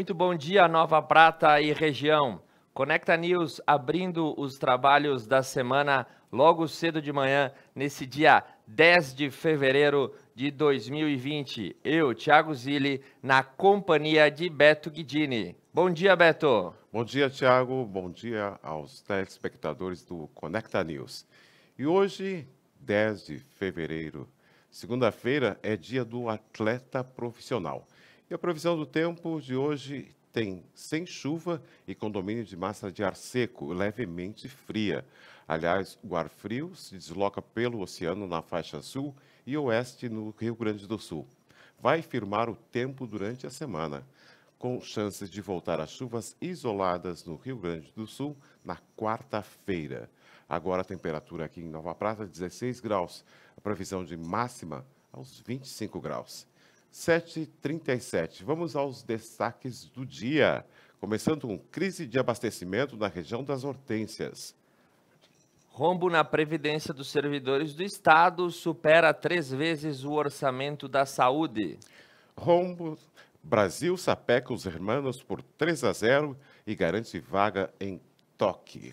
Muito bom dia, Nova Prata e região. Conecta News abrindo os trabalhos da semana logo cedo de manhã, nesse dia 10 de fevereiro de 2020. Eu, Thiago Zilli, na companhia de Beto Guidini. Bom dia, Beto. Bom dia, Thiago. Bom dia aos telespectadores do Conecta News. E hoje, 10 de fevereiro, segunda-feira, é dia do atleta profissional. E a previsão do tempo de hoje tem sem chuva e condomínio de massa de ar seco, levemente fria. Aliás, o ar frio se desloca pelo oceano na faixa sul e oeste no Rio Grande do Sul. Vai firmar o tempo durante a semana, com chances de voltar as chuvas isoladas no Rio Grande do Sul na quarta-feira. Agora a temperatura aqui em Nova Prata 16 graus, a previsão de máxima aos 25 graus. 7h37. Vamos aos destaques do dia. Começando com crise de abastecimento na região das Hortências. Rombo na Previdência dos Servidores do Estado supera três vezes o orçamento da saúde. Rombo, Brasil sapeca os hermanos por 3 a 0 e garante vaga em toque.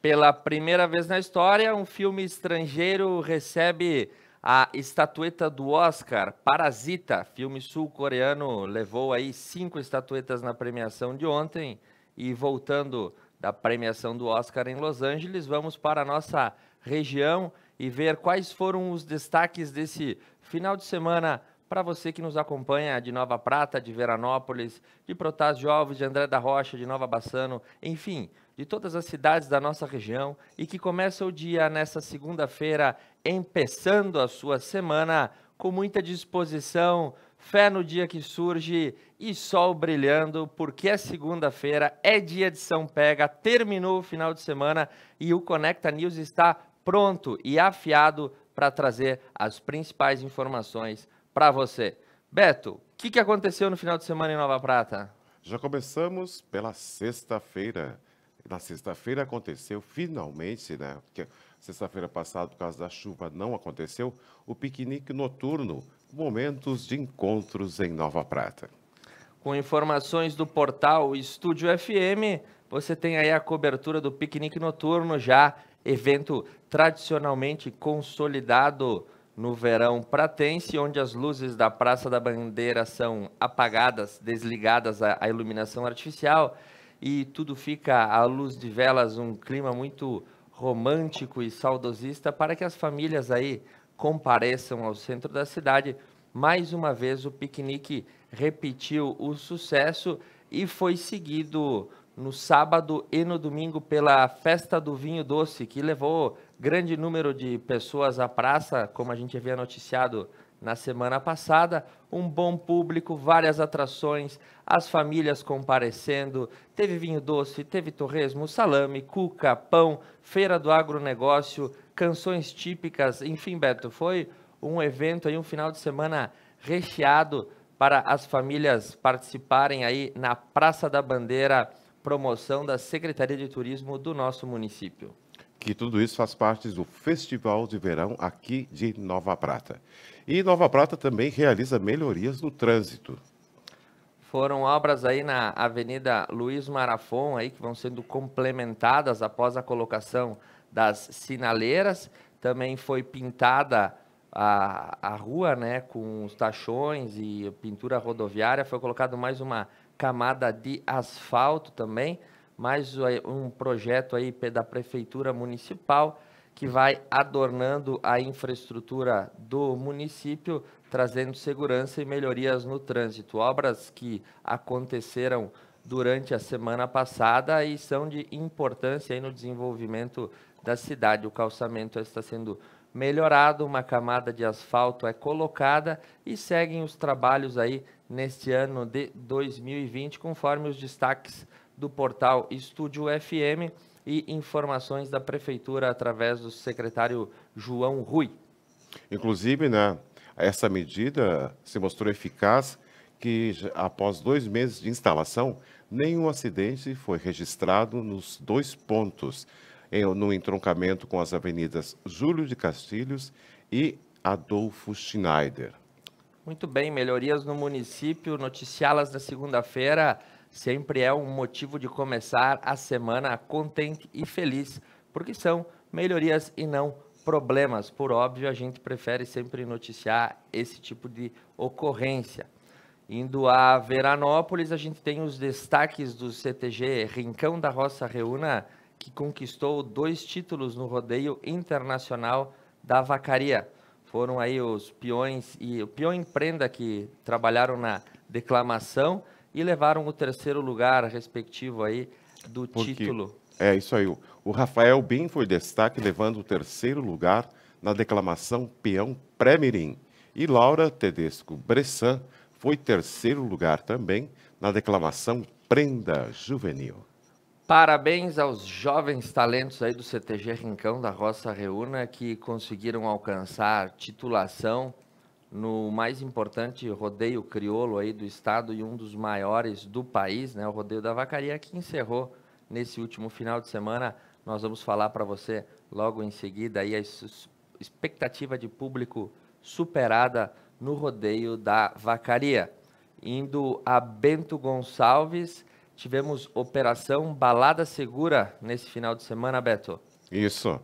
Pela primeira vez na história, um filme estrangeiro recebe a estatueta do Oscar, Parasita, filme sul-coreano, levou aí cinco estatuetas na premiação de ontem. E voltando da premiação do Oscar em Los Angeles, vamos para a nossa região e ver quais foram os destaques desse final de semana para você que nos acompanha de Nova Prata, de Veranópolis, de Protásio Alves, de André da Rocha, de Nova Bassano, enfim, de todas as cidades da nossa região e que começa o dia nessa segunda-feira empeçando a sua semana com muita disposição, fé no dia que surge e sol brilhando, porque é segunda-feira, é dia de São Pega, terminou o final de semana e o Conecta News está pronto e afiado para trazer as principais informações para você. Beto, o que, que aconteceu no final de semana em Nova Prata? Já começamos pela sexta-feira. Na sexta-feira aconteceu finalmente, né? Porque Sexta-feira passada, por causa da chuva, não aconteceu o piquenique noturno, momentos de encontros em Nova Prata. Com informações do portal Estúdio FM, você tem aí a cobertura do piquenique noturno já, evento tradicionalmente consolidado no verão pratense, onde as luzes da Praça da Bandeira são apagadas, desligadas à iluminação artificial e tudo fica à luz de velas, um clima muito romântico e saudosista para que as famílias aí compareçam ao centro da cidade. Mais uma vez o piquenique repetiu o sucesso e foi seguido no sábado e no domingo pela Festa do Vinho Doce, que levou grande número de pessoas à praça, como a gente havia noticiado na semana passada, um bom público, várias atrações, as famílias comparecendo. Teve vinho doce, teve torresmo, salame, cuca, pão, feira do agronegócio, canções típicas. Enfim, Beto, foi um evento aí, um final de semana recheado para as famílias participarem aí na Praça da Bandeira, promoção da Secretaria de Turismo do nosso município que tudo isso faz parte do Festival de Verão aqui de Nova Prata. E Nova Prata também realiza melhorias no trânsito. Foram obras aí na Avenida Luiz Marafon aí que vão sendo complementadas após a colocação das sinaleiras. Também foi pintada a, a rua, né, com os tachões e pintura rodoviária. Foi colocado mais uma camada de asfalto também mais um projeto aí da Prefeitura Municipal que vai adornando a infraestrutura do município, trazendo segurança e melhorias no trânsito. Obras que aconteceram durante a semana passada e são de importância no desenvolvimento da cidade. O calçamento está sendo melhorado, uma camada de asfalto é colocada e seguem os trabalhos aí neste ano de 2020, conforme os destaques do portal Estúdio FM e informações da Prefeitura através do secretário João Rui. Inclusive, né, essa medida se mostrou eficaz que após dois meses de instalação, nenhum acidente foi registrado nos dois pontos, no entroncamento com as avenidas Júlio de Castilhos e Adolfo Schneider. Muito bem, melhorias no município, noticiá-las na segunda-feira sempre é um motivo de começar a semana contente e feliz, porque são melhorias e não problemas. Por óbvio, a gente prefere sempre noticiar esse tipo de ocorrência. Indo a Veranópolis, a gente tem os destaques do CTG Rincão da Roça Reúna, que conquistou dois títulos no rodeio internacional da vacaria. Foram aí os peões e o peão em prenda que trabalharam na declamação e levaram o terceiro lugar respectivo aí do Porque, título. É isso aí. O Rafael Bim foi destaque, levando o terceiro lugar na declamação Peão Pré-Mirim. E Laura Tedesco Bressan foi terceiro lugar também na declamação Prenda Juvenil. Parabéns aos jovens talentos aí do CTG Rincão da Roça Reúna que conseguiram alcançar titulação no mais importante rodeio crioulo aí do estado e um dos maiores do país, né, o rodeio da Vacaria, que encerrou nesse último final de semana. Nós vamos falar para você logo em seguida aí a expectativa de público superada no rodeio da Vacaria. Indo a Bento Gonçalves, tivemos operação Balada Segura nesse final de semana, Beto. Isso.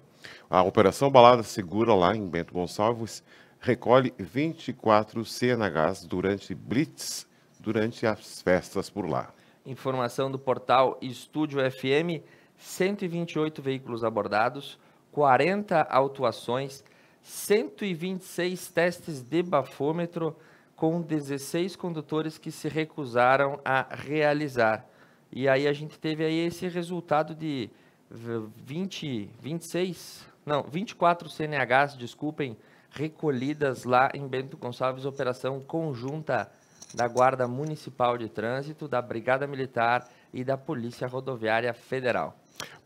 A operação Balada Segura lá em Bento Gonçalves recolhe 24 CNHs durante blitz, durante as festas por lá. Informação do portal Estúdio FM, 128 veículos abordados, 40 autuações, 126 testes de bafômetro com 16 condutores que se recusaram a realizar. E aí a gente teve aí esse resultado de 20, 26, não, 24 CNHs, desculpem, recolhidas lá em Bento Gonçalves, operação conjunta da Guarda Municipal de Trânsito, da Brigada Militar e da Polícia Rodoviária Federal.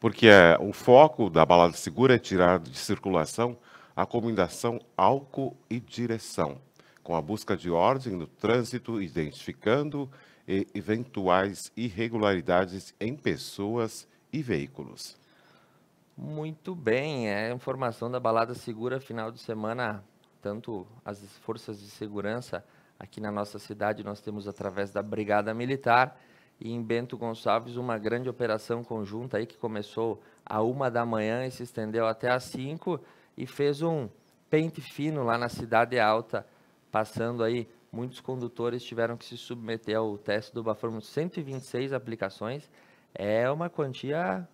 Porque é, o foco da balada segura é tirar de circulação a combinação álcool e direção, com a busca de ordem no trânsito, identificando eventuais irregularidades em pessoas e veículos. Muito bem, é informação da Balada Segura, final de semana, tanto as forças de segurança aqui na nossa cidade, nós temos através da Brigada Militar e em Bento Gonçalves uma grande operação conjunta aí que começou a uma da manhã e se estendeu até às cinco e fez um pente fino lá na cidade alta, passando aí muitos condutores tiveram que se submeter ao teste do Baformo 126 aplicações. É uma quantia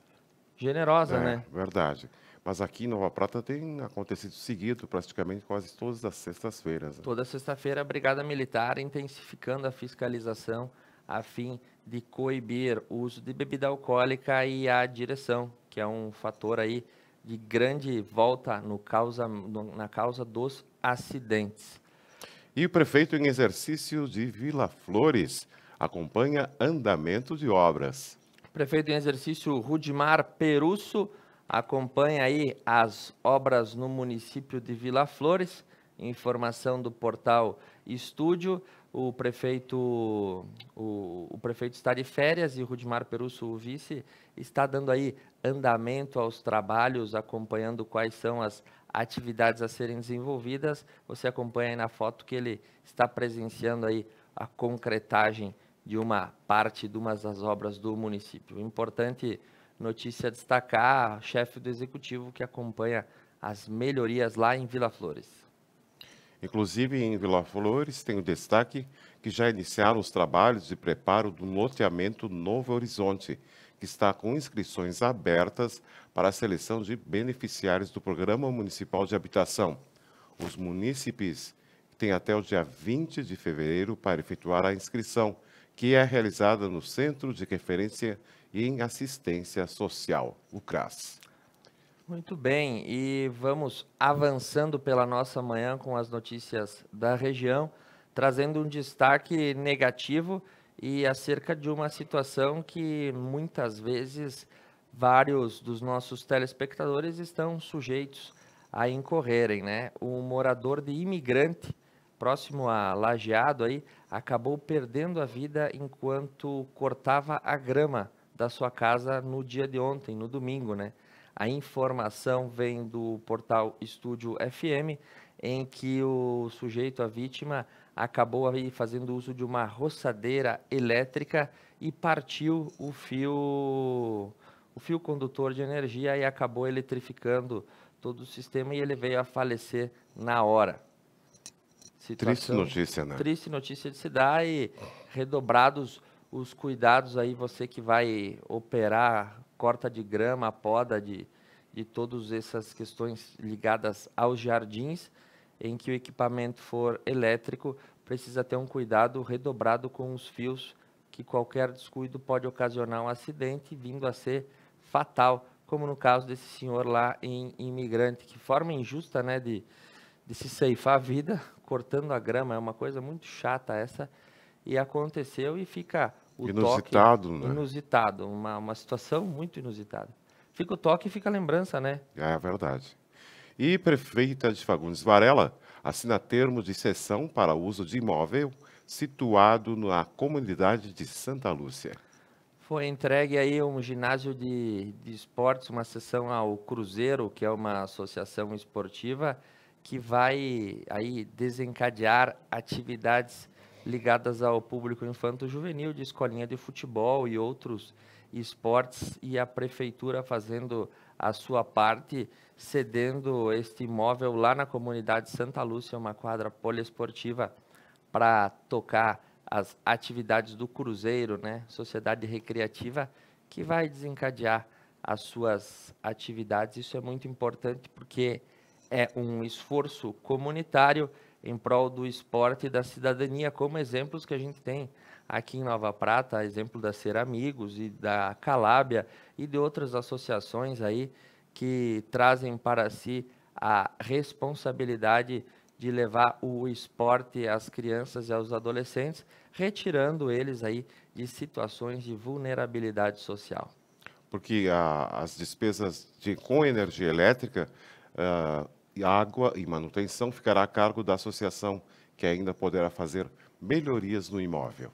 generosa, é, né? Verdade. Mas aqui em Nova Prata tem acontecido seguido, praticamente quase todas as sextas-feiras. Né? Toda sexta-feira, a Brigada Militar intensificando a fiscalização a fim de coibir o uso de bebida alcoólica e a direção, que é um fator aí de grande volta no causa, no, na causa dos acidentes. E o prefeito em exercício de Vila Flores acompanha andamento de obras. Prefeito em exercício Rudimar Perusso acompanha aí as obras no município de Vila Flores. Informação do portal Estúdio. O prefeito, o, o prefeito está de férias e Rudimar Perusso, o vice, está dando aí andamento aos trabalhos, acompanhando quais são as atividades a serem desenvolvidas. Você acompanha aí na foto que ele está presenciando aí a concretagem de uma parte de uma das obras do município. Importante notícia destacar, chefe do executivo que acompanha as melhorias lá em Vila Flores. Inclusive em Vila Flores tem o um destaque que já iniciaram os trabalhos de preparo do loteamento Novo Horizonte, que está com inscrições abertas para a seleção de beneficiários do Programa Municipal de Habitação. Os munícipes têm até o dia 20 de fevereiro para efetuar a inscrição que é realizada no Centro de Referência em Assistência Social, o CRAS. Muito bem, e vamos avançando pela nossa manhã com as notícias da região, trazendo um destaque negativo e acerca de uma situação que muitas vezes vários dos nossos telespectadores estão sujeitos a incorrerem, né? Um morador de imigrante próximo a Lajeado aí, acabou perdendo a vida enquanto cortava a grama da sua casa no dia de ontem, no domingo, né? A informação vem do portal Estúdio FM, em que o sujeito, a vítima, acabou aí fazendo uso de uma roçadeira elétrica e partiu o fio, o fio condutor de energia e acabou eletrificando todo o sistema e ele veio a falecer na hora. Situação, triste notícia, né? Triste notícia de se dar e redobrados os cuidados aí, você que vai operar corta de grama, poda de, de todas essas questões ligadas aos jardins, em que o equipamento for elétrico, precisa ter um cuidado redobrado com os fios, que qualquer descuido pode ocasionar um acidente, vindo a ser fatal, como no caso desse senhor lá em Imigrante, que forma injusta, né, de, de se ceifar a vida, cortando a grama, é uma coisa muito chata essa. E aconteceu e fica o inusitado, toque. Né? Inusitado, uma, uma situação muito inusitada. Fica o toque e fica a lembrança, né? É verdade. E prefeita de Fagundes Varela assina termos de cessão para uso de imóvel situado na comunidade de Santa Lúcia. Foi entregue aí um ginásio de, de esportes, uma sessão ao Cruzeiro, que é uma associação esportiva, que vai aí desencadear atividades ligadas ao público infanto-juvenil de escolinha de futebol e outros esportes e a prefeitura fazendo a sua parte, cedendo este imóvel lá na comunidade Santa Lúcia, uma quadra poliesportiva para tocar as atividades do Cruzeiro, né? Sociedade Recreativa, que vai desencadear as suas atividades. Isso é muito importante porque é um esforço comunitário em prol do esporte e da cidadania, como exemplos que a gente tem aqui em Nova Prata, exemplo da Ser Amigos e da Calábia e de outras associações aí que trazem para si a responsabilidade de levar o esporte às crianças e aos adolescentes, retirando eles aí de situações de vulnerabilidade social. Porque a, as despesas de, com energia elétrica, uh, água e manutenção ficará a cargo da associação, que ainda poderá fazer melhorias no imóvel.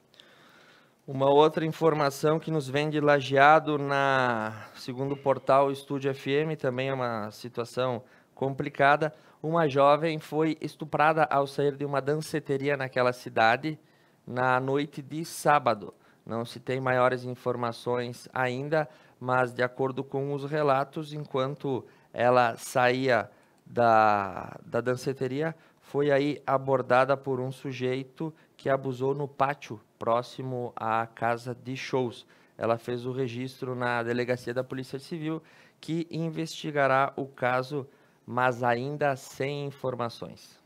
Uma outra informação que nos vem de lajeado na segundo o portal Estúdio FM, também é uma situação complicada. Uma jovem foi estuprada ao sair de uma danceteria naquela cidade na noite de sábado. Não se tem maiores informações ainda, mas de acordo com os relatos, enquanto ela saía da, da danceteria foi aí abordada por um sujeito que abusou no pátio próximo à casa de shows. Ela fez o registro na delegacia da Polícia Civil, que investigará o caso, mas ainda sem informações.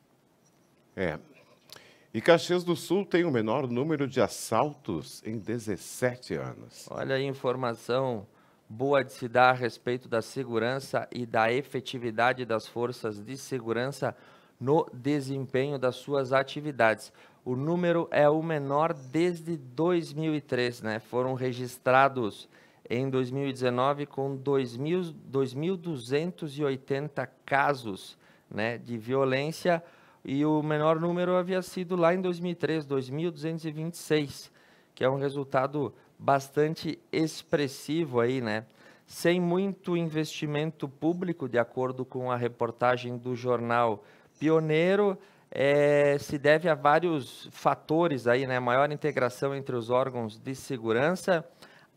É. E Caxias do Sul tem o menor número de assaltos em 17 anos. Olha a informação boa de se dar a respeito da segurança e da efetividade das forças de segurança no desempenho das suas atividades. O número é o menor desde 2003, né? Foram registrados em 2019 com 2.280 casos né, de violência e o menor número havia sido lá em 2003, 2.226, que é um resultado bastante expressivo aí, né? Sem muito investimento público, de acordo com a reportagem do jornal Pioneiro, é, se deve a vários fatores aí, né? Maior integração entre os órgãos de segurança,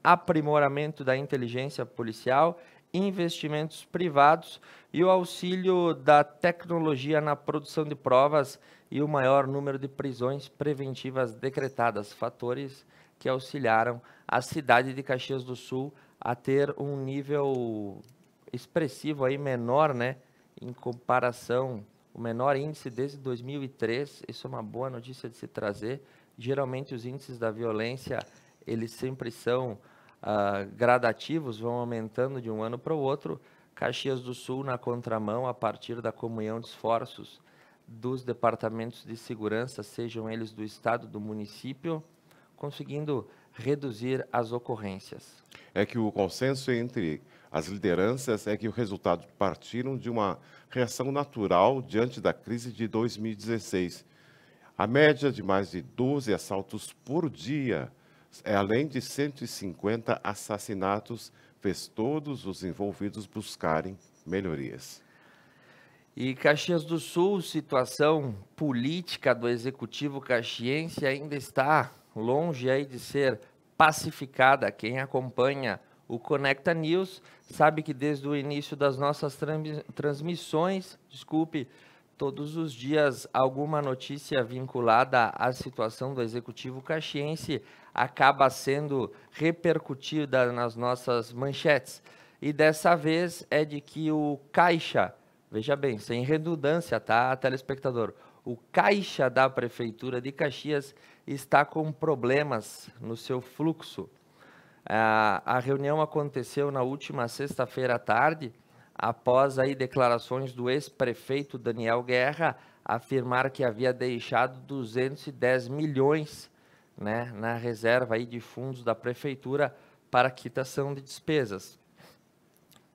aprimoramento da inteligência policial, investimentos privados e o auxílio da tecnologia na produção de provas e o maior número de prisões preventivas decretadas. Fatores que auxiliaram a cidade de Caxias do Sul a ter um nível expressivo aí menor, né, em comparação, o menor índice desde 2003. Isso é uma boa notícia de se trazer. Geralmente os índices da violência eles sempre são uh, gradativos, vão aumentando de um ano para o outro. Caxias do Sul na contramão a partir da comunhão de esforços dos departamentos de segurança, sejam eles do estado, do município, conseguindo reduzir as ocorrências. É que o consenso entre as lideranças é que o resultado partiram de uma reação natural diante da crise de 2016. A média de mais de 12 assaltos por dia, é além de 150 assassinatos, fez todos os envolvidos buscarem melhorias. E Caxias do Sul, situação política do executivo caxiense ainda está longe aí de ser pacificada. Quem acompanha o Conecta News sabe que desde o início das nossas transmissões, desculpe, todos os dias alguma notícia vinculada à situação do executivo caxiense acaba sendo repercutida nas nossas manchetes. E dessa vez é de que o Caixa, veja bem, sem redundância, tá, telespectador? O Caixa da Prefeitura de Caxias está com problemas no seu fluxo. A, reunião aconteceu na última sexta-feira à tarde, após aí declarações do ex-prefeito Daniel Guerra afirmar que havia deixado 210 milhões né, na reserva aí de fundos da prefeitura para quitação de despesas.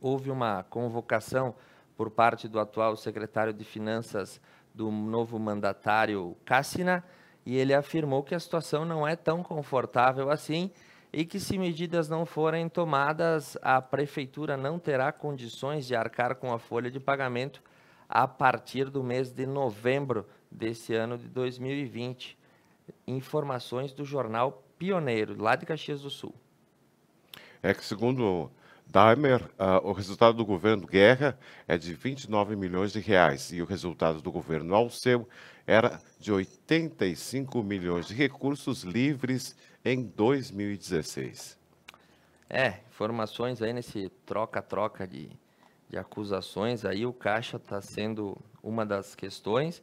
Houve uma convocação por parte do atual secretário de Finanças do novo mandatário Cassina, e ele afirmou que a situação não é tão confortável assim e que, se medidas não forem tomadas, a prefeitura não terá condições de arcar com a folha de pagamento a partir do mês de novembro desse ano de 2020. Informações do jornal Pioneiro, lá de Caxias do Sul. É que, segundo Daimer, uh, ah, o resultado do governo Guerra é de 29 milhões de reais e o resultado do governo Alceu era de 85 milhões de recursos livres em 2016. É, informações aí nesse troca-troca de, de acusações aí, o caixa está sendo uma das questões.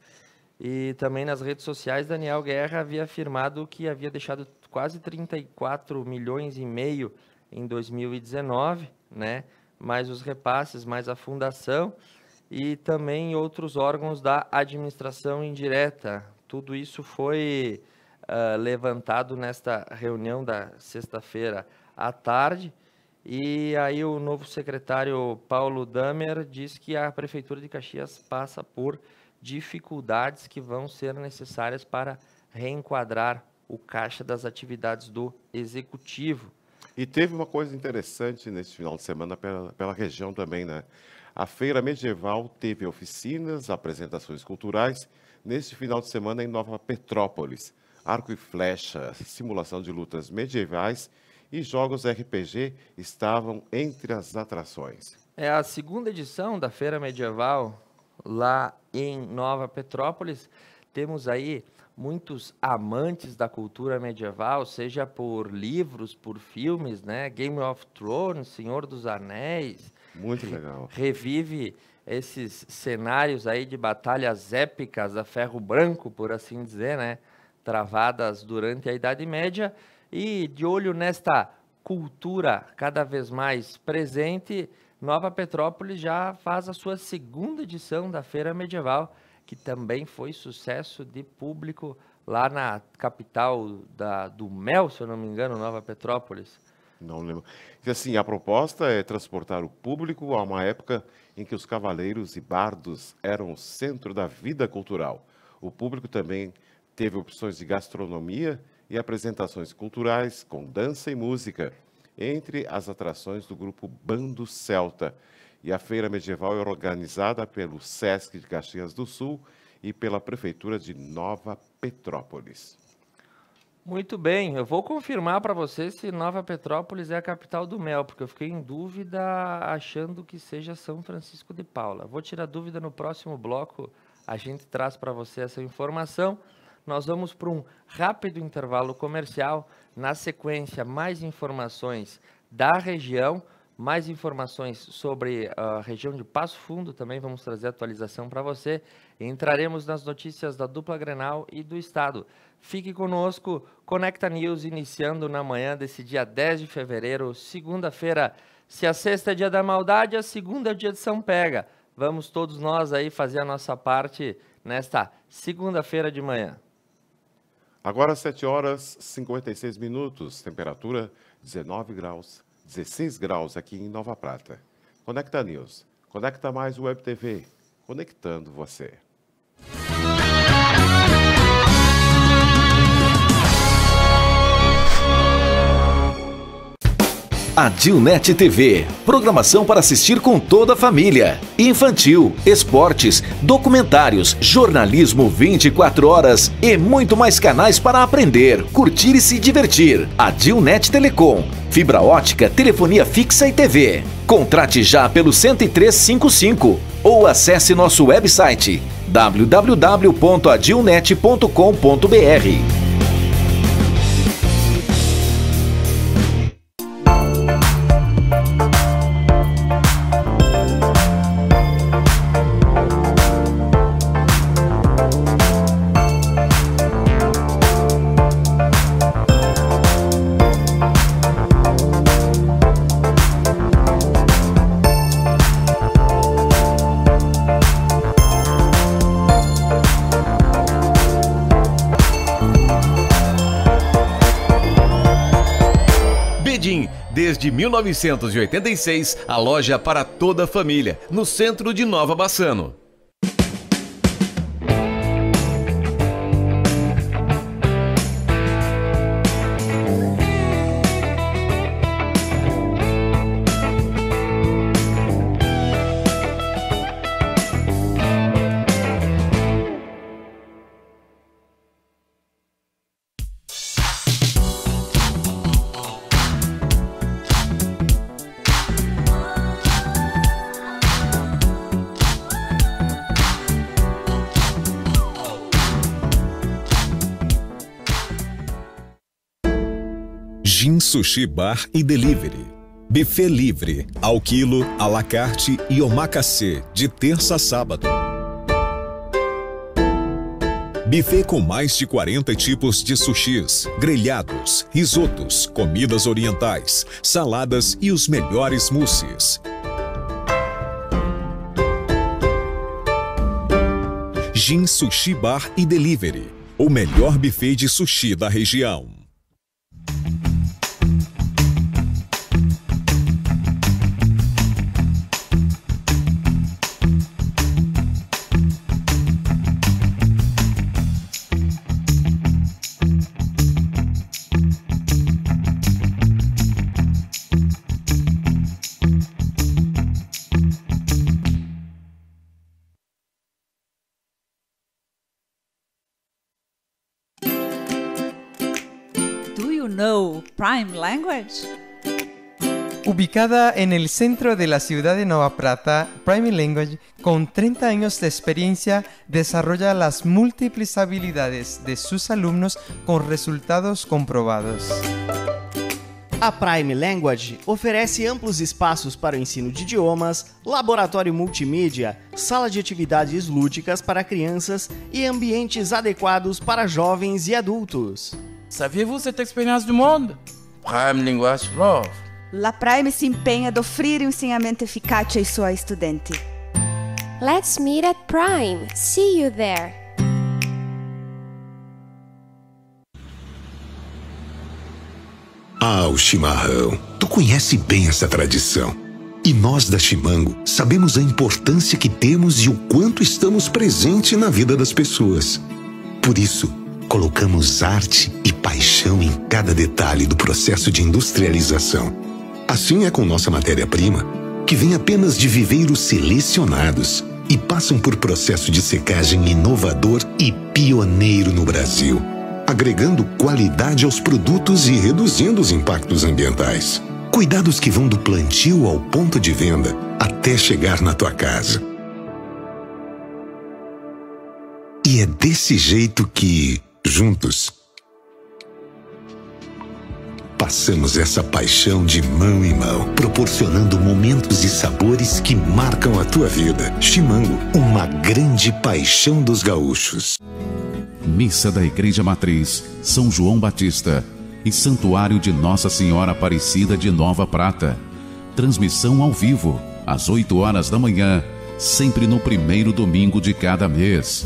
E também nas redes sociais, Daniel Guerra havia afirmado que havia deixado quase 34 milhões e meio de em 2019, né? mais os repasses, mais a fundação e também outros órgãos da administração indireta. Tudo isso foi uh, levantado nesta reunião da sexta-feira à tarde. E aí o novo secretário Paulo Damer diz que a prefeitura de Caxias passa por dificuldades que vão ser necessárias para reenquadrar o caixa das atividades do executivo. E teve uma coisa interessante neste final de semana pela, pela região também, né? A Feira Medieval teve oficinas, apresentações culturais, neste final de semana em Nova Petrópolis. Arco e flecha, simulação de lutas medievais e jogos RPG estavam entre as atrações. É a segunda edição da Feira Medieval lá em Nova Petrópolis. Temos aí muitos amantes da cultura medieval, seja por livros, por filmes, né? Game of Thrones, Senhor dos Anéis. Muito legal. Revive esses cenários aí de batalhas épicas a ferro branco, por assim dizer, né? Travadas durante a Idade Média. E de olho nesta cultura cada vez mais presente, Nova Petrópolis já faz a sua segunda edição da Feira Medieval que também foi sucesso de público lá na capital da, do mel, se eu não me engano, Nova Petrópolis. Não lembro. Assim, a proposta é transportar o público a uma época em que os cavaleiros e bardos eram o centro da vida cultural. O público também teve opções de gastronomia e apresentações culturais com dança e música, entre as atrações do grupo Bando Celta, e a feira medieval é organizada pelo SESC de Caxias do Sul e pela Prefeitura de Nova Petrópolis. Muito bem, eu vou confirmar para você se Nova Petrópolis é a capital do mel, porque eu fiquei em dúvida achando que seja São Francisco de Paula. Vou tirar dúvida no próximo bloco, a gente traz para você essa informação. Nós vamos para um rápido intervalo comercial, na sequência, mais informações da região. Mais informações sobre ah, a região de Passo Fundo também vamos trazer atualização para você. Entraremos nas notícias da dupla Grenal e do Estado. Fique conosco, Conecta News iniciando na manhã desse dia 10 de fevereiro, segunda-feira. Se a sexta é dia da maldade, a segunda é dia de São Pega. Vamos todos nós aí fazer a nossa parte nesta segunda-feira de manhã. Agora 7 horas 56 minutos, temperatura 19 graus 16 graus aqui em Nova Prata. Conecta News, Conecta Mais Web TV, conectando você. A Dilnet TV, programação para assistir com toda a família. Infantil, esportes, documentários, jornalismo 24 horas e muito mais canais para aprender, curtir e se divertir. A Dilnet Telecom, fibra ótica, telefonia fixa e TV. Contrate já pelo 10355 ou acesse nosso website www.adilnet.com.br. 1986, a loja para toda a família, no centro de Nova Bassano. sushi bar e delivery. Buffet livre, ao quilo, à la carte e omakase, de terça a sábado. Buffet com mais de 40 tipos de sushis, grelhados, risotos, comidas orientais, saladas e os melhores mousses. Jin Sushi Bar e Delivery, o melhor buffet de sushi da região. prime language. Ubicada en el centro de la ciudad de Nova Prata, Prime Language, con 30 años de experiencia, desarrolla las múltiples habilidades de sus alumnos con resultados comprobados. A Prime Language oferece amplos espaços para o ensino de idiomas, laboratório multimídia, sala de atividades lúdicas para crianças e ambientes adequados para jovens e adultos. Sabia vous cette experiência do mundo? Prime linguagem, Love. La Prime se empenha em oferecer um ensinamento eficaz ai suoi studenti. Let's meet at Prime. See you there. Ah, o chimarrão. Tu conhece bem essa tradição. E nós da Chimango sabemos a importância que temos e o quanto estamos presentes na vida das pessoas. Por isso, colocamos arte e paixão em cada detalhe do processo de industrialização. Assim é com nossa matéria-prima, que vem apenas de viveiros selecionados e passam por processo de secagem inovador e pioneiro no Brasil, agregando qualidade aos produtos e reduzindo os impactos ambientais. Cuidados que vão do plantio ao ponto de venda até chegar na tua casa. E é desse jeito que juntos, passamos essa paixão de mão em mão, proporcionando momentos e sabores que marcam a tua vida. Chimango, uma grande paixão dos gaúchos. Missa da Igreja Matriz, São João Batista e Santuário de Nossa Senhora Aparecida de Nova Prata. Transmissão ao vivo, às 8 horas da manhã, sempre no primeiro domingo de cada mês.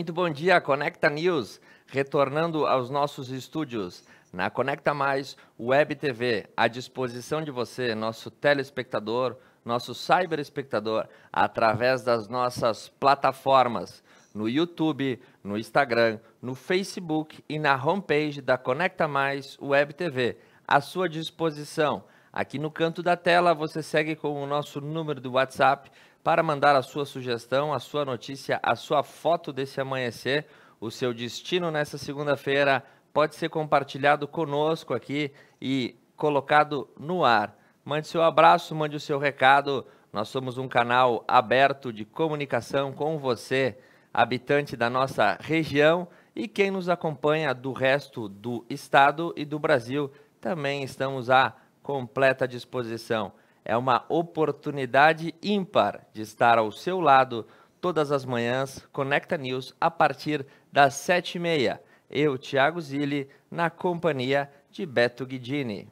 Muito bom dia, Conecta News, retornando aos nossos estúdios. Na Conecta Mais Web TV, à disposição de você, nosso telespectador, nosso cyberespectador, através das nossas plataformas no YouTube, no Instagram, no Facebook e na homepage da Conecta Mais Web TV, à sua disposição. Aqui no canto da tela você segue com o nosso número do WhatsApp para mandar a sua sugestão, a sua notícia, a sua foto desse amanhecer, o seu destino nessa segunda-feira pode ser compartilhado conosco aqui e colocado no ar. Mande seu abraço, mande o seu recado. Nós somos um canal aberto de comunicação com você, habitante da nossa região e quem nos acompanha do resto do estado e do Brasil. Também estamos à completa disposição. É uma oportunidade ímpar de estar ao seu lado todas as manhãs, Conecta News, a partir das 7h30. Eu, Thiago Zilli, na companhia de Beto Guidini.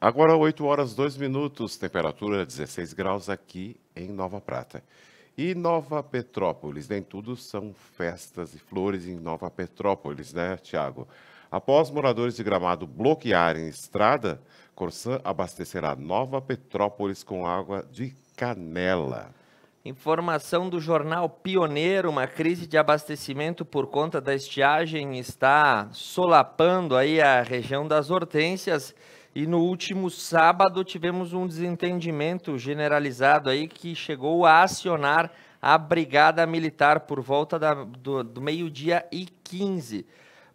Agora 8 horas 2 minutos, temperatura 16 graus aqui em Nova Prata. E Nova Petrópolis, nem tudo são festas e flores em Nova Petrópolis, né, Tiago? Após moradores de Gramado bloquearem estrada, Corsã abastecerá Nova Petrópolis com água de canela. Informação do jornal Pioneiro: uma crise de abastecimento por conta da estiagem está solapando aí a região das hortênsias. E no último sábado tivemos um desentendimento generalizado aí que chegou a acionar a Brigada Militar por volta da, do, do meio-dia e 15.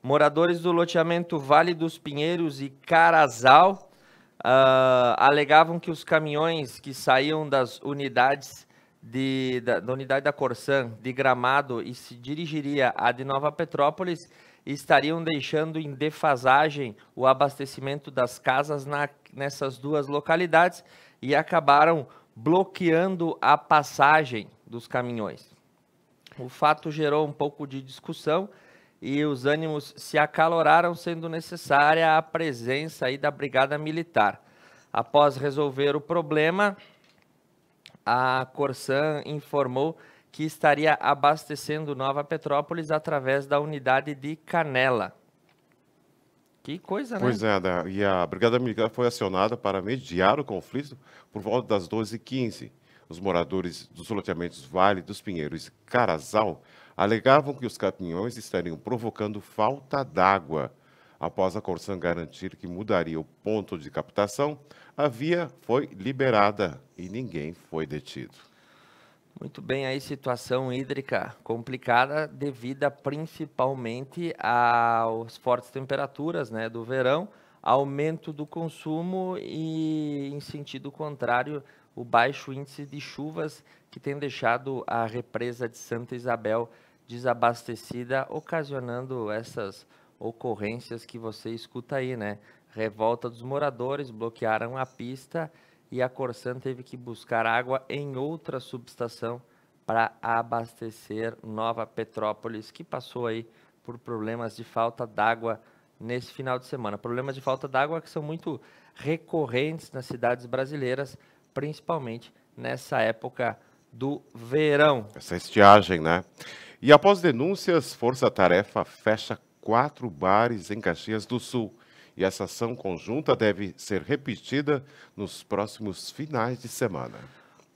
Moradores do loteamento Vale dos Pinheiros e Carazal uh, alegavam que os caminhões que saíam das unidades de, da, da unidade da Corsan de Gramado e se dirigiria à de Nova Petrópolis estariam deixando em defasagem o abastecimento das casas na, nessas duas localidades e acabaram bloqueando a passagem dos caminhões. O fato gerou um pouco de discussão e os ânimos se acaloraram, sendo necessária a presença aí da Brigada Militar. Após resolver o problema, a Corsan informou que estaria abastecendo Nova Petrópolis através da unidade de Canela. Que coisa, né? Pois é, né? e a Brigada Militar foi acionada para mediar o conflito por volta das 12h15. Os moradores dos loteamentos Vale dos Pinheiros e Carazal alegavam que os caminhões estariam provocando falta d'água. Após a corção garantir que mudaria o ponto de captação, a via foi liberada e ninguém foi detido. Muito bem, aí situação hídrica complicada devido principalmente às fortes temperaturas né, do verão, aumento do consumo e, em sentido contrário, o baixo índice de chuvas que tem deixado a represa de Santa Isabel desabastecida, ocasionando essas ocorrências que você escuta aí, né? Revolta dos moradores, bloquearam a pista e a Corsan teve que buscar água em outra subestação para abastecer Nova Petrópolis, que passou aí por problemas de falta d'água nesse final de semana. Problemas de falta d'água que são muito recorrentes nas cidades brasileiras, principalmente nessa época do verão. Essa estiagem, né? E após denúncias, Força Tarefa fecha quatro bares em Caxias do Sul. E essa ação conjunta deve ser repetida nos próximos finais de semana.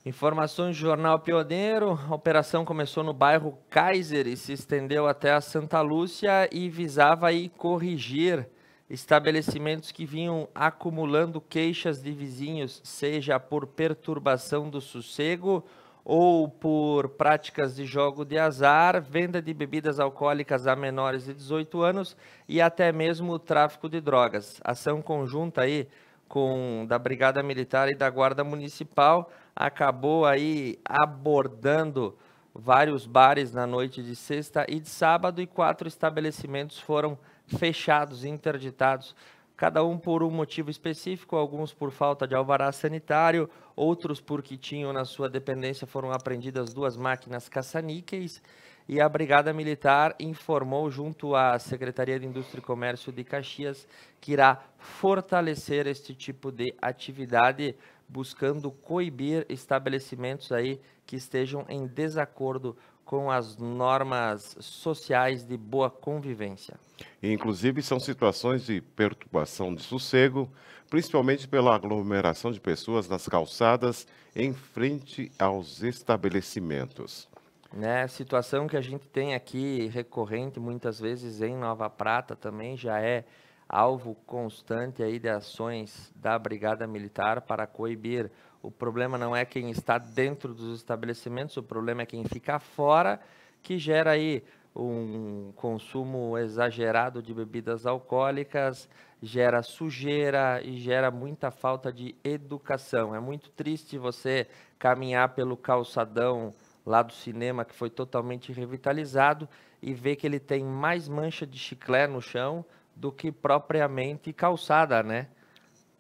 Informações do Jornal Pioneiro. A operação começou no bairro Kaiser e se estendeu até a Santa Lúcia e visava aí corrigir estabelecimentos que vinham acumulando queixas de vizinhos, seja por perturbação do sossego ou por práticas de jogo de azar, venda de bebidas alcoólicas a menores de 18 anos e até mesmo o tráfico de drogas. Ação conjunta aí com da Brigada Militar e da Guarda Municipal acabou aí abordando vários bares na noite de sexta e de sábado e quatro estabelecimentos foram fechados, interditados cada um por um motivo específico, alguns por falta de alvará sanitário, outros porque tinham na sua dependência foram apreendidas duas máquinas caça-níqueis e a Brigada Militar informou junto à Secretaria de Indústria e Comércio de Caxias que irá fortalecer este tipo de atividade, buscando coibir estabelecimentos aí que estejam em desacordo com as normas sociais de boa convivência. inclusive, são situações de perturbação de sossego, principalmente pela aglomeração de pessoas nas calçadas em frente aos estabelecimentos. Né, situação que a gente tem aqui recorrente muitas vezes em Nova Prata também já é alvo constante aí de ações da Brigada Militar para coibir o problema não é quem está dentro dos estabelecimentos, o problema é quem fica fora, que gera aí um consumo exagerado de bebidas alcoólicas, gera sujeira e gera muita falta de educação. É muito triste você caminhar pelo calçadão lá do cinema que foi totalmente revitalizado e ver que ele tem mais mancha de chiclete no chão do que propriamente calçada, né?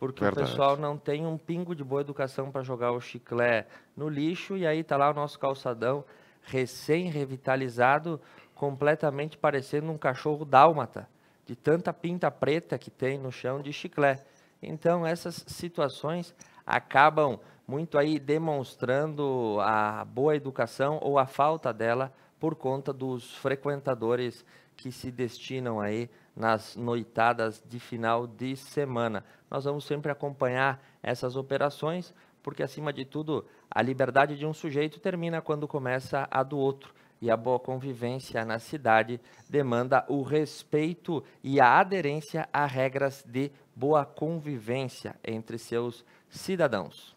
porque Verdade. o pessoal não tem um pingo de boa educação para jogar o chiclé no lixo e aí tá lá o nosso calçadão recém-revitalizado, completamente parecendo um cachorro dálmata, de tanta pinta preta que tem no chão de chiclé. Então essas situações acabam muito aí demonstrando a boa educação ou a falta dela por conta dos frequentadores que se destinam aí nas noitadas de final de semana nós vamos sempre acompanhar essas operações, porque, acima de tudo, a liberdade de um sujeito termina quando começa a do outro. E a boa convivência na cidade demanda o respeito e a aderência a regras de boa convivência entre seus cidadãos.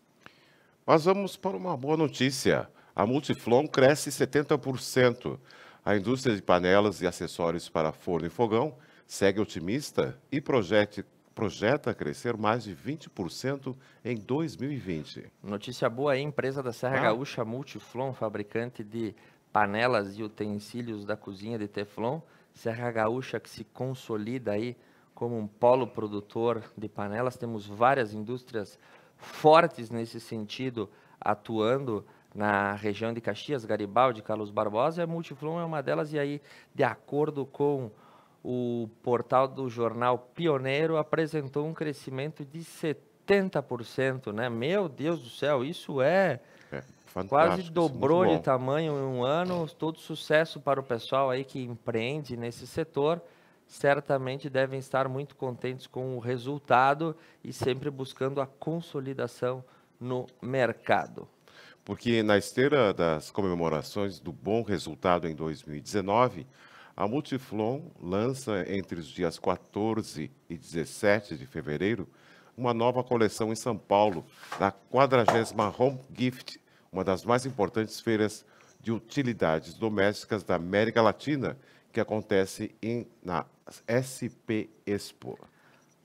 Mas vamos para uma boa notícia. A Multiflon cresce 70%. A indústria de panelas e acessórios para forno e fogão segue otimista e projete, projeta crescer mais de 20% em 2020. Notícia boa aí, empresa da Serra ah. Gaúcha Multiflon, fabricante de panelas e utensílios da cozinha de Teflon, Serra Gaúcha que se consolida aí como um polo produtor de panelas. Temos várias indústrias fortes nesse sentido atuando na região de Caxias, Garibaldi, Carlos Barbosa, a Multiflon é uma delas e aí, de acordo com o portal do jornal Pioneiro apresentou um crescimento de 70%, né? Meu Deus do céu, isso é, é quase é dobrou de tamanho em um ano. Todo sucesso para o pessoal aí que empreende nesse setor. Certamente devem estar muito contentes com o resultado e sempre buscando a consolidação no mercado. Porque na esteira das comemorações do bom resultado em 2019, a Multiflon lança entre os dias 14 e 17 de fevereiro uma nova coleção em São Paulo, da 40 Home Gift, uma das mais importantes feiras de utilidades domésticas da América Latina, que acontece em, na SP Expo.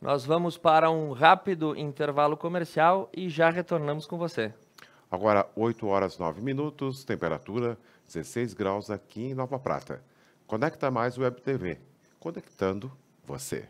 Nós vamos para um rápido intervalo comercial e já retornamos com você. Agora, 8 horas 9 minutos, temperatura 16 graus aqui em Nova Prata. Conecta Mais Web TV, conectando você.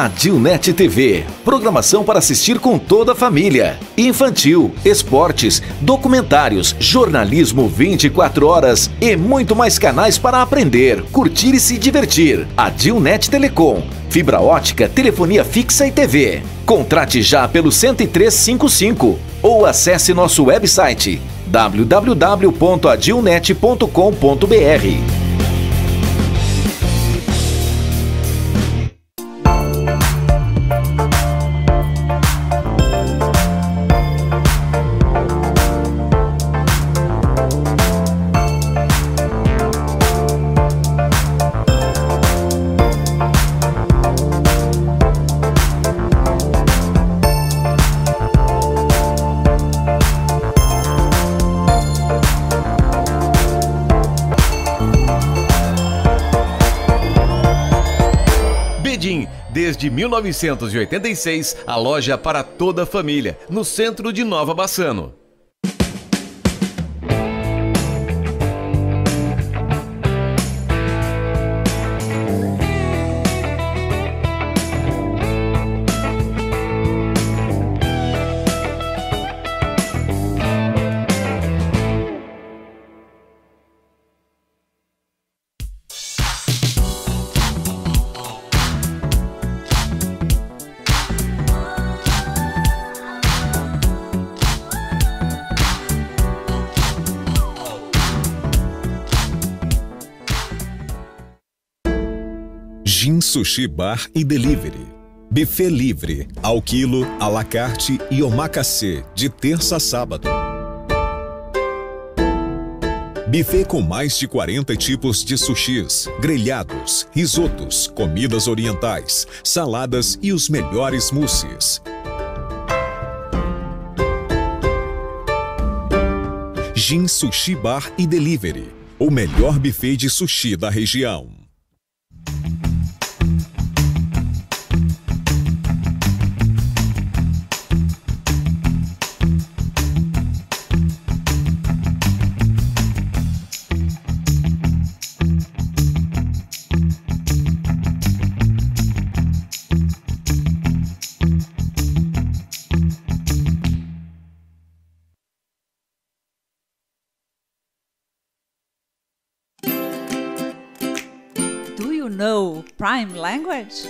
A Dilnet TV, programação para assistir com toda a família. Infantil, esportes, documentários, jornalismo 24 horas e muito mais canais para aprender, curtir e se divertir. A Dilnet Telecom, fibra ótica, telefonia fixa e TV. Contrate já pelo 10355 ou acesse nosso website www.adilnet.com.br. 1986, a loja para toda a família, no centro de Nova Bassano. sushi bar e delivery. Buffet livre, ao quilo, à la carte e omakase, de terça a sábado. Buffet com mais de 40 tipos de sushis, grelhados, risotos, comidas orientais, saladas e os melhores mousses. Gin Sushi Bar e Delivery, o melhor buffet de sushi da região. Prime Language.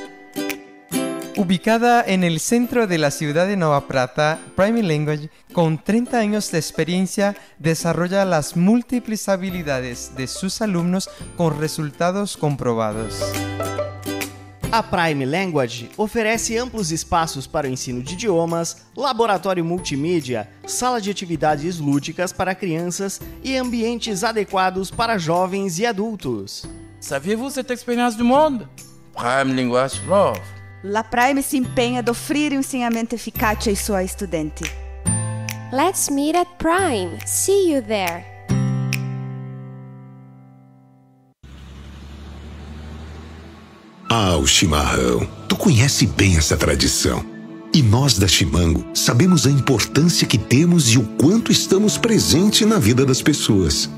Ubicada en el centro de la ciudad de Nova Prata, Prime Language, con 30 años de experiencia, desarrolla las múltiples habilidades de sus alumnos con resultados comprobados. A Prime Language oferece amplos espaços para o ensino de idiomas, laboratório multimídia, sala de atividades lúdicas para crianças e ambientes adequados para jovens e adultos. Saviez-vous cette experiência do mundo? Prime linguagem Love. La Prime se empenha em oferecer um ensinamento eficaz ai suoi estudante. Let's meet at Prime. See you there. Ah, o chimarrão. Tu conhece bem essa tradição. E nós da Chimango sabemos a importância que temos e o quanto estamos presentes na vida das pessoas.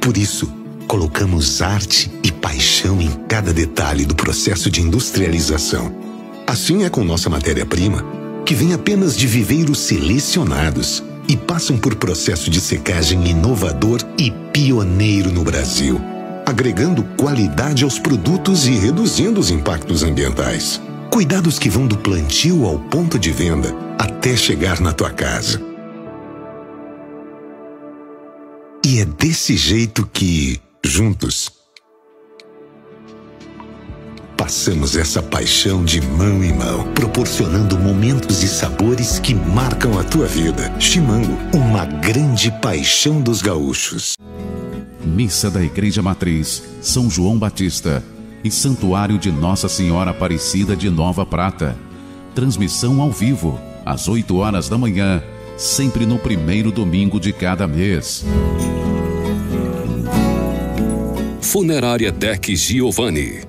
Por isso, colocamos arte paixão em cada detalhe do processo de industrialização. Assim é com nossa matéria-prima, que vem apenas de viveiros selecionados e passam por processo de secagem inovador e pioneiro no Brasil, agregando qualidade aos produtos e reduzindo os impactos ambientais. Cuidados que vão do plantio ao ponto de venda até chegar na tua casa. E é desse jeito que, juntos, Passamos essa paixão de mão em mão, proporcionando momentos e sabores que marcam a tua vida. Chimango, uma grande paixão dos gaúchos. Missa da Igreja Matriz, São João Batista e Santuário de Nossa Senhora Aparecida de Nova Prata. Transmissão ao vivo, às 8 horas da manhã, sempre no primeiro domingo de cada mês. Funerária Tec Giovanni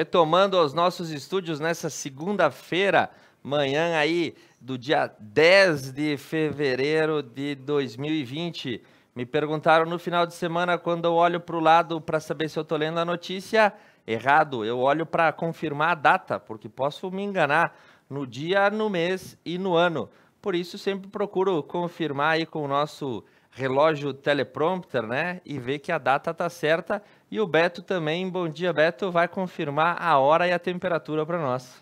retomando aos nossos estúdios nessa segunda-feira, manhã aí do dia 10 de fevereiro de 2020. Me perguntaram no final de semana quando eu olho para o lado para saber se eu estou lendo a notícia. Errado, eu olho para confirmar a data, porque posso me enganar no dia, no mês e no ano. Por isso, sempre procuro confirmar aí com o nosso relógio teleprompter, né? E ver que a data está certa e o Beto também, bom dia Beto, vai confirmar a hora e a temperatura para nós.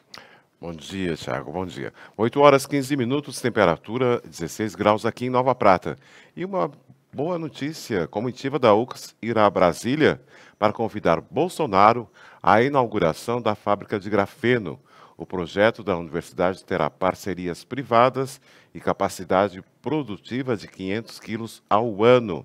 Bom dia, Thiago. Bom dia. 8 horas 15 minutos, temperatura 16 graus aqui em Nova Prata. E uma boa notícia: comitiva da UCS irá a Brasília para convidar Bolsonaro à inauguração da fábrica de grafeno. O projeto da universidade terá parcerias privadas e capacidade produtiva de 500 quilos ao ano.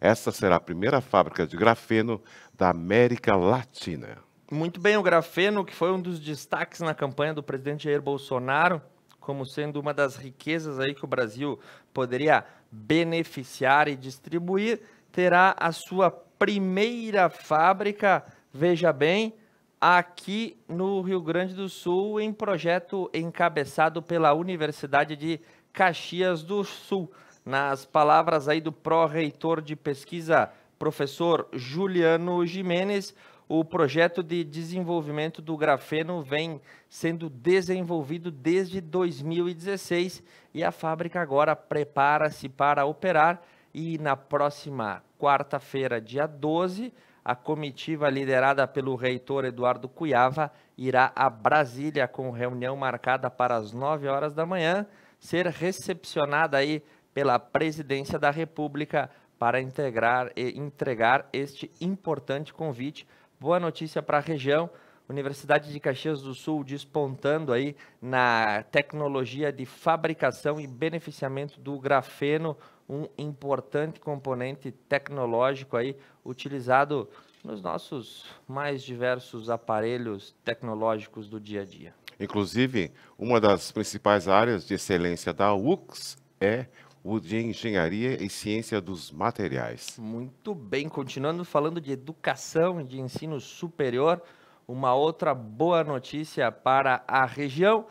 Esta será a primeira fábrica de grafeno da América Latina. Muito bem, o grafeno, que foi um dos destaques na campanha do presidente Jair Bolsonaro, como sendo uma das riquezas aí que o Brasil poderia beneficiar e distribuir, terá a sua primeira fábrica, veja bem, aqui no Rio Grande do Sul, em projeto encabeçado pela Universidade de Caxias do Sul. Nas palavras aí do pró-reitor de pesquisa professor Juliano Jimenez, o projeto de desenvolvimento do grafeno vem sendo desenvolvido desde 2016 e a fábrica agora prepara-se para operar. E na próxima quarta-feira, dia 12, a comitiva liderada pelo reitor Eduardo Cuiava irá a Brasília com reunião marcada para as 9 horas da manhã, ser recepcionada aí pela presidência da República para integrar e entregar este importante convite. Boa notícia para a região. Universidade de Caxias do Sul despontando aí na tecnologia de fabricação e beneficiamento do grafeno, um importante componente tecnológico aí utilizado nos nossos mais diversos aparelhos tecnológicos do dia a dia. Inclusive, uma das principais áreas de excelência da UX é de Engenharia e Ciência dos Materiais. Muito bem, continuando falando de educação e de ensino superior, uma outra boa notícia para a região.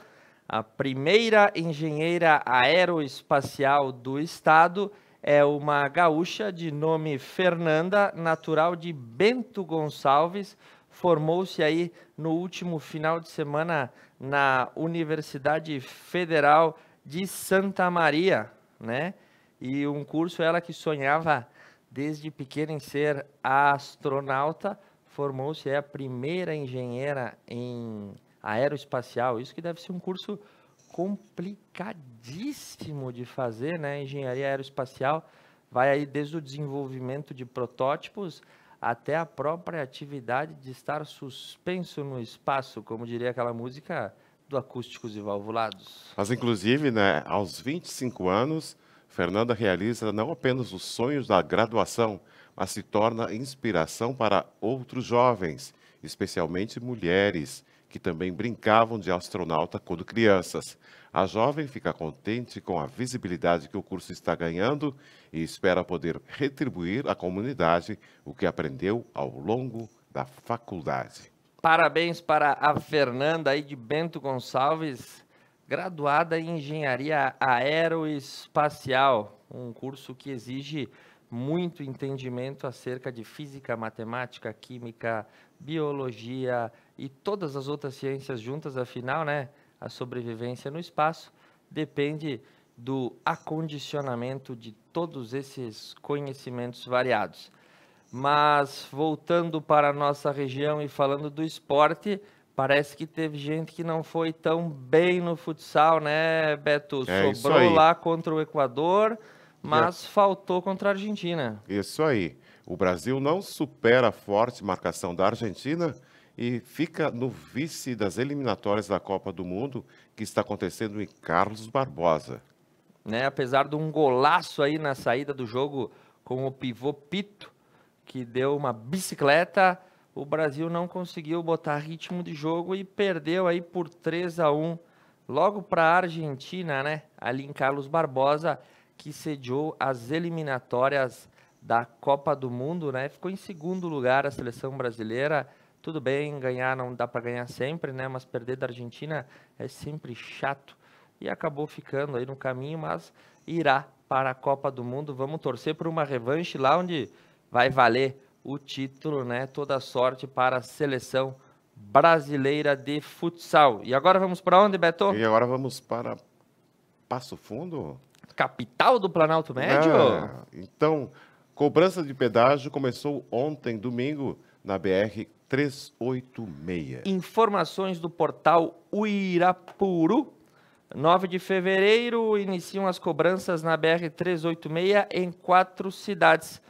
A primeira engenheira aeroespacial do estado é uma gaúcha de nome Fernanda, natural de Bento Gonçalves, formou-se aí no último final de semana na Universidade Federal de Santa Maria, né? E um curso ela que sonhava desde pequena em ser astronauta, formou-se é a primeira engenheira em aeroespacial. Isso que deve ser um curso complicadíssimo de fazer, né? Engenharia aeroespacial vai aí desde o desenvolvimento de protótipos até a própria atividade de estar suspenso no espaço, como diria aquela música do Acústicos e Valvulados. Mas, inclusive, né, aos 25 anos, Fernanda realiza não apenas os sonhos da graduação, mas se torna inspiração para outros jovens, especialmente mulheres, que também brincavam de astronauta quando crianças. A jovem fica contente com a visibilidade que o curso está ganhando e espera poder retribuir à comunidade o que aprendeu ao longo da faculdade. Parabéns para a Fernanda aí de Bento Gonçalves, graduada em Engenharia Aeroespacial, um curso que exige muito entendimento acerca de física, matemática, química, biologia e todas as outras ciências juntas, afinal, né? A sobrevivência no espaço depende do acondicionamento de todos esses conhecimentos variados. Mas voltando para a nossa região e falando do esporte, parece que teve gente que não foi tão bem no futsal, né, Beto? É Sobrou lá contra o Equador, mas faltou contra a Argentina. Isso aí. O Brasil não supera a forte marcação da Argentina e fica no vice das eliminatórias da Copa do Mundo, que está acontecendo em Carlos Barbosa. Né, apesar de um golaço aí na saída do jogo com o pivô Pito, que deu uma bicicleta, o Brasil não conseguiu botar ritmo de jogo e perdeu aí por 3 a 1 logo para a Argentina, né? Ali em Carlos Barbosa, que sediou as eliminatórias da Copa do Mundo, né? Ficou em segundo lugar a seleção brasileira. Tudo bem, ganhar não dá para ganhar sempre, né? Mas perder da Argentina é sempre chato e acabou ficando aí no caminho, mas irá para a Copa do Mundo. Vamos torcer por uma revanche lá onde vai valer o título, né? Toda sorte para a seleção brasileira de futsal. E agora vamos para onde, Beto? E agora vamos para Passo Fundo? Capital do Planalto Médio? Ah, então, cobrança de pedágio começou ontem, domingo, na BR 386. Informações do portal Uirapuru. 9 de fevereiro iniciam as cobranças na BR 386 em quatro cidades.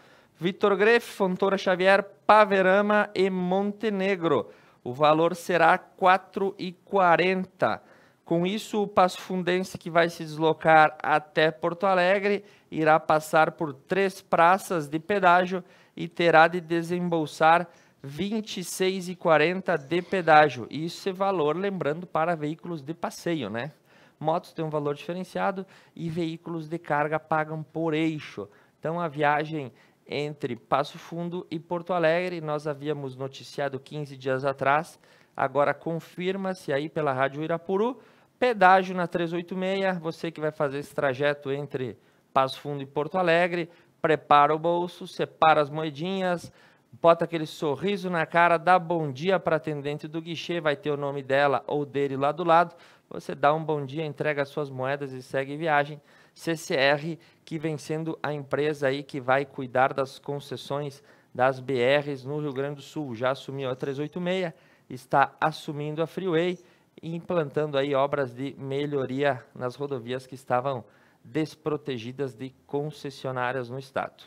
Vitor Greff, Fontoura Xavier, Paverama e Montenegro. O valor será R$ 4,40. Com isso, o Passo Fundense, que vai se deslocar até Porto Alegre, irá passar por três praças de pedágio e terá de desembolsar R$ 26,40 de pedágio. Isso é valor, lembrando, para veículos de passeio, né? Motos têm um valor diferenciado e veículos de carga pagam por eixo. Então, a viagem entre Passo Fundo e Porto Alegre. Nós havíamos noticiado 15 dias atrás, agora confirma-se aí pela Rádio Irapuru. Pedágio na 386, você que vai fazer esse trajeto entre Passo Fundo e Porto Alegre, prepara o bolso, separa as moedinhas, bota aquele sorriso na cara, dá bom dia para atendente do guichê, vai ter o nome dela ou dele lá do lado. Você dá um bom dia, entrega suas moedas e segue viagem. CCR, que vem sendo a empresa aí que vai cuidar das concessões das BRs no Rio Grande do Sul. Já assumiu a 386, está assumindo a Freeway e implantando aí obras de melhoria nas rodovias que estavam desprotegidas de concessionárias no estado.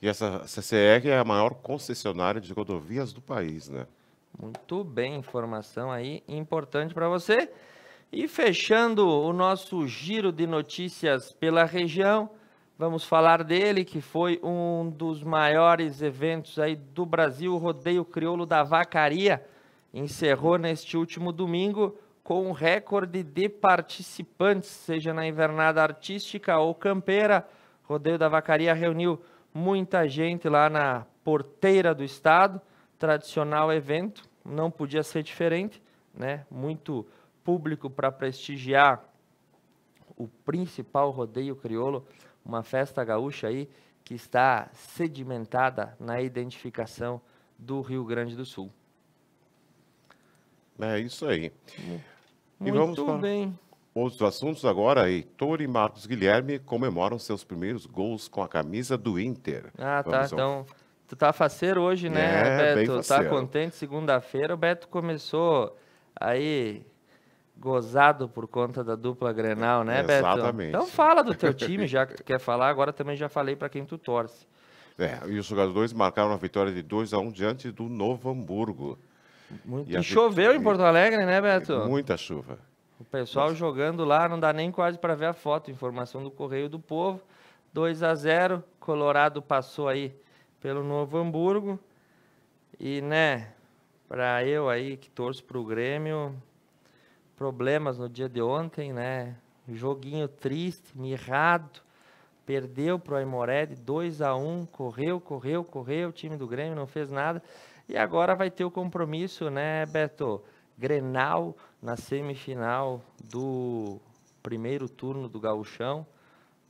E essa CCR é a maior concessionária de rodovias do país, né? Muito bem, informação aí importante para você. E fechando o nosso giro de notícias pela região, vamos falar dele, que foi um dos maiores eventos aí do Brasil, o Rodeio Crioulo da Vacaria. Encerrou neste último domingo com um recorde de participantes, seja na invernada artística ou campeira. O Rodeio da Vacaria reuniu muita gente lá na porteira do estado, tradicional evento, não podia ser diferente, né? Muito público para prestigiar o principal rodeio crioulo, uma festa gaúcha aí que está sedimentada na identificação do Rio Grande do Sul. É isso aí. Muito e vamos para bem. Outros assuntos agora, Heitor e Marcos Guilherme comemoram seus primeiros gols com a camisa do Inter. Ah, tá. vamos tá, então tu tá faceiro hoje, né, é, Beto? Bem tá contente segunda-feira, o Beto começou aí gozado por conta da dupla Grenal, né, Beto? Exatamente. Então fala do teu time, já que tu quer falar, agora também já falei para quem tu torce. É, e os jogadores marcaram uma vitória de 2 a 1 um diante do Novo Hamburgo. Muito... E, choveu em Porto Alegre, né, Beto? Muita chuva. O pessoal jogando lá, não dá nem quase para ver a foto, informação do Correio do Povo. 2 a 0, Colorado passou aí pelo Novo Hamburgo. E, né, para eu aí que torço pro Grêmio, problemas no dia de ontem, né? Joguinho triste, mirrado. Perdeu para o Aimoré de 2 a 1 correu, correu, correu, o time do Grêmio não fez nada. E agora vai ter o compromisso, né, Beto? Grenal na semifinal do primeiro turno do Gauchão.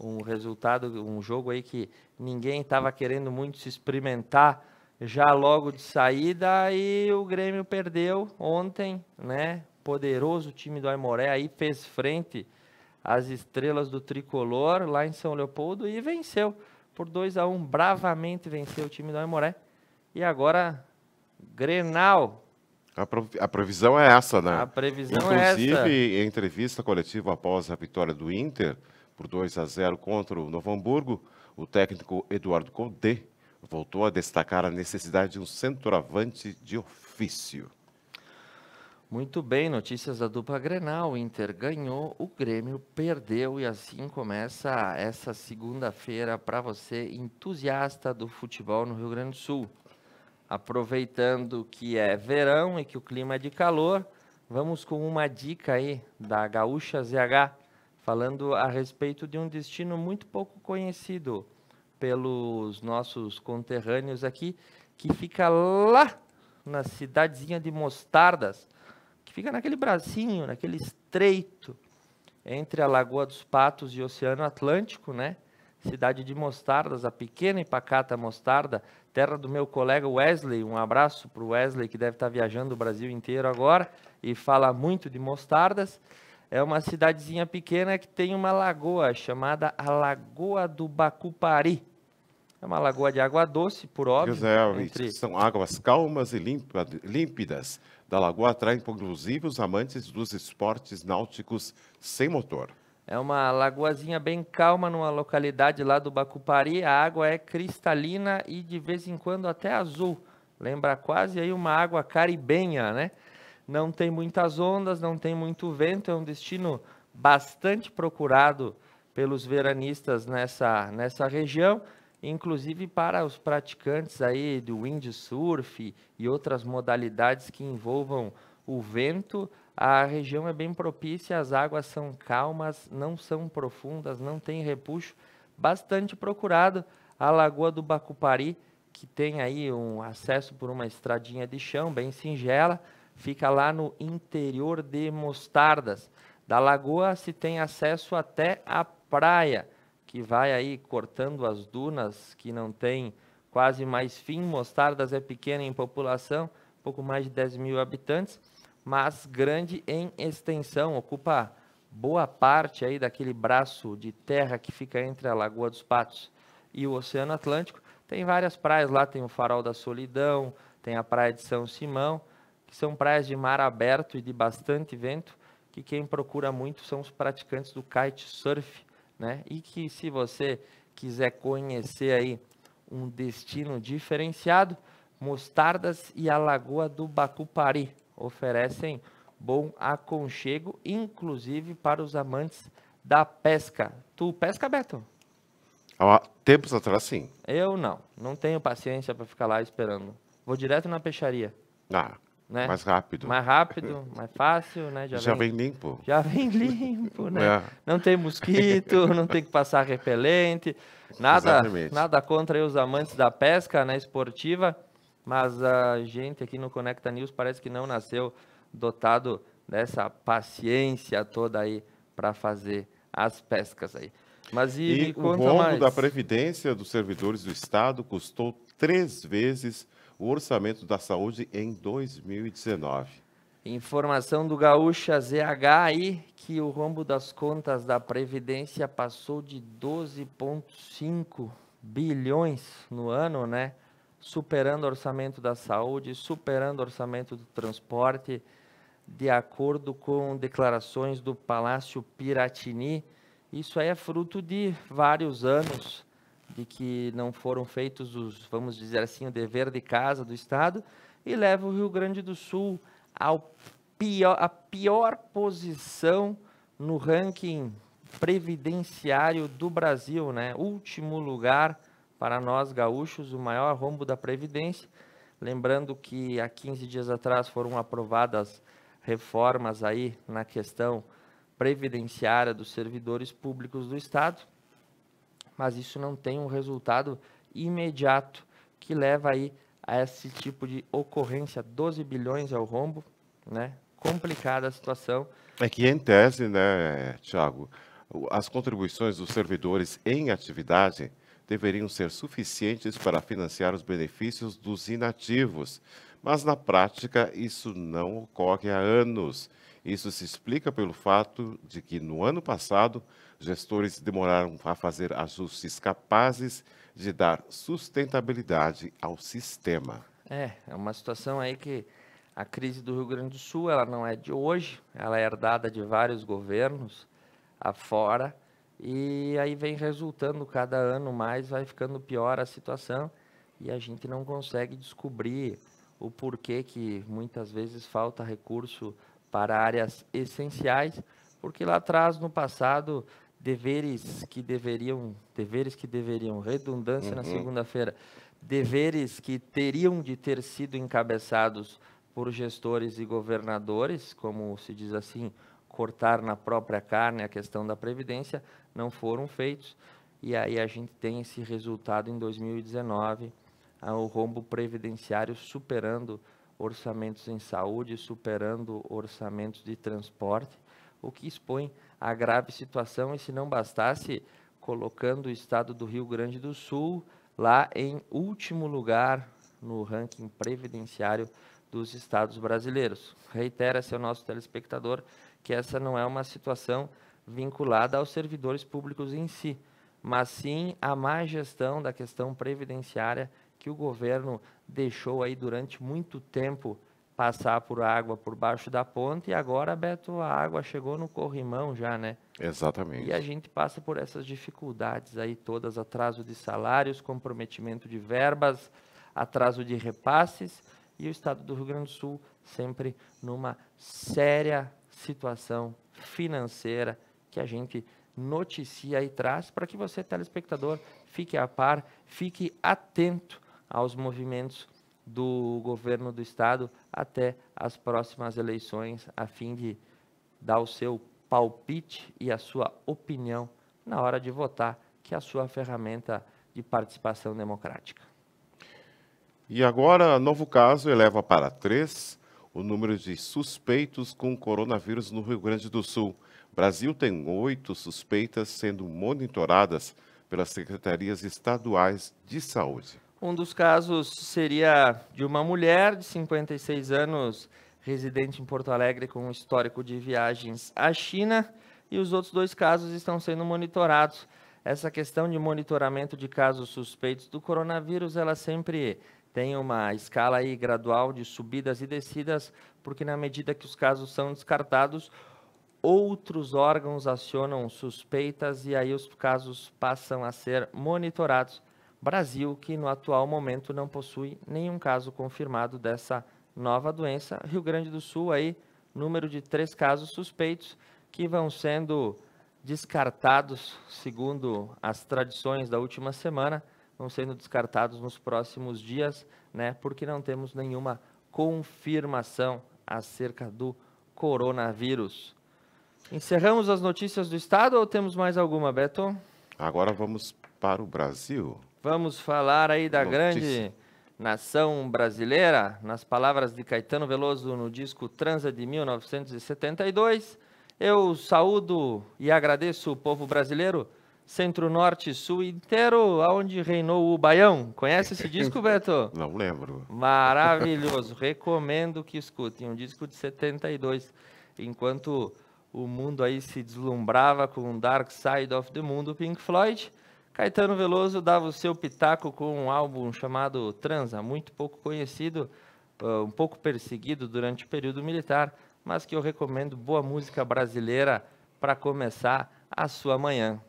Um resultado, um jogo aí que ninguém estava querendo muito se experimentar já logo de saída e o Grêmio perdeu ontem, né? poderoso time do Aimoré aí fez frente às estrelas do tricolor lá em São Leopoldo e venceu por 2 a 1 um, bravamente venceu o time do Aimoré. E agora Grenal. A, pro, a previsão é essa, né? A previsão Inclusive, é essa. Inclusive, em entrevista coletiva após a vitória do Inter por 2 a 0 contra o Novo Hamburgo, o técnico Eduardo Condé voltou a destacar a necessidade de um centroavante de ofício. Muito bem, notícias da dupla Grenal. O Inter ganhou, o Grêmio perdeu e assim começa essa segunda-feira para você, entusiasta do futebol no Rio Grande do Sul. Aproveitando que é verão e que o clima é de calor, vamos com uma dica aí da Gaúcha ZH, falando a respeito de um destino muito pouco conhecido pelos nossos conterrâneos aqui, que fica lá na cidadezinha de Mostardas que fica naquele bracinho, naquele estreito entre a Lagoa dos Patos e o Oceano Atlântico, né? Cidade de Mostardas, a pequena e pacata Mostarda, terra do meu colega Wesley. Um abraço para o Wesley, que deve estar tá viajando o Brasil inteiro agora e fala muito de mostardas. É uma cidadezinha pequena que tem uma lagoa chamada a Lagoa do Bacupari. É uma lagoa de água doce, por óbvio. José, entre... são águas calmas e límpidas, da Lagoa atrai inclusive os amantes dos esportes náuticos sem motor. É uma lagoazinha bem calma numa localidade lá do Bacupari. A água é cristalina e de vez em quando até azul. Lembra quase aí uma água caribenha, né? Não tem muitas ondas, não tem muito vento, é um destino bastante procurado pelos veranistas nessa, nessa região inclusive para os praticantes aí do windsurf e outras modalidades que envolvam o vento, a região é bem propícia, as águas são calmas, não são profundas, não tem repuxo, bastante procurado a Lagoa do Bacupari, que tem aí um acesso por uma estradinha de chão bem singela, fica lá no interior de Mostardas. Da lagoa se tem acesso até a praia que vai aí cortando as dunas, que não tem quase mais fim. Mostardas é pequena em população, pouco mais de 10 mil habitantes, mas grande em extensão, ocupa boa parte aí daquele braço de terra que fica entre a Lagoa dos Patos e o Oceano Atlântico. Tem várias praias lá, tem o Farol da Solidão, tem a Praia de São Simão, que são praias de mar aberto e de bastante vento, que quem procura muito são os praticantes do kite surf, né? E que se você quiser conhecer aí um destino diferenciado, Mostardas e a Lagoa do Bacupari oferecem bom aconchego, inclusive para os amantes da pesca. Tu pesca, Beto? Há tempos atrás, sim. Eu não. Não tenho paciência para ficar lá esperando. Vou direto na peixaria. Ah, né? Mais rápido. Mais rápido, mais fácil, né? Já, já vem, vem, limpo. Já vem limpo, né? É. Não tem mosquito, não tem que passar repelente, nada, nada contra os amantes da pesca, né, esportiva, mas a gente aqui no Conecta News parece que não nasceu dotado dessa paciência toda aí para fazer as pescas aí. Mas e, e o rombo mais. da previdência dos servidores do Estado custou três vezes o orçamento da saúde em 2019. Informação do Gaúcha ZH aí que o rombo das contas da Previdência passou de 12,5 bilhões no ano, né? Superando o orçamento da saúde, superando o orçamento do transporte, de acordo com declarações do Palácio Piratini. Isso aí é fruto de vários anos de que não foram feitos os, vamos dizer assim, o dever de casa do Estado e leva o Rio Grande do Sul ao pior, a pior posição no ranking previdenciário do Brasil, né? Último lugar para nós gaúchos, o maior rombo da previdência. Lembrando que há 15 dias atrás foram aprovadas reformas aí na questão previdenciária dos servidores públicos do estado mas isso não tem um resultado imediato que leva aí a esse tipo de ocorrência. 12 bilhões é o rombo, né? Complicada a situação. É que em tese, né, Tiago, as contribuições dos servidores em atividade deveriam ser suficientes para financiar os benefícios dos inativos. Mas na prática, isso não ocorre há anos. Isso se explica pelo fato de que no ano passado Gestores demoraram a fazer ajustes capazes de dar sustentabilidade ao sistema. É, é uma situação aí que a crise do Rio Grande do Sul, ela não é de hoje, ela é herdada de vários governos afora e aí vem resultando cada ano mais, vai ficando pior a situação e a gente não consegue descobrir o porquê que muitas vezes falta recurso para áreas essenciais, porque lá atrás, no passado, deveres que deveriam, deveres que deveriam, redundância uhum. na segunda-feira, deveres que teriam de ter sido encabeçados por gestores e governadores, como se diz assim, cortar na própria carne a questão da previdência, não foram feitos. E aí a gente tem esse resultado em 2019, o rombo previdenciário superando orçamentos em saúde, superando orçamentos de transporte o que expõe a grave situação, e se não bastasse, colocando o estado do Rio Grande do Sul lá em último lugar no ranking previdenciário dos estados brasileiros. Reitera-se ao nosso telespectador que essa não é uma situação vinculada aos servidores públicos em si, mas sim à má gestão da questão previdenciária que o governo deixou aí durante muito tempo passar por água por baixo da ponte e agora, Beto, a água chegou no corrimão já, né? Exatamente. E a gente passa por essas dificuldades aí todas, atraso de salários, comprometimento de verbas, atraso de repasses e o estado do Rio Grande do Sul sempre numa séria situação financeira que a gente noticia e traz para que você, telespectador, fique a par, fique atento aos movimentos do governo do estado até as próximas eleições, a fim de dar o seu palpite e a sua opinião na hora de votar, que é a sua ferramenta de participação democrática. E agora, novo caso eleva para três o número de suspeitos com coronavírus no Rio Grande do Sul. Brasil tem oito suspeitas sendo monitoradas pelas secretarias estaduais de saúde. Um dos casos seria de uma mulher de 56 anos, residente em Porto Alegre, com um histórico de viagens à China, e os outros dois casos estão sendo monitorados. Essa questão de monitoramento de casos suspeitos do coronavírus, ela sempre tem uma escala aí gradual de subidas e descidas, porque na medida que os casos são descartados, outros órgãos acionam suspeitas e aí os casos passam a ser monitorados Brasil, que no atual momento não possui nenhum caso confirmado dessa nova doença. Rio Grande do Sul, aí, número de três casos suspeitos que vão sendo descartados, segundo as tradições da última semana, vão sendo descartados nos próximos dias, né, porque não temos nenhuma confirmação acerca do coronavírus. Encerramos as notícias do Estado ou temos mais alguma, Beto? Agora vamos para o Brasil. Vamos falar aí da Notícia. grande nação brasileira, nas palavras de Caetano Veloso no disco Transa de 1972. Eu saúdo e agradeço o povo brasileiro, centro, norte, sul inteiro, aonde reinou o Baião. Conhece esse disco, Beto? Não lembro. Maravilhoso. Recomendo que escutem. Um disco de 72. Enquanto o mundo aí se deslumbrava com Dark Side of the Mundo, Pink Floyd Caetano Veloso dava o seu pitaco com um álbum chamado Transa, muito pouco conhecido, ah, um pouco perseguido durante o período militar, mas que eu recomendo boa música brasileira para começar a sua manhã.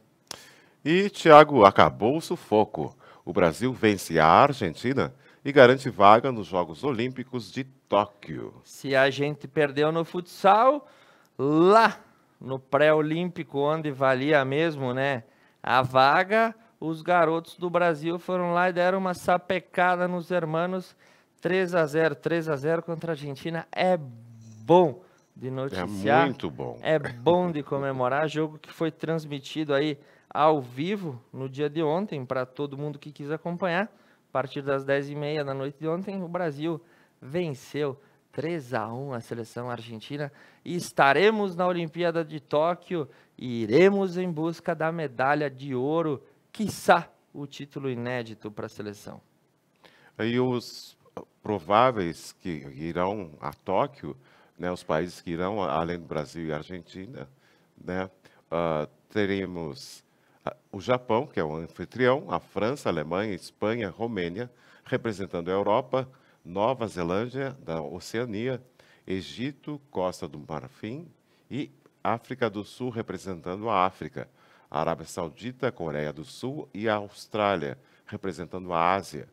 E Thiago acabou o sufoco. O Brasil vence a Argentina e garante vaga nos Jogos Olímpicos de Tóquio. Se a gente perdeu no futsal, lá no pré-olímpico, onde valia mesmo, né? a vaga, os garotos do Brasil foram lá e deram uma sapecada nos hermanos. 3 a 0 3 a 0 contra a Argentina é bom de noticiar. É muito bom. É bom de comemorar. Jogo que foi transmitido aí ao vivo no dia de ontem para todo mundo que quis acompanhar. A partir das 10h30 da noite de ontem, o Brasil venceu 3 a 1 a seleção argentina e estaremos na Olimpíada de Tóquio iremos em busca da medalha de ouro, quiçá o título inédito para a seleção. Aí os prováveis que irão a Tóquio, né, os países que irão além do Brasil e Argentina, né, uh, teremos ah, o Japão, que é o anfitrião, a França, a Alemanha, a Espanha, a Romênia, representando a Europa, Nova Zelândia, da Oceania, Egito, Costa do Marfim e África do Sul representando a África, a Arábia Saudita, a Coreia do Sul e a Austrália representando a Ásia.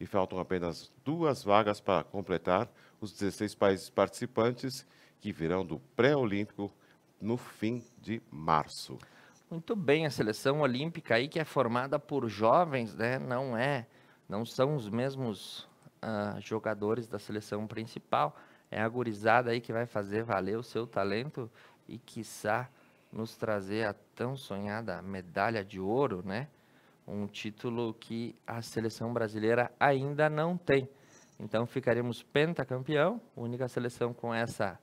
E faltam apenas duas vagas para completar os 16 países participantes que virão do pré-olímpico no fim de março. Muito bem, a seleção olímpica aí que é formada por jovens, né? Não é, não são os mesmos uh, jogadores da seleção principal. É a gurizada aí que vai fazer valer o seu talento e quiçá nos trazer a tão sonhada medalha de ouro, né? Um título que a seleção brasileira ainda não tem. Então ficaremos pentacampeão, única seleção com essa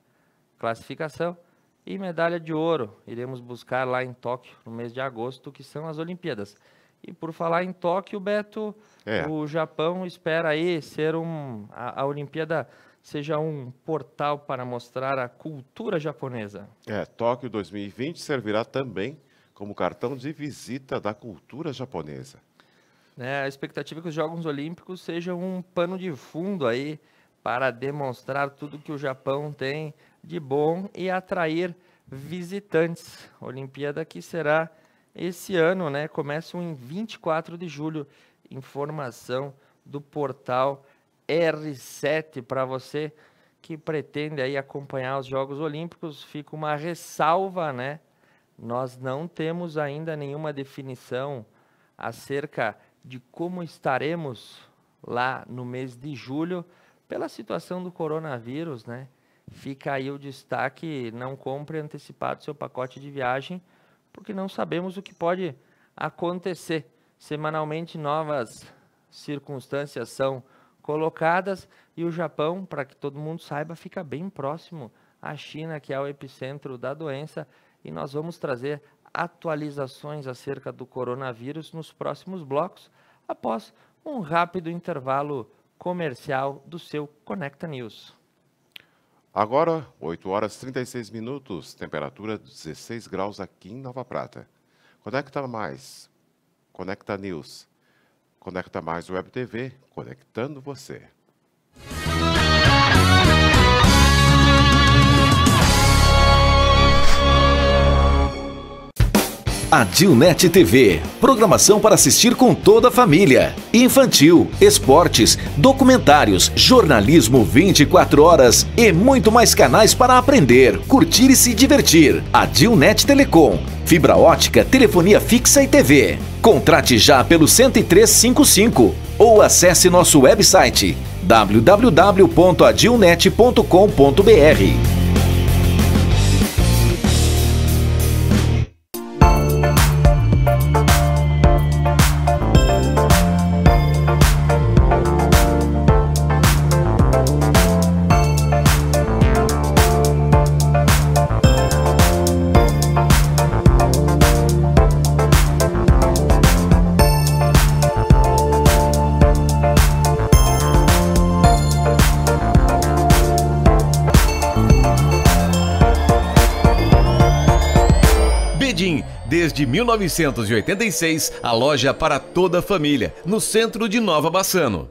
classificação e medalha de ouro. Iremos buscar lá em Tóquio no mês de agosto, que são as Olimpíadas. E por falar em Tóquio, Beto, é. o Japão espera aí ser um, a, a Olimpíada seja um portal para mostrar a cultura japonesa. É, Tóquio 2020 servirá também como cartão de visita da cultura japonesa. É, a expectativa é que os Jogos Olímpicos sejam um pano de fundo aí para demonstrar tudo que o Japão tem de bom e atrair visitantes. A Olimpíada que será esse ano, né? Começa em 24 de julho. Informação do portal R7 para você que pretende aí acompanhar os Jogos Olímpicos. Fica uma ressalva, né? Nós não temos ainda nenhuma definição acerca de como estaremos lá no mês de julho pela situação do coronavírus, né? Fica aí o destaque, não compre antecipado seu pacote de viagem, porque não sabemos o que pode acontecer. Semanalmente novas circunstâncias são colocadas e o Japão, para que todo mundo saiba, fica bem próximo à China, que é o epicentro da doença, e nós vamos trazer atualizações acerca do coronavírus nos próximos blocos, após um rápido intervalo comercial do seu Conecta News. Agora, 8 horas 36 minutos, temperatura 16 graus aqui em Nova Prata. Conecta mais. Conecta News Conecta Mais Web TV, conectando você. A Dilnet TV, programação para assistir com toda a família. Infantil, esportes, documentários, jornalismo 24 horas e muito mais canais para aprender, curtir e se divertir. A Dilnet Telecom fibra ótica, telefonia fixa e TV. Contrate já pelo 10355 ou acesse nosso website www.adilnet.com.br. 1986, a loja para toda a família, no centro de Nova Bassano.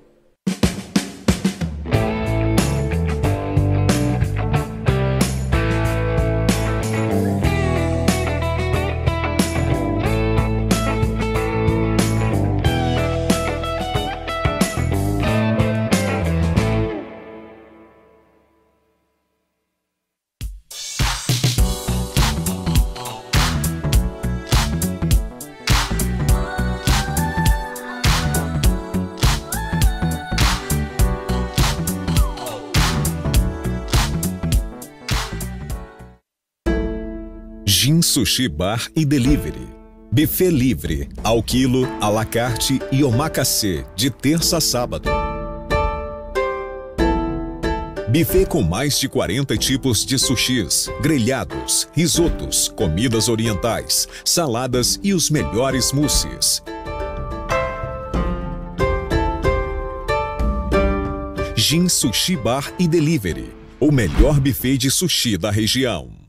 Sushi Bar e Delivery. Buffet livre, ao quilo, à la carte e omakase, de terça a sábado. Buffet com mais de 40 tipos de sushis, grelhados, risotos, comidas orientais, saladas e os melhores mousses. Jin Sushi Bar e Delivery, o melhor buffet de sushi da região.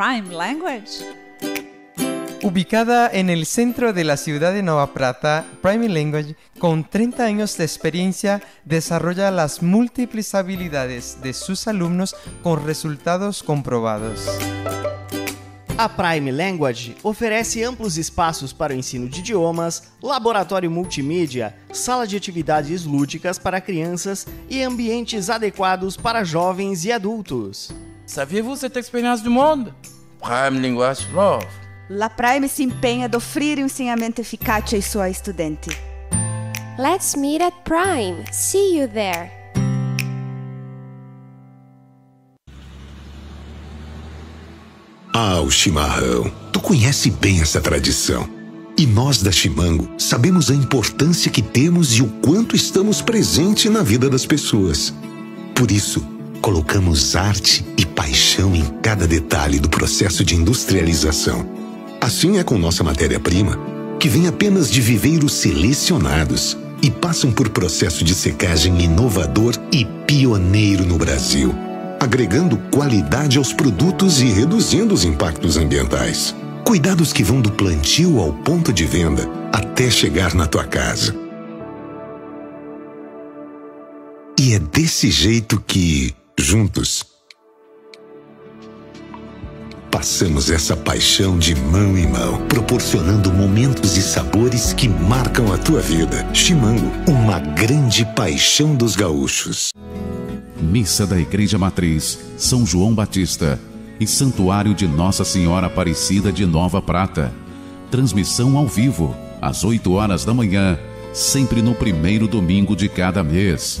prime language. Ubicada en el centro de la ciudad de Nova Prata, Prime Language, con 30 años de experiencia, desarrolla las múltiples habilidades de sus alumnos con resultados comprobados. A Prime Language oferece amplos espaços para o ensino de idiomas, laboratório multimídia, sala de atividades lúdicas para crianças e ambientes adequados para jovens e adultos. Sabia você cette experiência do mundo? Prime linguagem Nova. La Prime se empenha em oferecer um ensinamento eficaz ai suoi studenti. Let's meet at Prime. See you there. Ah, o chimarrão. Tu conhece bem essa tradição. E nós da Chimango sabemos a importância que temos e o quanto estamos presentes na vida das pessoas. Por isso, colocamos arte e paixão em cada detalhe do processo de industrialização. Assim é com nossa matéria-prima, que vem apenas de viveiros selecionados e passam por processo de secagem inovador e pioneiro no Brasil, agregando qualidade aos produtos e reduzindo os impactos ambientais. Cuidados que vão do plantio ao ponto de venda até chegar na tua casa. E é desse jeito que juntos, passamos essa paixão de mão em mão, proporcionando momentos e sabores que marcam a tua vida. Chimango, uma grande paixão dos gaúchos. Missa da Igreja Matriz, São João Batista e Santuário de Nossa Senhora Aparecida de Nova Prata. Transmissão ao vivo, às 8 horas da manhã, sempre no primeiro domingo de cada mês.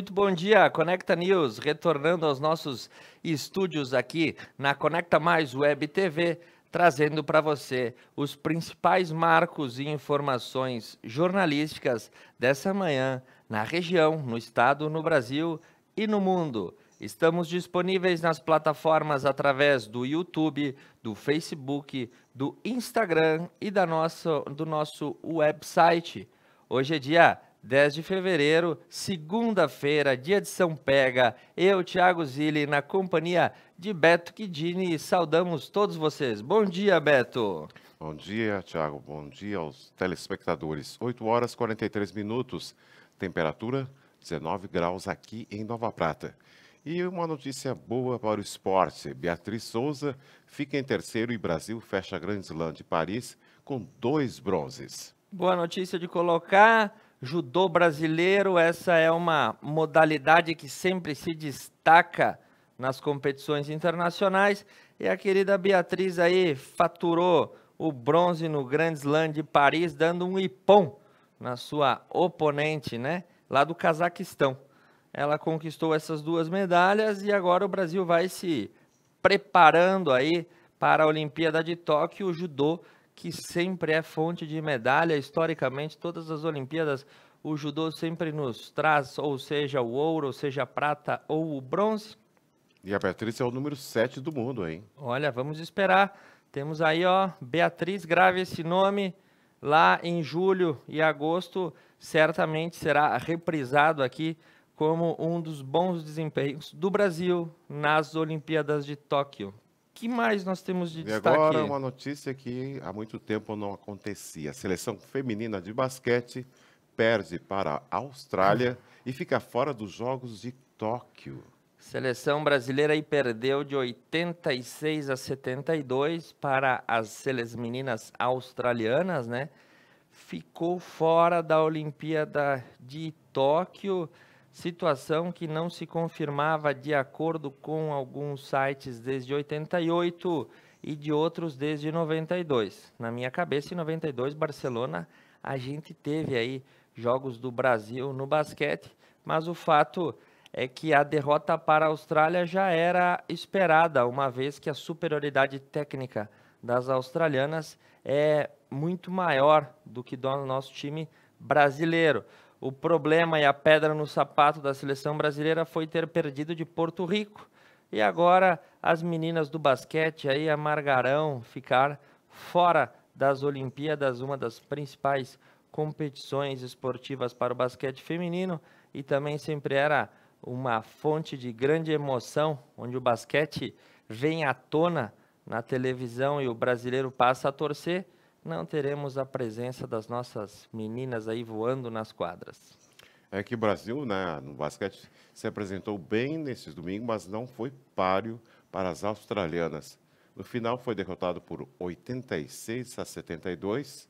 Muito bom dia, Conecta News, retornando aos nossos estúdios aqui na Conecta Mais Web TV, trazendo para você os principais marcos e informações jornalísticas dessa manhã na região, no estado, no Brasil e no mundo. Estamos disponíveis nas plataformas através do YouTube, do Facebook, do Instagram e da nossa, do nosso website. Hoje é dia 10 de fevereiro, segunda-feira, dia de São Pega. Eu, Thiago Zilli, na companhia de Beto Kidini, saudamos todos vocês. Bom dia, Beto. Bom dia, Thiago. Bom dia aos telespectadores. 8 horas 43 minutos, temperatura 19 graus aqui em Nova Prata. E uma notícia boa para o esporte. Beatriz Souza fica em terceiro e Brasil fecha a Grand Slam de Paris com dois bronzes. Boa notícia de colocar judô brasileiro, essa é uma modalidade que sempre se destaca nas competições internacionais. E a querida Beatriz aí faturou o bronze no Grand Slam de Paris, dando um ipom na sua oponente, né? Lá do Cazaquistão. Ela conquistou essas duas medalhas e agora o Brasil vai se preparando aí para a Olimpíada de Tóquio. O judô que sempre é fonte de medalha, historicamente, todas as Olimpíadas, o judô sempre nos traz, ou seja, o ouro, ou seja, a prata ou o bronze. E a Beatriz é o número 7 do mundo, hein? Olha, vamos esperar. Temos aí, ó, Beatriz, grave esse nome. Lá em julho e agosto, certamente será reprisado aqui como um dos bons desempenhos do Brasil nas Olimpíadas de Tóquio que mais nós temos de e destaque? Agora uma notícia que há muito tempo não acontecia. A seleção feminina de basquete perde para a Austrália e fica fora dos Jogos de Tóquio. Seleção brasileira aí perdeu de 86 a 72 para as meninas australianas, né? Ficou fora da Olimpíada de Tóquio situação que não se confirmava de acordo com alguns sites desde 88 e de outros desde 92. Na minha cabeça, em 92, Barcelona, a gente teve aí jogos do Brasil no basquete, mas o fato é que a derrota para a Austrália já era esperada, uma vez que a superioridade técnica das australianas é muito maior do que do nosso time brasileiro. O problema e a pedra no sapato da seleção brasileira foi ter perdido de Porto Rico. E agora as meninas do basquete aí amargarão ficar fora das Olimpíadas, uma das principais competições esportivas para o basquete feminino e também sempre era uma fonte de grande emoção, onde o basquete vem à tona na televisão e o brasileiro passa a torcer não teremos a presença das nossas meninas aí voando nas quadras. É que o Brasil, né, no basquete, se apresentou bem nesses domingos, mas não foi páreo para as australianas. No final foi derrotado por 86 a 72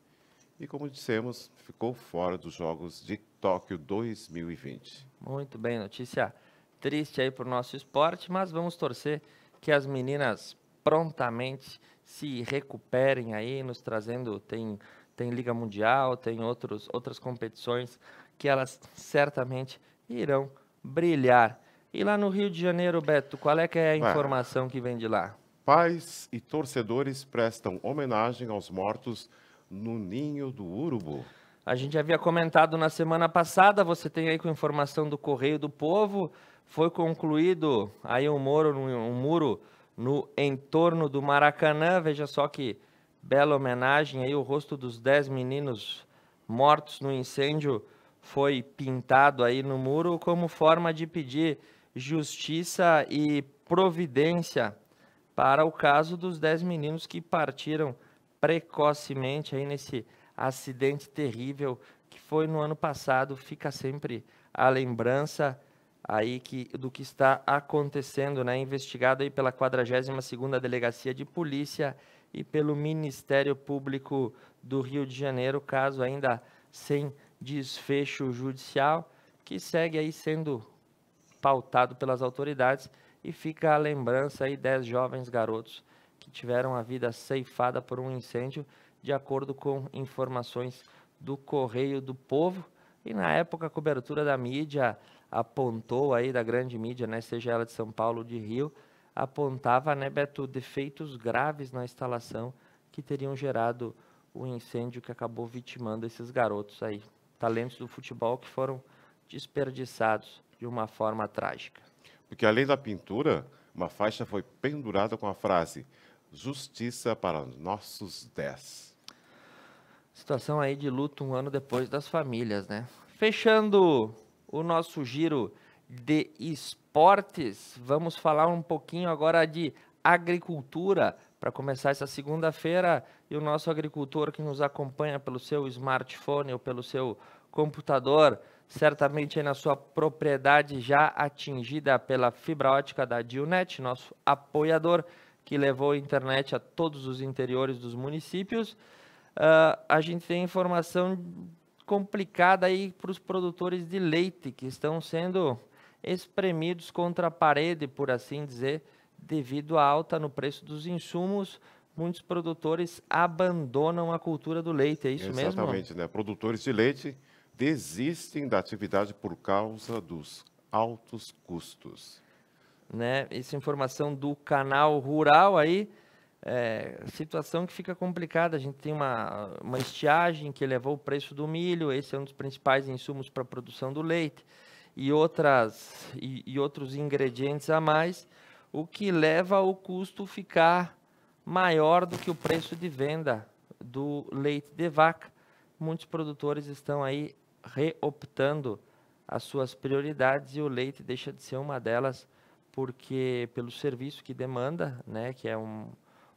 e, como dissemos, ficou fora dos Jogos de Tóquio 2020. Muito bem, notícia triste aí para o nosso esporte, mas vamos torcer que as meninas prontamente se recuperem aí, nos trazendo, tem, tem Liga Mundial, tem outros, outras competições que elas certamente irão brilhar. E lá no Rio de Janeiro, Beto, qual é que é a é. informação que vem de lá? Pais e torcedores prestam homenagem aos mortos no ninho do urubu. A gente havia comentado na semana passada, você tem aí com informação do Correio do Povo, foi concluído aí um muro, um muro no entorno do Maracanã. Veja só que bela homenagem aí, o rosto dos 10 meninos mortos no incêndio foi pintado aí no muro como forma de pedir justiça e providência para o caso dos 10 meninos que partiram precocemente aí nesse acidente terrível que foi no ano passado, fica sempre a lembrança aí que, do que está acontecendo, né, investigado aí pela 42ª Delegacia de Polícia e pelo Ministério Público do Rio de Janeiro, caso ainda sem desfecho judicial, que segue aí sendo pautado pelas autoridades e fica a lembrança aí 10 jovens garotos que tiveram a vida ceifada por um incêndio, de acordo com informações do Correio do Povo, e na época a cobertura da mídia apontou aí da grande mídia, né, seja ela de São Paulo ou de Rio, apontava, né, Beto, defeitos graves na instalação que teriam gerado o incêndio que acabou vitimando esses garotos aí, talentos do futebol que foram desperdiçados de uma forma trágica. Porque além da pintura, uma faixa foi pendurada com a frase: Justiça para nossos dez. Situação aí de luto um ano depois das famílias, né? Fechando o nosso giro de esportes. Vamos falar um pouquinho agora de agricultura para começar essa segunda-feira e o nosso agricultor que nos acompanha pelo seu smartphone ou pelo seu computador, certamente na sua propriedade já atingida pela fibra ótica da Dilnet, nosso apoiador que levou a internet a todos os interiores dos municípios. Uh, a gente tem informação complicada aí para os produtores de leite que estão sendo espremidos contra a parede, por assim dizer, devido à alta no preço dos insumos. Muitos produtores abandonam a cultura do leite, é isso Exatamente, mesmo? Exatamente, né? Produtores de leite desistem da atividade por causa dos altos custos. Né? Essa informação do canal Rural aí é, situação que fica complicada. A gente tem uma, uma estiagem que elevou o preço do milho, esse é um dos principais insumos para a produção do leite, e, outras, e, e, outros ingredientes a mais, o que leva o custo ficar maior do que o preço de venda do leite de vaca. Muitos produtores estão aí reoptando as suas prioridades e o leite deixa de ser uma delas porque pelo serviço que demanda, né, que é um,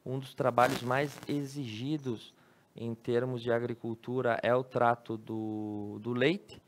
um dos trabalhos mais exigidos em termos de agricultura é o trato do, do leite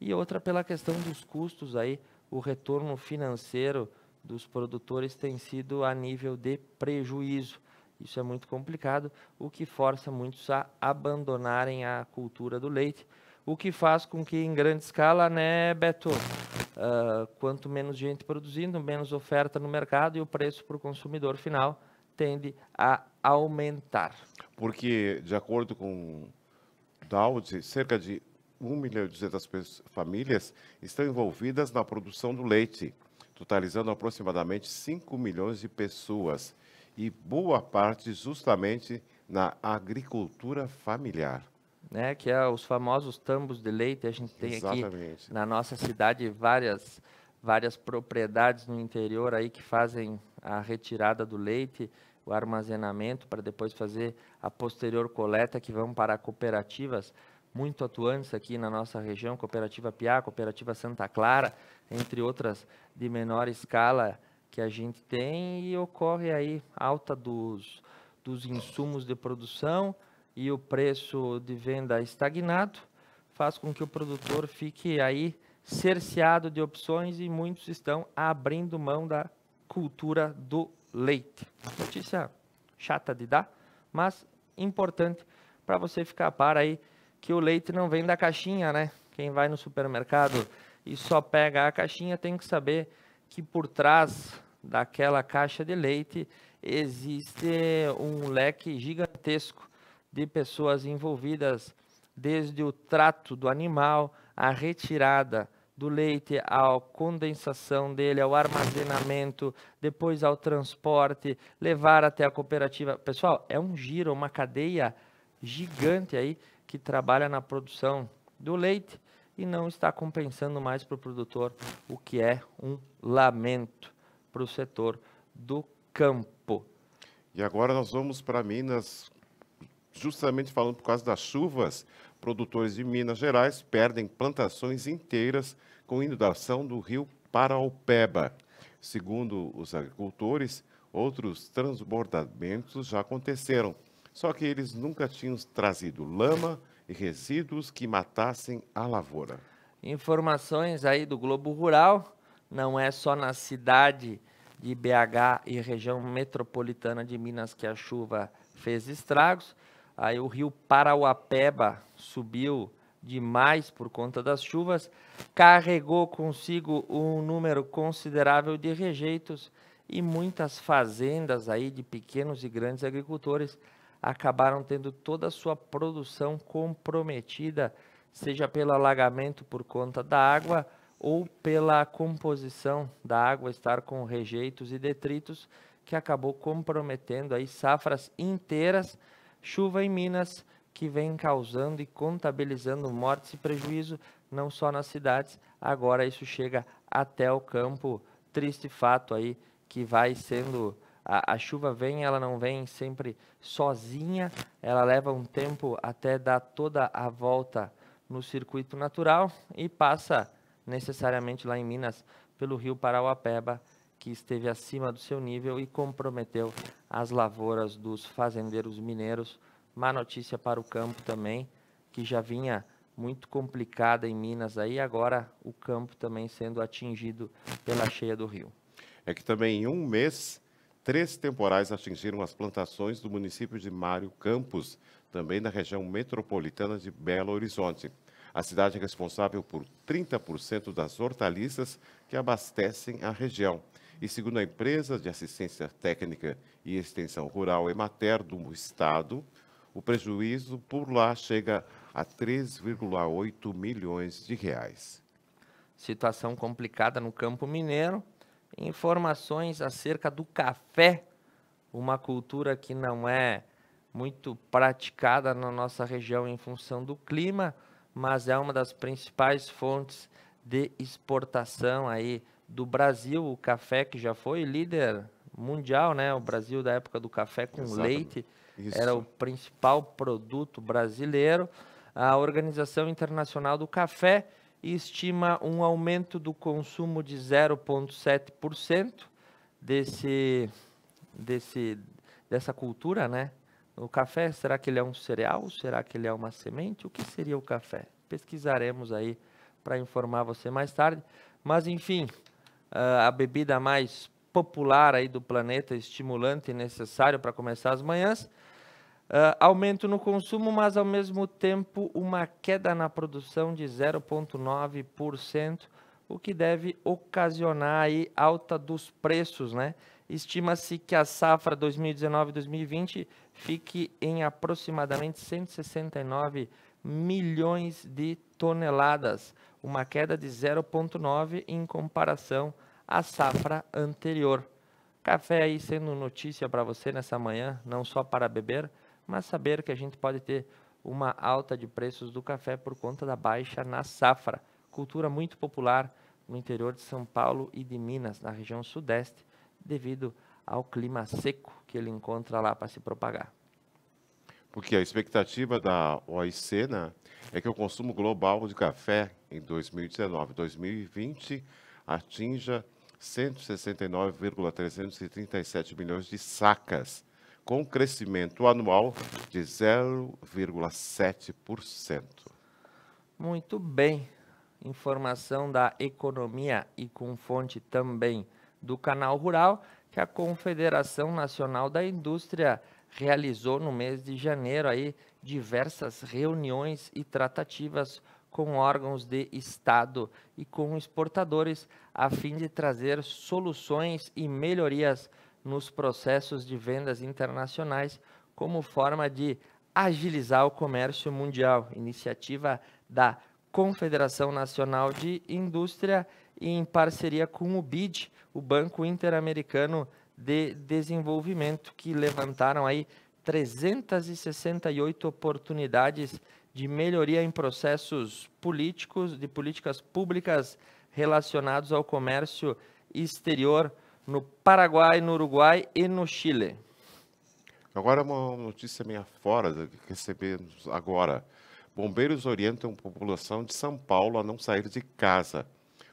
e outra pela questão dos custos aí o retorno financeiro dos produtores tem sido a nível de prejuízo isso é muito complicado o que força muitos a abandonarem a cultura do leite o que faz com que em grande escala né Beto uh, quanto menos gente produzindo menos oferta no mercado e o preço para o consumidor final tende a aumentar. Porque, de acordo com Dowd, cerca de 1 milhão e 200 famílias estão envolvidas na produção do leite, totalizando aproximadamente 5 milhões de pessoas, e boa parte justamente na agricultura familiar. Né, que é os famosos tambos de leite, a gente tem Exatamente. aqui na nossa cidade várias várias propriedades no interior aí que fazem a retirada do leite o armazenamento para depois fazer a posterior coleta que vão para cooperativas muito atuantes aqui na nossa região, Cooperativa Piá, Cooperativa Santa Clara, entre outras de menor escala que a gente tem e ocorre aí alta dos, dos insumos de produção e o preço de venda estagnado faz com que o produtor fique aí cerceado de opções e muitos estão abrindo mão da cultura do leite. Uma notícia chata de dar, mas importante para você ficar par aí que o leite não vem da caixinha, né? Quem vai no supermercado e só pega a caixinha tem que saber que por trás daquela caixa de leite existe um leque gigantesco de pessoas envolvidas, desde o trato do animal, a retirada, do leite à condensação dele, ao armazenamento, depois ao transporte, levar até a cooperativa. Pessoal, é um giro, uma cadeia gigante aí que trabalha na produção do leite e não está compensando mais para o produtor, o que é um lamento para o setor do campo. E agora nós vamos para Minas, justamente falando por causa das chuvas, produtores de Minas Gerais perdem plantações inteiras com inundação do rio Paraupeba. Segundo os agricultores, outros transbordamentos já aconteceram, só que eles nunca tinham trazido lama e resíduos que matassem a lavoura. Informações aí do Globo Rural, não é só na cidade de BH e região metropolitana de Minas que a chuva fez estragos. Aí o rio Parauapeba subiu demais por conta das chuvas, carregou consigo um número considerável de rejeitos e muitas fazendas aí de pequenos e grandes agricultores acabaram tendo toda a sua produção comprometida, seja pelo alagamento por conta da água ou pela composição da água estar com rejeitos e detritos que acabou comprometendo aí safras inteiras, chuva em Minas que vem causando e contabilizando mortes e prejuízo, não só nas cidades, agora isso chega até o campo. Triste fato aí que vai sendo. A, a, chuva vem, ela não vem sempre sozinha, ela leva um tempo até dar toda a volta no circuito natural e passa necessariamente lá em Minas pelo rio Parauapeba, que esteve acima do seu nível e comprometeu as lavouras dos fazendeiros mineiros. Má notícia para o campo também, que já vinha muito complicada em Minas aí, agora o campo também sendo atingido pela cheia do rio. É que também em um mês, três temporais atingiram as plantações do município de Mário Campos, também na região metropolitana de Belo Horizonte. A cidade é responsável por 30% das hortaliças que abastecem a região. E segundo a empresa de assistência técnica e extensão rural Emater do Estado, o prejuízo por lá chega a 3,8 milhões de reais. Situação complicada no campo mineiro. Informações acerca do café, uma cultura que não é muito praticada na nossa região em função do clima, mas é uma das principais fontes de exportação aí do Brasil, o café que já foi líder mundial, né? O Brasil da época do café com Exatamente. leite isso. Era o principal produto brasileiro. A Organização Internacional do Café estima um aumento do consumo de 0,7% desse, desse, dessa cultura, né? O café, será que ele é um cereal? Será que ele é uma semente? O que seria o café? Pesquisaremos aí para informar você mais tarde. Mas, enfim, a bebida mais popular aí do planeta, estimulante e necessário para começar as manhãs, Uh, aumento no consumo, mas ao mesmo tempo uma queda na produção de 0,9%, o que deve ocasionar aí alta dos preços, né? Estima-se que a safra 2019-2020 fique em aproximadamente 169 milhões de toneladas, uma queda de 0,9 em comparação à safra anterior. Café aí sendo notícia para você nessa manhã, não só para beber, mas saber que a gente pode ter uma alta de preços do café por conta da baixa na safra, cultura muito popular no interior de São Paulo e de Minas, na região sudeste, devido ao clima seco que ele encontra lá para se propagar. Porque a expectativa da OIC né, é que o consumo global de café em 2019 2020 atinja 169,337 milhões de sacas, com crescimento anual de 0,7%. Muito bem. Informação da Economia e com fonte também do Canal Rural, que a Confederação Nacional da Indústria realizou no mês de janeiro aí diversas reuniões e tratativas com órgãos de Estado e com exportadores, a fim de trazer soluções e melhorias nos processos de vendas internacionais como forma de agilizar o comércio mundial, iniciativa da Confederação Nacional de Indústria em parceria com o BID, o Banco Interamericano de Desenvolvimento, que levantaram aí 368 oportunidades de melhoria em processos políticos, de políticas públicas relacionados ao comércio exterior no Paraguai, no Uruguai e no Chile. Agora é uma notícia meio fora que recebemos agora. Bombeiros orientam população de São Paulo a não sair de casa.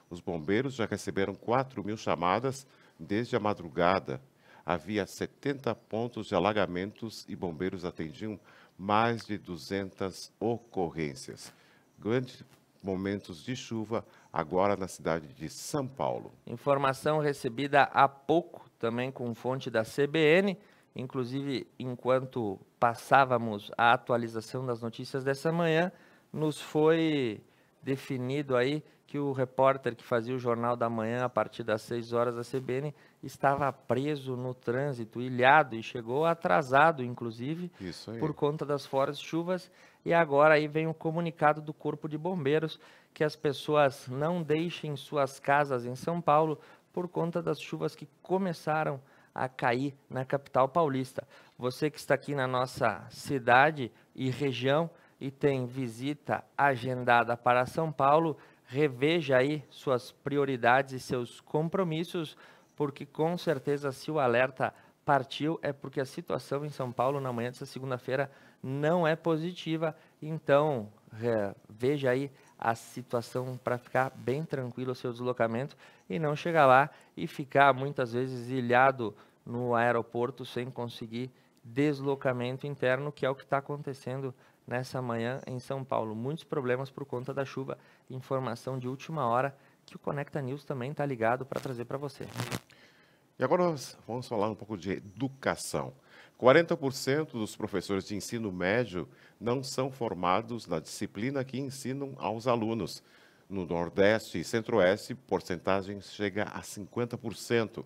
Os bombeiros já receberam 4 mil chamadas desde a madrugada. Havia 70 pontos de alagamentos e bombeiros atendiam mais de 200 ocorrências. Grandes momentos de chuva agora na cidade de São Paulo. Informação recebida há pouco, também com fonte da CBN. Inclusive, enquanto passávamos a atualização das notícias dessa manhã, nos foi definido aí que o repórter que fazia o Jornal da Manhã a partir das 6 horas da CBN estava preso no trânsito, ilhado e chegou atrasado, inclusive, por conta das fortes chuvas e agora aí vem o comunicado do Corpo de Bombeiros que as pessoas não deixem suas casas em São Paulo por conta das chuvas que começaram a cair na capital paulista. Você que está aqui na nossa cidade e região e tem visita agendada para São Paulo, reveja aí suas prioridades e seus compromissos, porque com certeza se o alerta partiu é porque a situação em São Paulo na manhã dessa segunda-feira não é positiva. Então, é, veja aí a situação para ficar bem tranquilo o seu deslocamento e não chegar lá e ficar muitas vezes ilhado no aeroporto sem conseguir deslocamento interno, que é o que está acontecendo nessa manhã em São Paulo. Muitos problemas por conta da chuva. Informação de última hora que o Conecta News também está ligado para trazer para você. E agora nós vamos falar um pouco de educação. 40% dos professores de ensino médio não são formados na disciplina que ensinam aos alunos. No Nordeste e Centro-Oeste, porcentagem chega a 50%.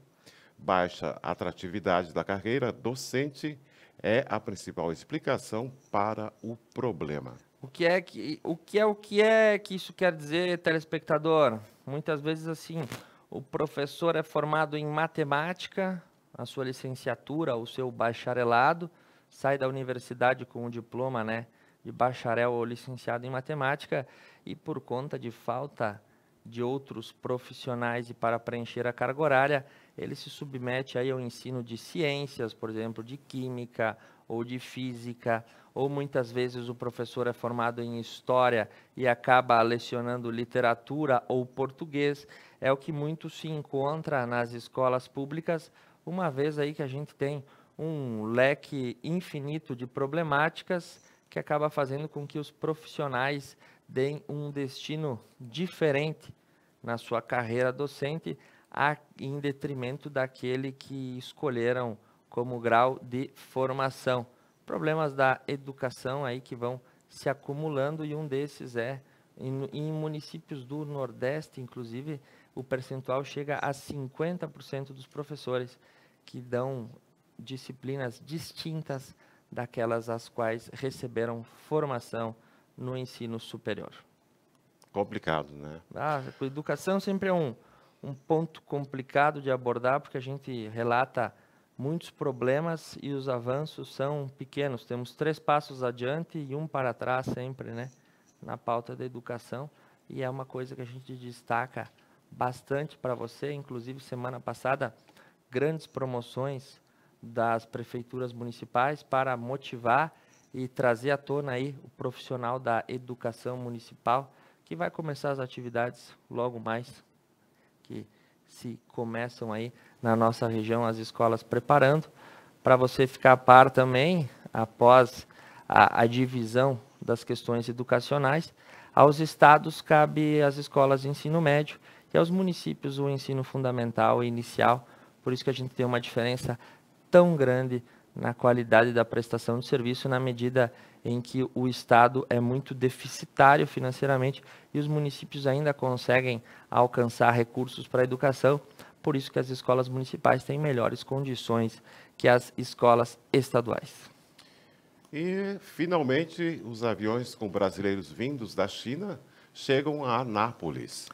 Baixa atratividade da carreira docente é a principal explicação para o problema. O que é que o que é o que é que isso quer dizer, telespectador? Muitas vezes assim, o professor é formado em matemática, a sua licenciatura, o seu bacharelado, sai da universidade com um diploma, né, de bacharel ou licenciado em matemática e por conta de falta de outros profissionais e para preencher a carga horária, ele se submete aí ao ensino de ciências, por exemplo, de química ou de física, ou muitas vezes o professor é formado em história e acaba lecionando literatura ou português, é o que muito se encontra nas escolas públicas uma vez aí que a gente tem um leque infinito de problemáticas que acaba fazendo com que os profissionais deem um destino diferente na sua carreira docente, a, em detrimento daquele que escolheram como grau de formação. Problemas da educação aí que vão se acumulando e um desses é em, em municípios do Nordeste, inclusive, o percentual chega a 50% dos professores que dão disciplinas distintas daquelas às quais receberam formação no ensino superior. Complicado, né? Ah, a educação sempre é um, um ponto complicado de abordar, porque a gente relata muitos problemas e os avanços são pequenos. Temos três passos adiante e um para trás sempre, né? Na pauta da educação. E é uma coisa que a gente destaca bastante para você, inclusive semana passada, grandes promoções das prefeituras municipais para motivar e trazer à tona aí o profissional da educação municipal que vai começar as atividades logo mais que se começam aí na nossa região as escolas preparando para você ficar a par também após a, a divisão das questões educacionais aos estados cabe as escolas de ensino médio é aos municípios o ensino fundamental e inicial. Por isso que a gente tem uma diferença tão grande na qualidade da prestação de serviço na medida em que o Estado é muito deficitário financeiramente e os municípios ainda conseguem alcançar recursos para a educação, por isso que as escolas municipais têm melhores condições que as escolas estaduais. E, finalmente, os aviões com brasileiros vindos da China chegam a Anápolis.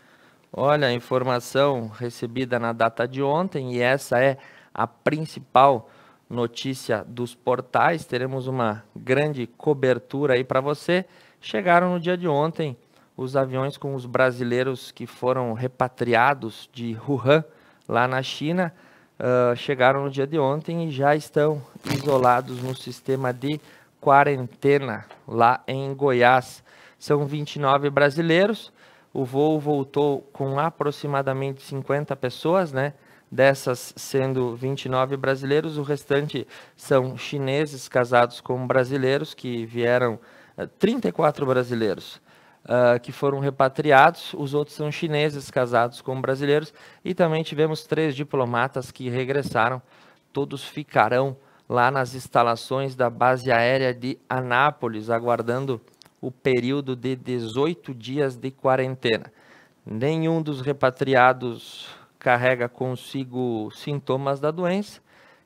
Olha, a informação recebida na data de ontem, e essa é a principal notícia dos portais, teremos uma grande cobertura aí para você. Chegaram no dia de ontem os aviões com os brasileiros que foram repatriados de Wuhan, lá na China, uh, chegaram no dia de ontem e já estão isolados no sistema de quarentena lá em Goiás. São 29 brasileiros o voo voltou com aproximadamente 50 pessoas, né? Dessas sendo 29 brasileiros, o restante são chineses casados com brasileiros que vieram, 34 eh, brasileiros. Uh, que foram repatriados, os outros são chineses casados com brasileiros, e também tivemos três diplomatas que regressaram. Todos ficarão lá nas instalações da base aérea de Anápolis, aguardando o período de 18 dias de quarentena. Nenhum dos repatriados carrega consigo sintomas da doença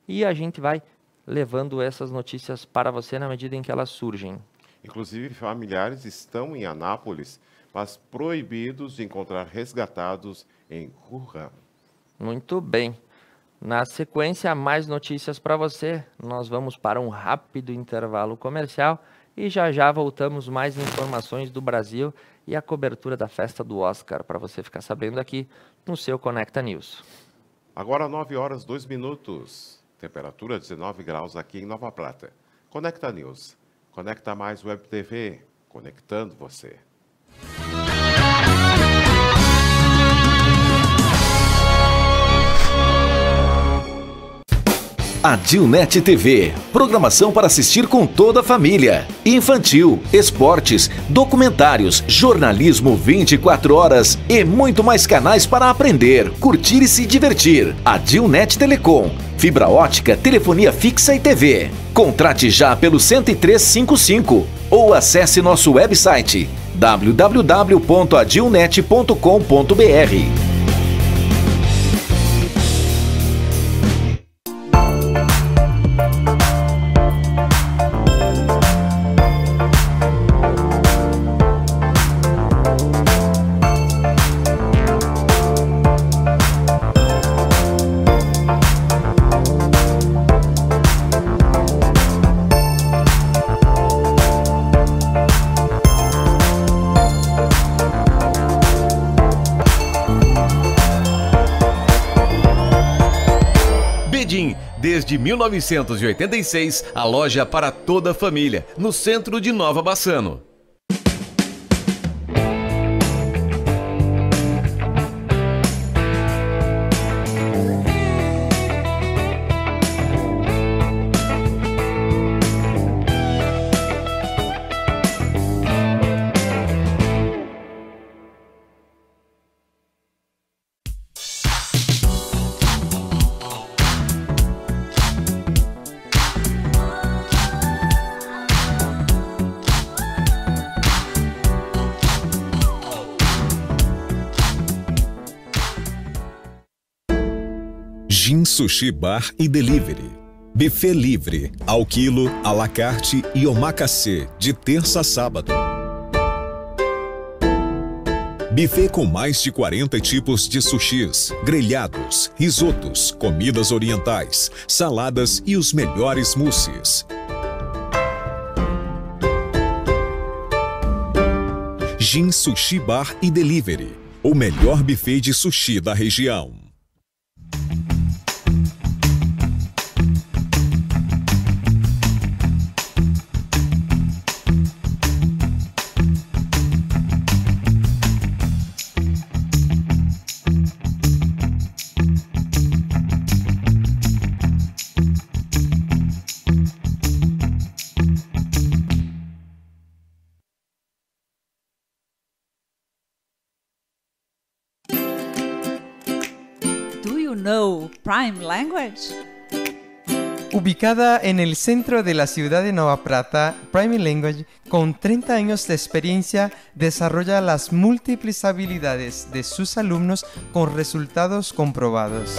e a gente vai levando essas notícias para você na medida em que elas surgem. Inclusive, familiares estão em Anápolis, mas proibidos de encontrar resgatados em Wuhan. Muito bem. Na sequência, mais notícias para você. Nós vamos para um rápido intervalo comercial e já já voltamos mais informações do Brasil e a cobertura da festa do Oscar para você ficar sabendo aqui no seu Conecta News. Agora 9 horas 2 minutos. Temperatura 19 graus aqui em Nova Prata. Conecta News. Conecta mais Web TV, conectando você. A Dilnet TV, programação para assistir com toda a família. Infantil, esportes, documentários, jornalismo 24 horas e muito mais canais para aprender, curtir e se divertir. A Dilnet Telecom, fibra ótica, telefonia fixa e TV. Contrate já pelo 10355 ou acesse nosso website www.adilnet.com.br. Desde 1986, a loja para toda a família, no centro de Nova Bassano. sushi bar e delivery. Buffet livre, ao quilo, à la carte e omakase, de terça a sábado. Buffet com mais de 40 tipos de sushis, grelhados, risotos, comidas orientais, saladas e os melhores mousses. Jin Sushi Bar e Delivery, o melhor buffet de sushi da região. Prime Language. Ubicada en el centro de la ciudad de Nova Prata, Prime Language, con 30 años de experiencia, desarrolla las múltiples habilidades de sus alumnos con resultados comprobados.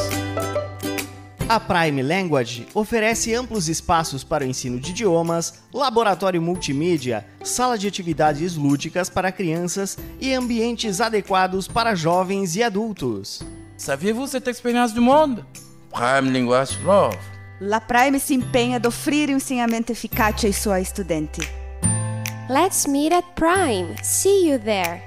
A Prime Language oferece amplos espaços para o ensino de idiomas, laboratório multimídia, sala de atividades lúdicas para crianças e ambientes adequados para jovens e adultos. Saviez-vous cette expérience du monde? Prime linguagem Love. La Prime se empenha a offrir um ensinamento eficaz ai suoi studenti. Let's meet at Prime. See you there.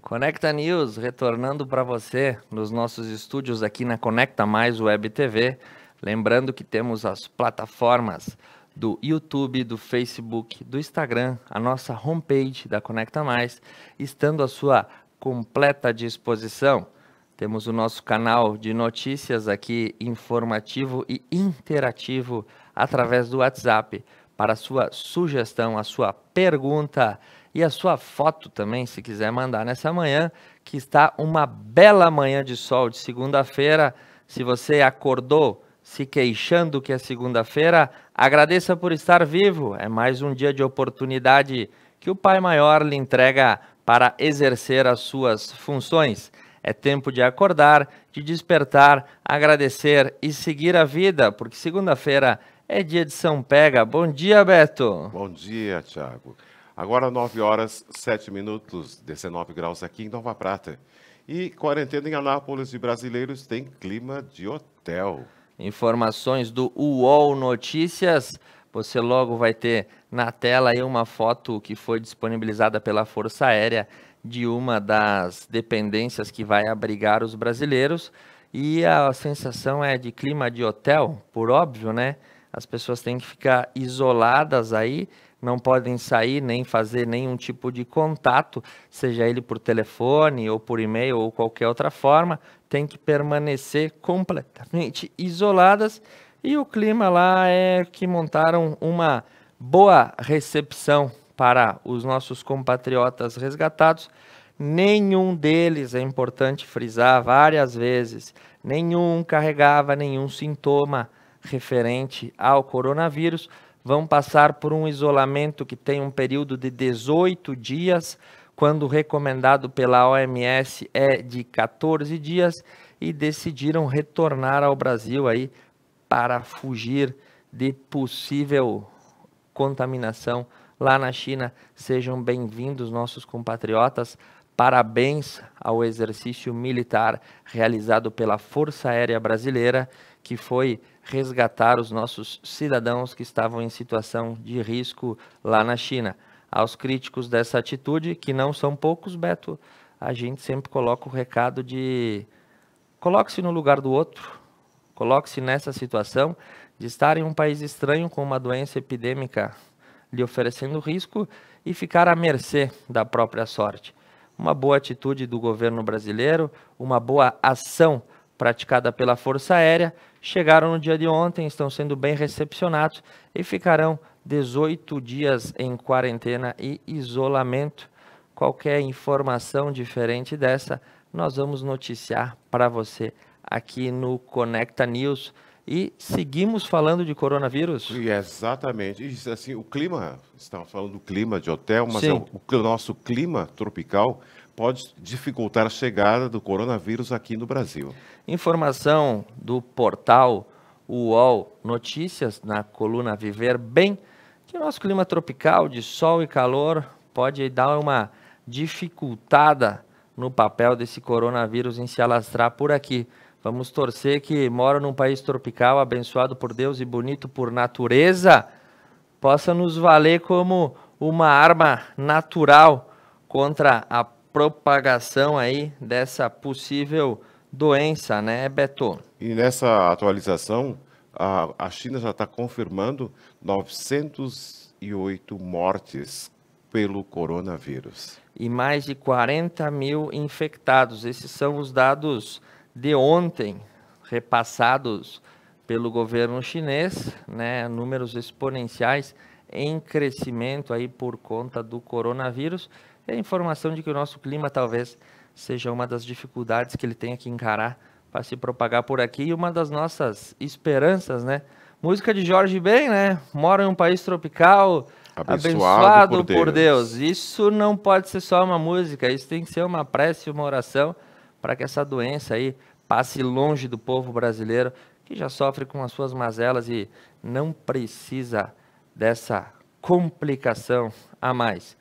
Conecta News retornando para você nos nossos estúdios aqui na Conecta Mais Web TV Lembrando que temos as plataformas do YouTube, do Facebook, do Instagram, a nossa homepage da Conecta Mais, estando à sua completa disposição. Temos o nosso canal de notícias aqui informativo e interativo através do WhatsApp para a sua sugestão, a sua pergunta e a sua foto também, se quiser mandar nessa manhã, que está uma bela manhã de sol de segunda-feira. Se você acordou se queixando que é segunda-feira, agradeça por estar vivo. É mais um dia de oportunidade que o Pai Maior lhe entrega para exercer as suas funções. É tempo de acordar, de despertar, agradecer e seguir a vida, porque segunda-feira é dia de São Pega. Bom dia, Beto. Bom dia, Tiago. Agora 9 horas 7 minutos, 19 graus aqui em Nova Prata. E quarentena em Anápolis e brasileiros têm clima de hotel informações do UOL Notícias. Você logo vai ter na tela aí uma foto que foi disponibilizada pela Força Aérea de uma das dependências que vai abrigar os brasileiros. E a sensação é de clima de hotel, por óbvio, né? As pessoas têm que ficar isoladas aí não podem sair nem fazer nenhum tipo de contato, seja ele por telefone ou por e-mail ou qualquer outra forma, tem que permanecer completamente isoladas. E o clima lá é que montaram uma boa recepção para os nossos compatriotas resgatados. Nenhum deles, é importante frisar várias vezes, nenhum carregava nenhum sintoma referente ao coronavírus vão passar por um isolamento que tem um período de 18 dias, quando o recomendado pela OMS é de 14 dias, e decidiram retornar ao Brasil aí para fugir de possível contaminação lá na China. Sejam bem-vindos, nossos compatriotas. Parabéns ao exercício militar realizado pela Força Aérea Brasileira que foi resgatar os nossos cidadãos que estavam em situação de risco lá na China. Aos críticos dessa atitude, que não são poucos, Beto, a gente sempre coloca o recado de coloque-se no lugar do outro, coloque-se nessa situação de estar em um país estranho com uma doença epidêmica lhe oferecendo risco e ficar à mercê da própria sorte. Uma boa atitude do governo brasileiro, uma boa ação praticada pela Força Aérea chegaram no dia de ontem, estão sendo bem recepcionados e ficarão 18 dias em quarentena e isolamento. Qualquer informação diferente dessa, nós vamos noticiar para você aqui no Conecta News. E seguimos falando de coronavírus? Exatamente. E, assim, o clima, estamos falando do clima de hotel, mas é o, o nosso clima tropical pode dificultar a chegada do coronavírus aqui no Brasil. Informação do portal UOL Notícias, na coluna Viver Bem, que o nosso clima tropical de sol e calor pode dar uma dificultada no papel desse coronavírus em se alastrar por aqui. Vamos torcer que mora num país tropical abençoado por Deus e bonito por natureza, possa nos valer como uma arma natural contra a propagação aí dessa possível doença, né, Beto? E nessa atualização, a, a China já está confirmando 908 mortes pelo coronavírus. E mais de 40 mil infectados. Esses são os dados de ontem, repassados pelo governo chinês, né, números exponenciais em crescimento aí por conta do coronavírus é a informação de que o nosso clima talvez seja uma das dificuldades que ele tenha que encarar para se propagar por aqui e uma das nossas esperanças, né? Música de Jorge Ben, né? Mora em um país tropical, abençoado, abençoado por, Deus. por, Deus. Isso não pode ser só uma música, isso tem que ser uma prece, uma oração para que essa doença aí passe longe do povo brasileiro que já sofre com as suas mazelas e não precisa dessa complicação a mais.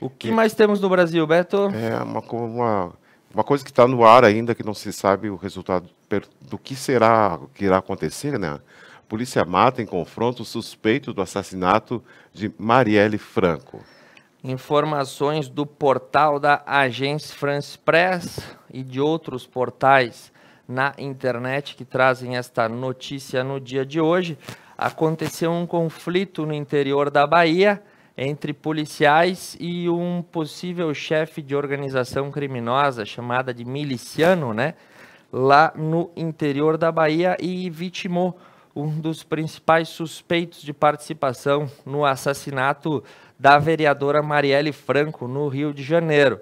O que mais temos no Brasil, Beto? É uma, uma, uma coisa que está no ar ainda, que não se sabe o resultado do que será, que irá acontecer, né? A polícia mata em confronto o suspeito do assassinato de Marielle Franco. Informações do portal da Agência France Press e de outros portais na internet que trazem esta notícia no dia de hoje. Aconteceu um conflito no interior da Bahia entre policiais e um possível chefe de organização criminosa chamada de miliciano, né? Lá no interior da Bahia e vitimou um dos principais suspeitos de participação no assassinato da vereadora Marielle Franco no Rio de Janeiro.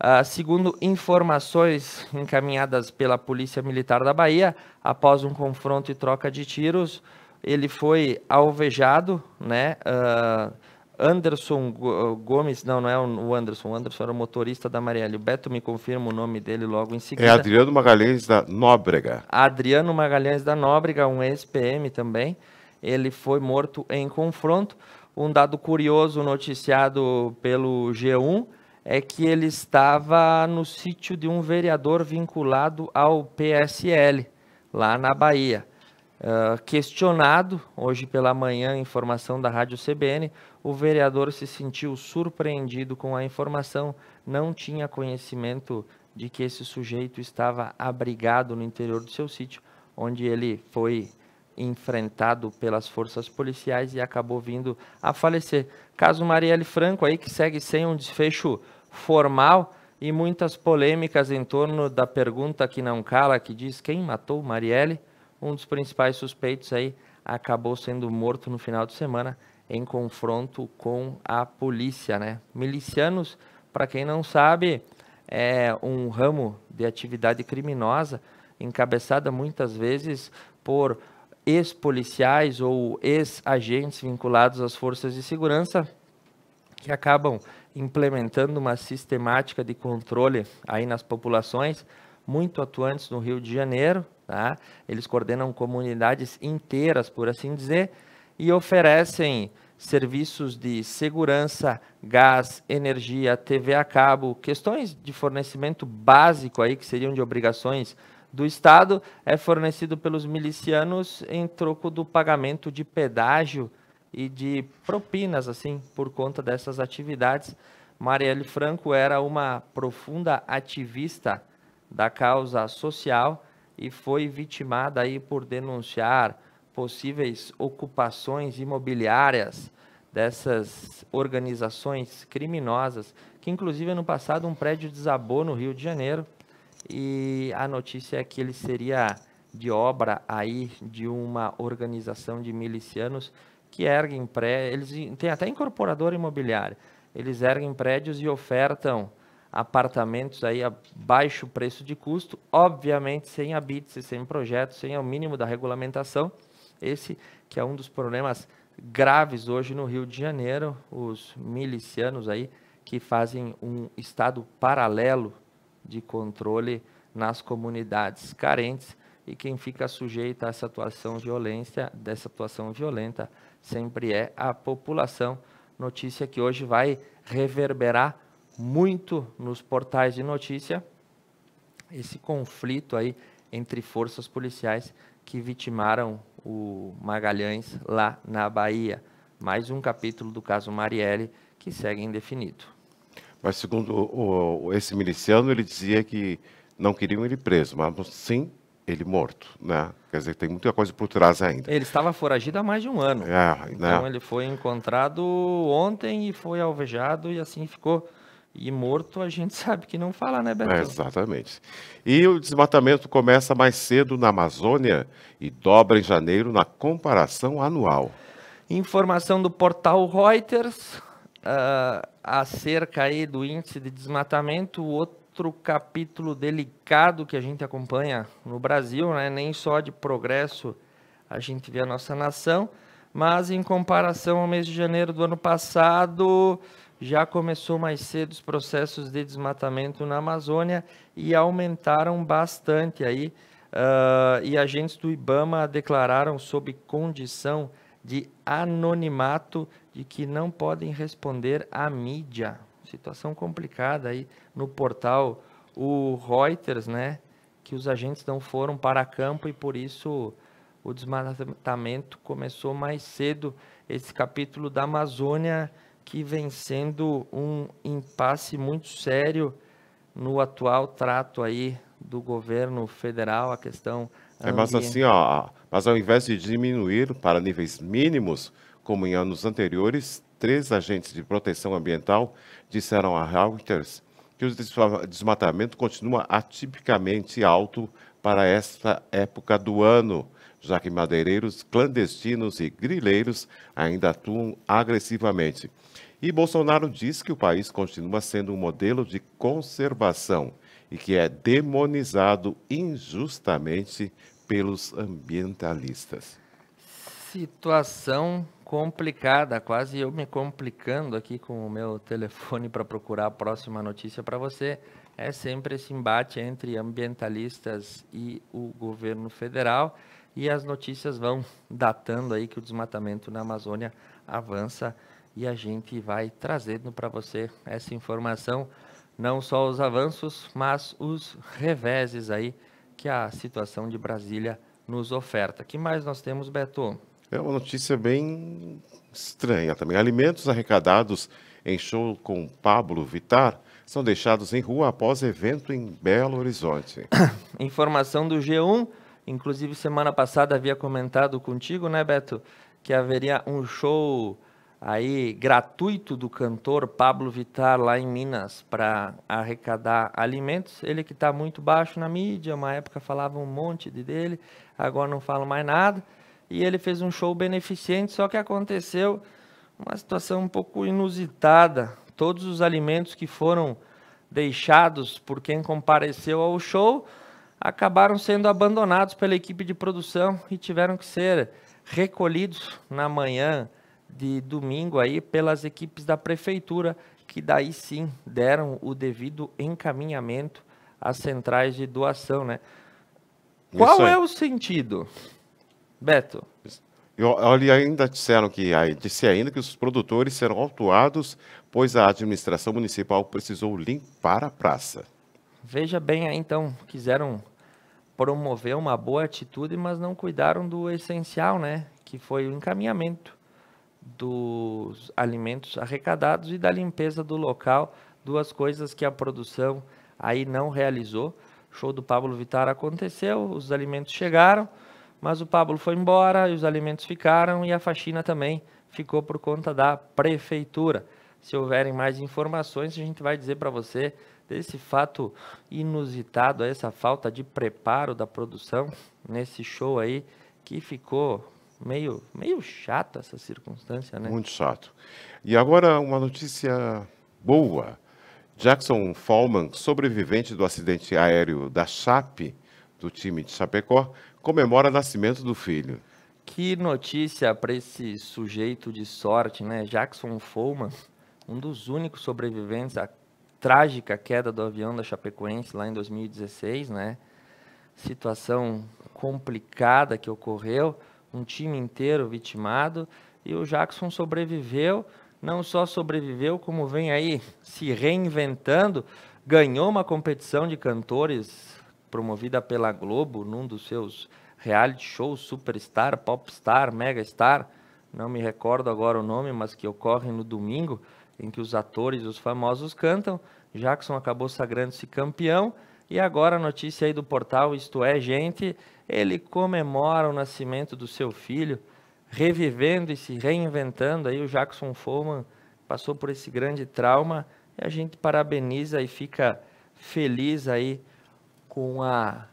Uh, segundo informações encaminhadas pela Polícia Militar da Bahia, após um confronto e troca de tiros, ele foi alvejado, né? Uh, Anderson eh, Gomes, não, não é o Anderson, o Anderson era o motorista da Marielle. O Beto me confirma o nome dele logo em é seguida. É Adriano Magalhães da Nóbrega. Adriano Magalhães da Nóbrega, um ex-PM também. Ele foi morto em confronto. Um dado curioso noticiado pelo G1 é que ele estava no sítio de um vereador vinculado ao PSL, lá na Bahia. Uh, questionado hoje pela manhã, informação da Rádio CBN, o vereador se sentiu surpreendido com a informação, não tinha conhecimento de que esse sujeito estava abrigado no interior do seu sítio, onde ele foi enfrentado pelas forças policiais e acabou vindo a falecer. Caso Marielle Franco aí que segue sem um desfecho formal e muitas polêmicas em torno da pergunta que não cala, que diz quem matou Marielle, um dos principais suspeitos aí acabou sendo morto no final de semana em confronto com a polícia, né? Milicianos, para quem não sabe, é um ramo de atividade criminosa encabeçada muitas vezes por ex-policiais ou ex-agentes vinculados às forças de segurança que acabam implementando uma sistemática de controle aí nas populações muito atuantes no Rio de Janeiro, tá? Eles coordenam comunidades inteiras, por assim dizer, e oferecem serviços de segurança, gás, energia, TV a cabo, questões de fornecimento básico aí que seriam de obrigações do Estado, é fornecido pelos milicianos em troco do pagamento de pedágio e de propinas, assim, por conta dessas atividades. Marielle Franco era uma profunda ativista da causa social e foi vitimada aí por denunciar possíveis ocupações imobiliárias dessas organizações criminosas, que inclusive no passado um prédio desabou no Rio de Janeiro e a notícia é que ele seria de obra aí de uma organização de milicianos que erguem prédios, eles têm até incorporadora imobiliária, eles erguem prédios e ofertam apartamentos aí a baixo preço de custo, obviamente sem habites, sem projetos, sem o mínimo da regulamentação, esse que é um dos problemas graves hoje no Rio de Janeiro, os milicianos aí que fazem um estado paralelo de controle nas comunidades carentes e quem fica sujeito a essa atuação violência, dessa atuação violenta sempre é a população. Notícia que hoje vai reverberar muito nos portais de notícia esse conflito aí entre forças policiais que vitimaram o Magalhães lá na Bahia. Mais um capítulo do caso Marielle que segue indefinido. Mas segundo o, o, esse miliciano, ele dizia que não queriam ele preso, mas sim ele morto, né? Quer dizer, tem muita coisa por trás ainda. Ele estava foragido há mais de um ano. É, né? então né? ele foi encontrado ontem e foi alvejado e assim ficou e morto a gente sabe que não fala, né, Beto? É, exatamente. E o desmatamento começa mais cedo na Amazônia e dobra em janeiro na comparação anual. Informação do portal Reuters uh, acerca aí do índice de desmatamento, outro capítulo delicado que a gente acompanha no Brasil, né? nem só de progresso a gente vê a nossa nação, mas em comparação ao mês de janeiro do ano passado, já começou mais cedo os processos de desmatamento na Amazônia e aumentaram bastante aí. Uh, e agentes do IBAMA declararam sob condição de anonimato de que não podem responder à mídia. Situação complicada aí no portal o Reuters, né? Que os agentes não foram para campo e por isso o desmatamento começou mais cedo. Esse capítulo da Amazônia que vem sendo um impasse muito sério no atual trato aí do governo federal, a questão é, mas assim, ó, mas ao invés de diminuir para níveis mínimos, como em anos anteriores, três agentes de proteção ambiental disseram à Reuters que o desmatamento continua atipicamente alto para esta época do ano, já que madeireiros clandestinos e grileiros ainda atuam agressivamente. E Bolsonaro diz que o país continua sendo um modelo de conservação e que é demonizado injustamente pelos ambientalistas. Situação complicada, quase eu me complicando aqui com o meu telefone para procurar a próxima notícia para você. É sempre esse embate entre ambientalistas e o governo federal e as notícias vão datando aí que o desmatamento na Amazônia avança e a gente vai trazendo para você essa informação, não só os avanços, mas os reveses aí que a situação de Brasília nos oferta. que mais nós temos, Beto? É uma notícia bem estranha também. Alimentos arrecadados em show com Pablo Vitar são deixados em rua após evento em Belo Horizonte. Informação do G1, inclusive semana passada havia comentado contigo, né, Beto, que haveria um show aí gratuito do cantor Pablo Vitar lá em Minas para arrecadar alimentos. Ele que está muito baixo na mídia, uma época falava um monte de dele, agora não falo mais nada. E ele fez um show beneficente, só que aconteceu uma situação um pouco inusitada. Todos os alimentos que foram deixados por quem compareceu ao show acabaram sendo abandonados pela equipe de produção e tiveram que ser recolhidos na manhã de domingo aí pelas equipes da prefeitura, que daí sim deram o devido encaminhamento às centrais de doação, né? Qual é o sentido, Beto? Olha, ainda disseram que disse ainda que os produtores serão autuados, pois a administração municipal precisou limpar a praça. Veja bem, aí, então quiseram promover uma boa atitude, mas não cuidaram do essencial, né? Que foi o encaminhamento dos alimentos arrecadados e da limpeza do local, duas coisas que a produção aí não realizou. show do Pablo Vitar aconteceu, os alimentos chegaram, mas o Pablo foi embora e os alimentos ficaram e a faxina também ficou por conta da prefeitura. Se houverem mais informações, a gente vai dizer para você desse fato inusitado, essa falta de preparo da produção nesse show aí que ficou meio, meio chata essa circunstância, né? Muito chato. E agora uma notícia boa. Jackson Fallman, sobrevivente do acidente aéreo da Chape, do time de Chapecó, comemora o nascimento do filho. Que notícia para esse sujeito de sorte, né? Jackson Fallman, um dos únicos sobreviventes à trágica queda do avião da Chapecoense lá em 2016, né? Situação complicada que ocorreu um time inteiro vitimado e o Jackson sobreviveu, não só sobreviveu, como vem aí se reinventando, ganhou uma competição de cantores promovida pela Globo num dos seus reality shows Superstar, Popstar, Megastar, não me recordo agora o nome, mas que ocorre no domingo, em que os atores, os famosos cantam. Jackson acabou sagrando-se campeão e agora a notícia aí do portal Isto É Gente, ele comemora o nascimento do seu filho, revivendo e se reinventando. Aí o Jackson Foman passou por esse grande trauma e a gente parabeniza e fica feliz aí com a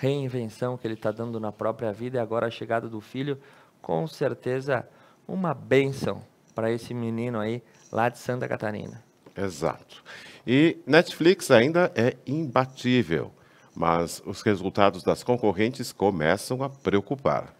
reinvenção que ele está dando na própria vida e agora a chegada do filho, com certeza uma bênção para esse menino aí lá de Santa Catarina. Exato. E Netflix ainda é imbatível, mas os resultados das concorrentes começam a preocupar.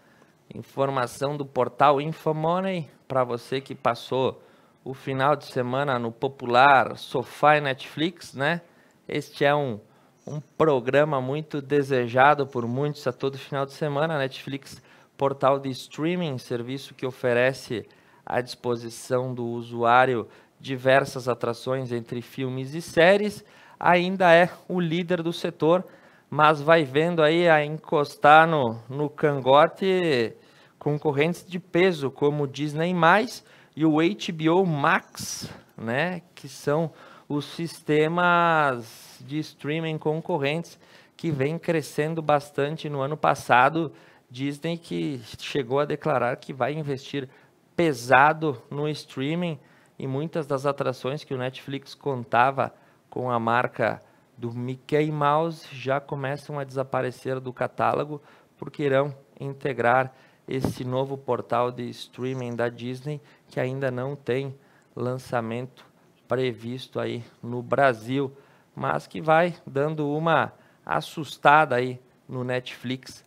Informação do portal Infomoney para você que passou o final de semana no popular sofá e Netflix, né? Este é um, um programa muito desejado por muitos a todo final de semana. Netflix, portal de streaming, serviço que oferece à disposição do usuário diversas atrações entre filmes e séries, ainda é o líder do setor, mas vai vendo aí a encostar no, no cangote concorrentes de peso como Disney Disney+, e o HBO Max, né, que são os sistemas de streaming concorrentes que vem crescendo bastante no ano passado. Disney que chegou a declarar que vai investir pesado no streaming, e muitas das atrações que o Netflix contava com a marca do Mickey Mouse já começam a desaparecer do catálogo porque irão integrar esse novo portal de streaming da Disney que ainda não tem lançamento previsto aí no Brasil, mas que vai dando uma assustada aí no Netflix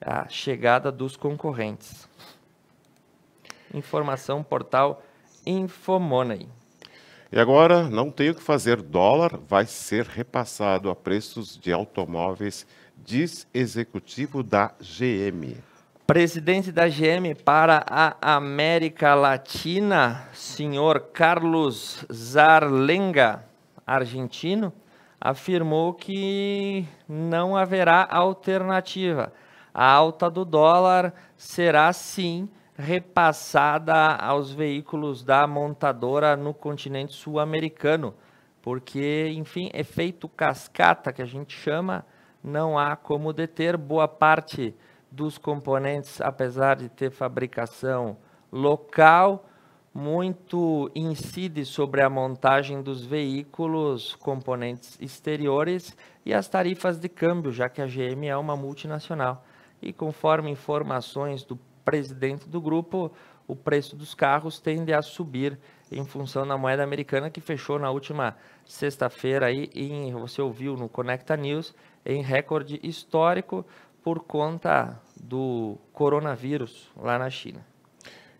a chegada dos concorrentes. Informação portal Infomoney. E agora, não tem o que fazer, dólar vai ser repassado a preços de automóveis, diz executivo da GM. Presidente da GM para a América Latina, senhor Carlos Zarlenga, argentino, afirmou que não haverá alternativa. A alta do dólar será sim repassada aos veículos da montadora no continente sul-americano, porque, enfim, efeito cascata, que a gente chama, não há como deter boa parte dos componentes, apesar de ter fabricação local, muito incide sobre a montagem dos veículos, componentes exteriores e as tarifas de câmbio, já que a GM é uma multinacional. E conforme informações do presidente do grupo, o preço dos carros tende a subir em função da moeda americana que fechou na última sexta-feira aí em, você ouviu no Conecta News em recorde histórico por conta do coronavírus lá na China.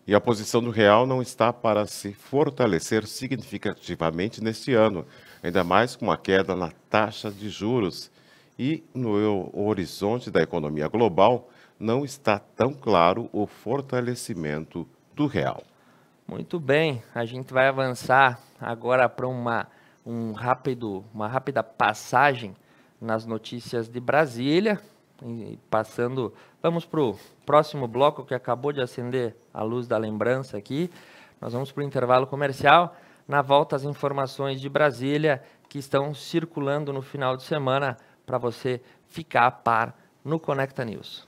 E a posição do real não está para se fortalecer significativamente neste ano, ainda mais com a queda na taxa de juros e no horizonte da economia global não está tão claro o fortalecimento do real. Muito bem, a gente vai avançar agora para uma, um rápido, uma rápida passagem nas notícias de Brasília. E passando, vamos para o próximo bloco que acabou de acender a luz da lembrança aqui. Nós vamos para o intervalo comercial. Na volta, as informações de Brasília que estão circulando no final de semana para você ficar a par no Conecta News.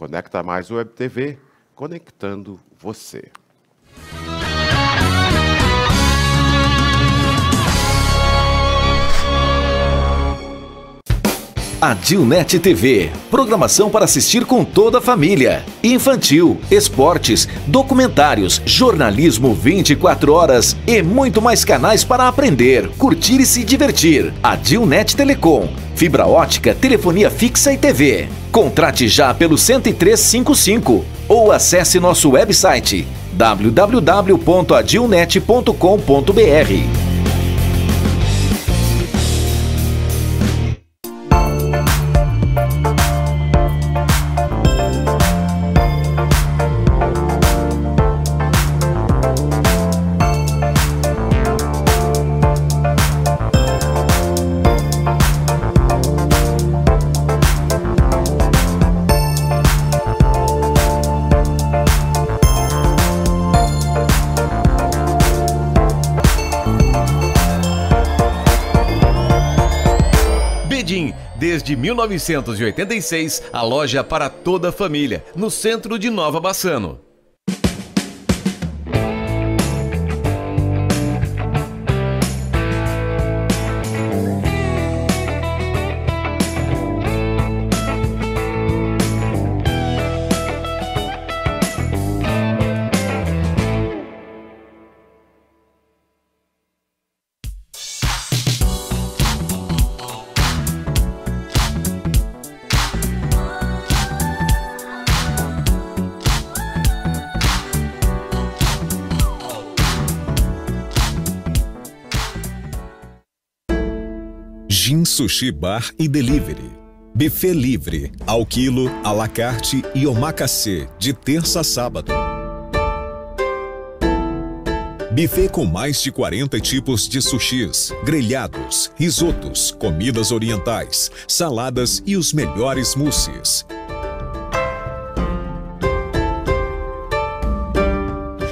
Conecta Mais Web TV, conectando você. A Dilnet TV, programação para assistir com toda a família. Infantil, esportes, documentários, jornalismo 24 horas e muito mais canais para aprender, curtir e se divertir. A Dilnet Telecom, fibra ótica, telefonia fixa e TV. Contrate já pelo 10355 ou acesse nosso website www.adilnet.com.br. de 1986, a loja para toda a família, no centro de Nova Bassano. Gin Sushi Bar e Delivery. Buffet livre, ao quilo, à la carte e omakase, de terça a sábado. Buffet com mais de 40 tipos de sushis, grelhados, risotos, comidas orientais, saladas e os melhores mousses.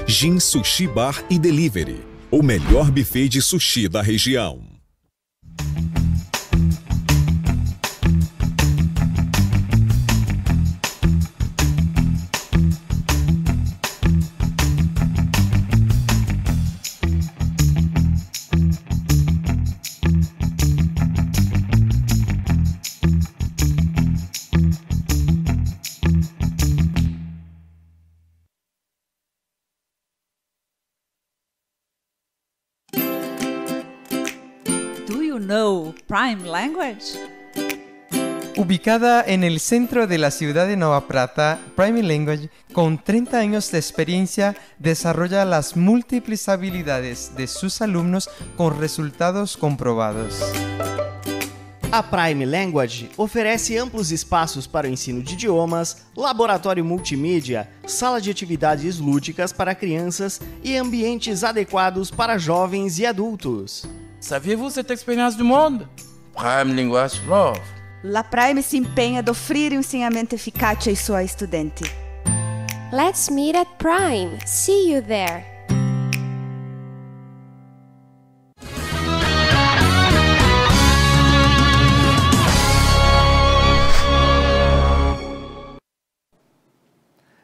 Gin Sushi Bar e Delivery, o melhor buffet de sushi da região. Prime Language. Ubicada en el centro de la ciudad de Nova Prata, Prime Language, con 30 años de experiencia, desarrolla las múltiples habilidades de sus alumnos con resultados comprobados. A Prime Language oferece amplos espaços para o ensino de idiomas, laboratório multimídia, sala de atividades lúdicas para crianças e ambientes adequados para jovens e adultos. Sabia você ter experiência do mundo? prime linguagem love. La Prime se empenha ad offrire um ensinamento eficaz ai suoi studenti. Let's meet at Prime. See you there.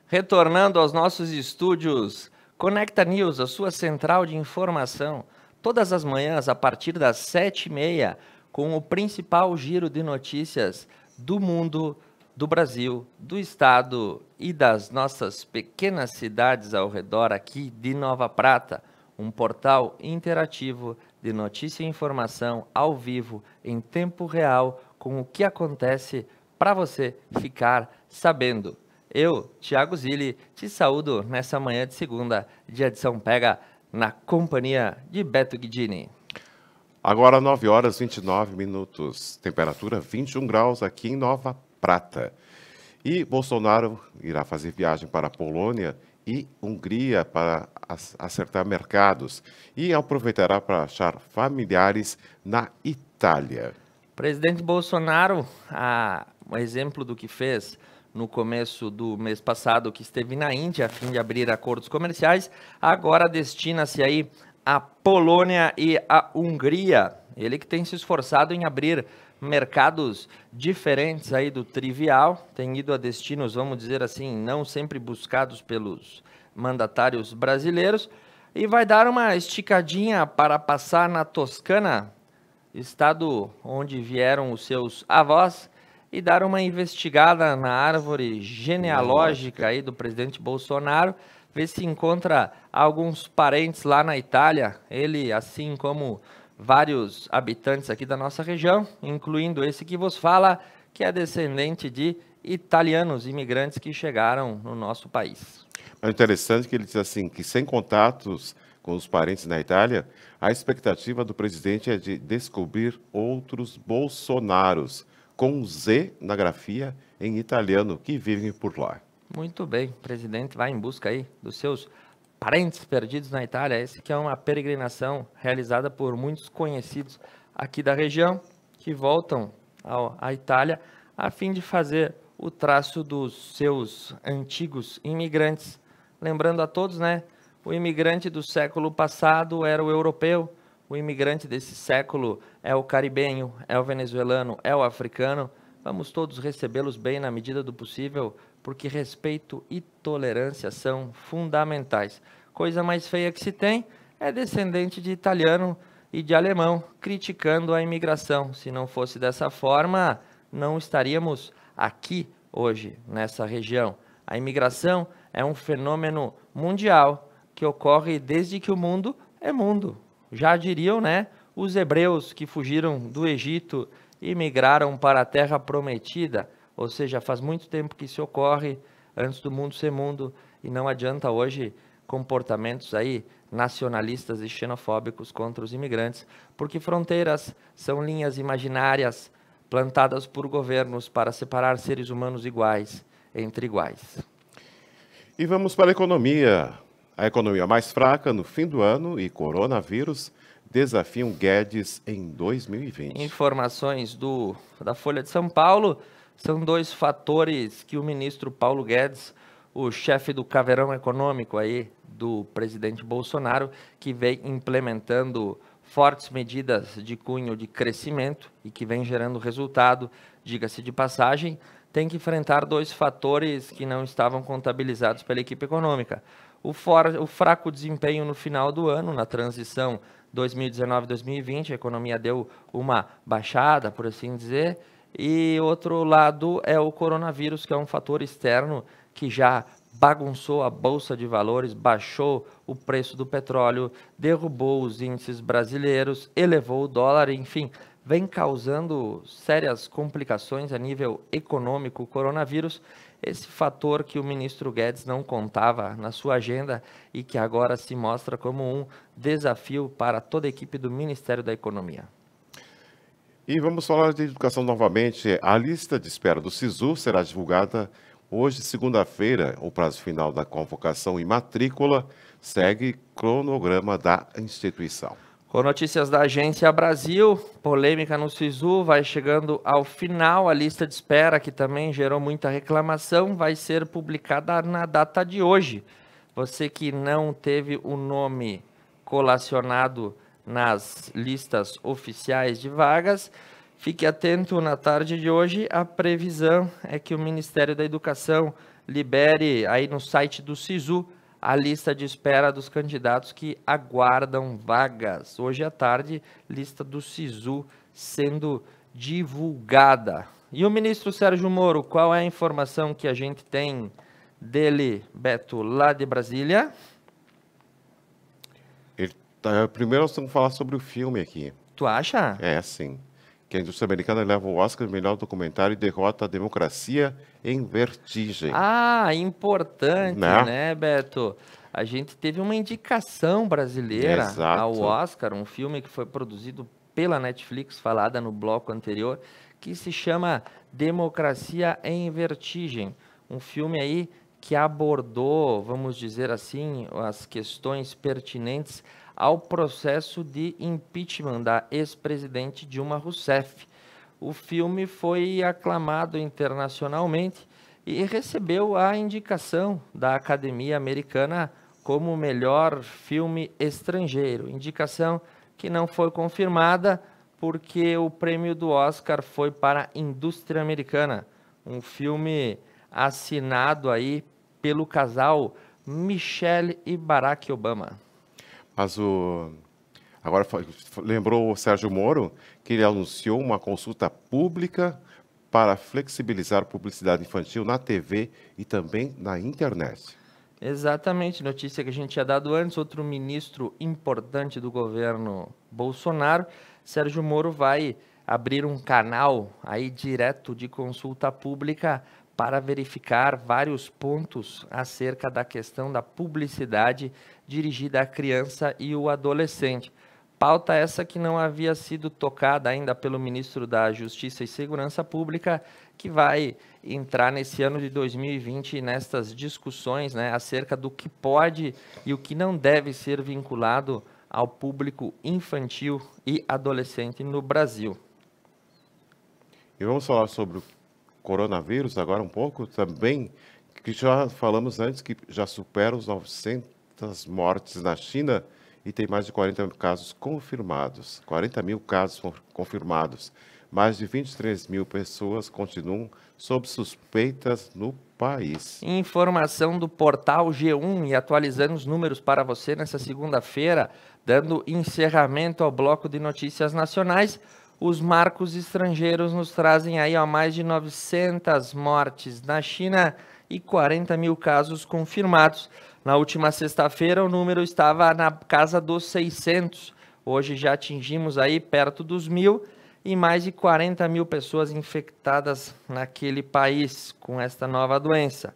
Retornando aos nossos estúdios, Conecta News, a sua central de informação, todas as manhãs a partir das sete e meia com o principal giro de notícias do mundo, do Brasil, do estado e das nossas pequenas cidades ao redor aqui de Nova Prata, um portal interativo de notícia e informação ao vivo em tempo real com o que acontece para você ficar sabendo. Eu, Thiago Zilli, te saúdo nessa manhã de segunda, dia de São Pega, na companhia de Beto Guidini. Agora 9 horas 29 minutos, temperatura 21 graus aqui em Nova Prata. E Bolsonaro irá fazer viagem para a Polônia e Hungria para acertar mercados e aproveitará para achar familiares na Itália. Presidente Bolsonaro, a um exemplo do que fez no começo do mês passado, que esteve na Índia a fim de abrir acordos comerciais, agora destina-se aí a Polônia e a Hungria. Ele que tem se esforçado em abrir mercados diferentes aí do trivial, tem ido a destinos, vamos dizer assim, não sempre buscados pelos mandatários brasileiros, e vai dar uma esticadinha para passar na Toscana, estado onde vieram os seus avós, e dar uma investigada na árvore genealógica aí do presidente Bolsonaro ver se encontra alguns parentes lá na Itália. Ele, assim como vários habitantes aqui da nossa região, incluindo esse que vos fala, que é descendente de italianos, imigrantes que chegaram no nosso país. É interessante que ele diz assim, que sem contatos com os parentes na Itália, a expectativa do presidente é de descobrir outros Bolsonaros, com um Z na grafia em italiano, que vivem por lá. Muito bem, o presidente vai em busca aí dos seus parentes perdidos na Itália. Esse que é uma peregrinação realizada por muitos conhecidos aqui da região que voltam ao, à Itália a fim de fazer o traço dos seus antigos imigrantes. Lembrando a todos, né? O imigrante do século passado era o europeu, o imigrante desse século é o caribenho, é o venezuelano, é o africano. Vamos todos recebê-los bem na medida do possível porque respeito e tolerância são fundamentais. Coisa mais feia que se tem é descendente de italiano e de alemão criticando a imigração. Se não fosse dessa forma, não estaríamos aqui hoje, nessa região. A imigração é um fenômeno mundial que ocorre desde que o mundo é mundo. Já diriam, né, os hebreus que fugiram do Egito e migraram para a terra prometida. Ou seja, faz muito tempo que isso ocorre antes do mundo ser mundo e não adianta hoje comportamentos aí nacionalistas e xenofóbicos contra os imigrantes, porque fronteiras são linhas imaginárias plantadas por governos para separar seres humanos iguais entre iguais. E vamos para a economia. A economia mais fraca no fim do ano e coronavírus desafiam Guedes em 2020. Informações do da Folha de São Paulo são dois fatores que o ministro Paulo Guedes, o chefe do caveirão econômico aí do presidente Bolsonaro, que vem implementando fortes medidas de cunho de crescimento e que vem gerando resultado, diga-se de passagem, tem que enfrentar dois fatores que não estavam contabilizados pela equipe econômica. O, for, o fraco desempenho no final do ano, na transição 2019-2020, a economia deu uma baixada, por assim dizer, e outro lado é o coronavírus, que é um fator externo que já bagunçou a bolsa de valores, baixou o preço do petróleo, derrubou os índices brasileiros, elevou o dólar, enfim, vem causando sérias complicações a nível econômico o coronavírus. Esse fator que o ministro Guedes não contava na sua agenda e que agora se mostra como um desafio para toda a equipe do Ministério da Economia. E vamos falar de educação novamente. A lista de espera do SISU será divulgada hoje, segunda-feira. O prazo final da convocação e matrícula segue cronograma da instituição. Com notícias da Agência Brasil, polêmica no SISU, vai chegando ao final. A lista de espera, que também gerou muita reclamação, vai ser publicada na data de hoje. Você que não teve o nome colacionado nas listas oficiais de vagas. Fique atento na tarde de hoje, a previsão é que o Ministério da Educação libere aí no site do SISU a lista de espera dos candidatos que aguardam vagas. Hoje à tarde, lista do SISU sendo divulgada. E o ministro Sérgio Moro, qual é a informação que a gente tem dele, Beto, lá de Brasília? Tá, é primeiro nós temos que falar sobre o filme aqui. Tu acha? É, sim. Que a indústria americana leva o Oscar de melhor documentário e derrota a democracia em vertigem. Ah, importante, né, né Beto? A gente teve uma indicação brasileira Exato. ao Oscar, um filme que foi produzido pela Netflix, falada no bloco anterior, que se chama Democracia em Vertigem. Um filme aí que abordou, vamos dizer assim, as questões pertinentes ao processo de impeachment da ex-presidente Dilma Rousseff. O filme foi aclamado internacionalmente e recebeu a indicação da Academia Americana como melhor filme estrangeiro. Indicação que não foi confirmada porque o prêmio do Oscar foi para a Indústria Americana, um filme assinado aí pelo casal Michelle e Barack Obama. Mas o. Agora, lembrou o Sérgio Moro que ele anunciou uma consulta pública para flexibilizar publicidade infantil na TV e também na internet. Exatamente, notícia que a gente tinha dado antes. Outro ministro importante do governo Bolsonaro, Sérgio Moro, vai abrir um canal aí direto de consulta pública para verificar vários pontos acerca da questão da publicidade dirigida à criança e o adolescente. Pauta essa que não havia sido tocada ainda pelo ministro da Justiça e Segurança Pública, que vai entrar nesse ano de 2020 nestas discussões né, acerca do que pode e o que não deve ser vinculado ao público infantil e adolescente no Brasil. E vamos falar sobre o coronavírus agora um pouco também, que já falamos antes que já supera os 900 das mortes na China e tem mais de 40 mil casos confirmados. 40 mil casos confirmados. Mais de 23 mil pessoas continuam sob suspeitas no país. Informação do portal G1 e atualizando os números para você nessa segunda-feira, dando encerramento ao bloco de notícias nacionais. Os marcos estrangeiros nos trazem aí a mais de 900 mortes na China e 40 mil casos confirmados. Na última sexta-feira, o número estava na casa dos 600. Hoje já atingimos aí perto dos mil e mais de 40 mil pessoas infectadas naquele país com esta nova doença.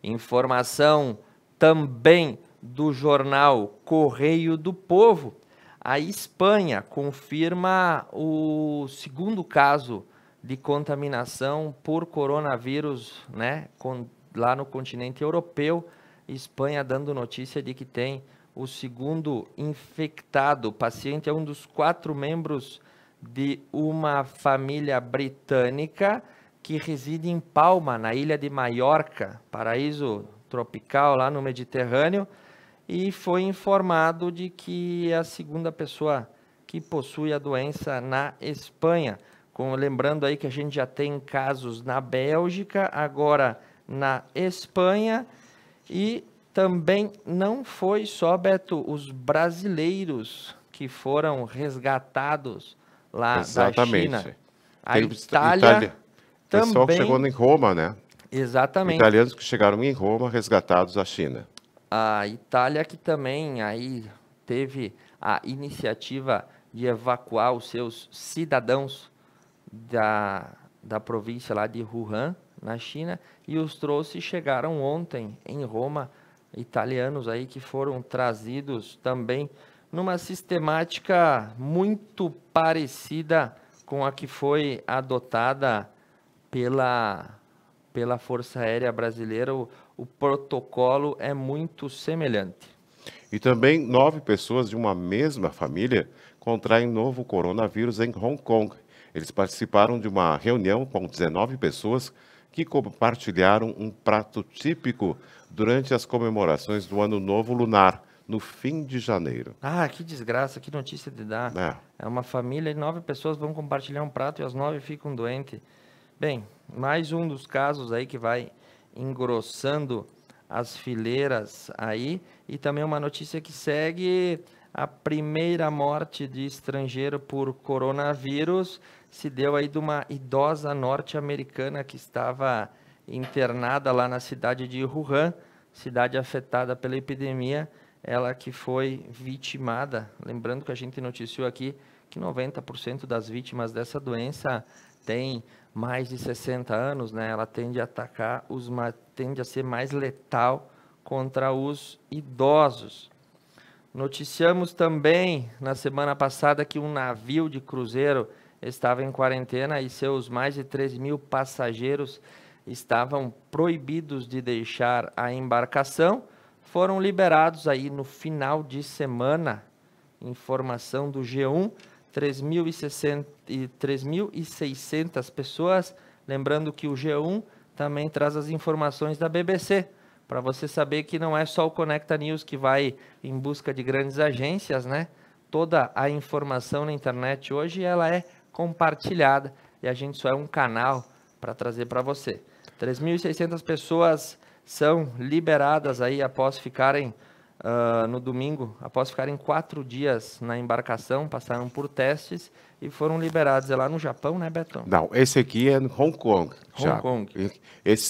Informação também do jornal Correio do Povo. A Espanha confirma o segundo caso de contaminação por coronavírus, né, lá no continente europeu Espanha dando notícia de que tem o segundo infectado. O paciente é um dos quatro membros de uma família britânica que reside em Palma, na ilha de Maiorca, paraíso tropical lá no Mediterrâneo, e foi informado de que é a segunda pessoa que possui a doença na Espanha. Com, lembrando aí que a gente já tem casos na Bélgica, agora na Espanha e também não foi só, Beto, os brasileiros que foram resgatados lá Exatamente. da China. A Tem, Itália, Itália também... Pessoal que chegou em Roma, né? Exatamente. Italianos que chegaram em Roma resgatados da China. A Itália que também aí teve a iniciativa de evacuar os seus cidadãos da, da província lá de Wuhan, na China e os trouxe chegaram ontem em Roma, italianos aí que foram trazidos também numa sistemática muito parecida com a que foi adotada pela pela Força Aérea Brasileira. O, o protocolo é muito semelhante. E também nove pessoas de uma mesma família contraem novo coronavírus em Hong Kong. Eles participaram de uma reunião com 19 pessoas que compartilharam um prato típico durante as comemorações do Ano Novo Lunar, no fim de janeiro. Ah, que desgraça, que notícia de dar. É, é uma família e nove pessoas vão compartilhar um prato e as nove ficam doentes. Bem, mais um dos casos aí que vai engrossando as fileiras aí e também uma notícia que segue a primeira morte de estrangeiro por coronavírus se deu aí de uma idosa norte-americana que estava internada lá na cidade de Wuhan, cidade afetada pela epidemia, ela que foi vitimada. Lembrando que a gente noticiou aqui que 90% das vítimas dessa doença têm mais de 60 anos, né? Ela tende a atacar os tende a ser mais letal contra os idosos. Noticiamos também na semana passada que um navio de cruzeiro estava em quarentena e seus mais de 3 mil passageiros estavam proibidos de deixar a embarcação, foram liberados aí no final de semana. Informação do G1, 3.600 pessoas. Lembrando que o G1 também traz as informações da BBC, para você saber que não é só o Conecta News que vai em busca de grandes agências, né? Toda a informação na internet hoje ela é compartilhada e a gente só é um canal para trazer para você. 3.600 pessoas são liberadas aí após ficarem uh, no domingo, após ficarem quatro dias na embarcação, passaram por testes e foram liberados. É lá no Japão, né, Betão? Não, esse aqui é em Hong Kong. Hong já. Kong.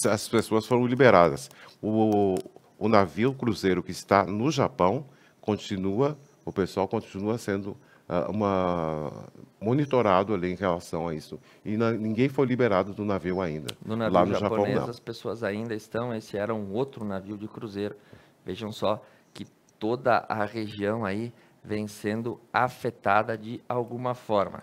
as pessoas foram liberadas. O, o navio cruzeiro que está no Japão continua, o pessoal continua sendo ah, uma, monitorado ali em relação a isso. E na, ninguém foi liberado do navio ainda. No navio lá no japonês, Japão, não. as pessoas ainda estão. Esse era um outro navio de cruzeiro. Vejam só que toda a região aí vem sendo afetada de alguma forma.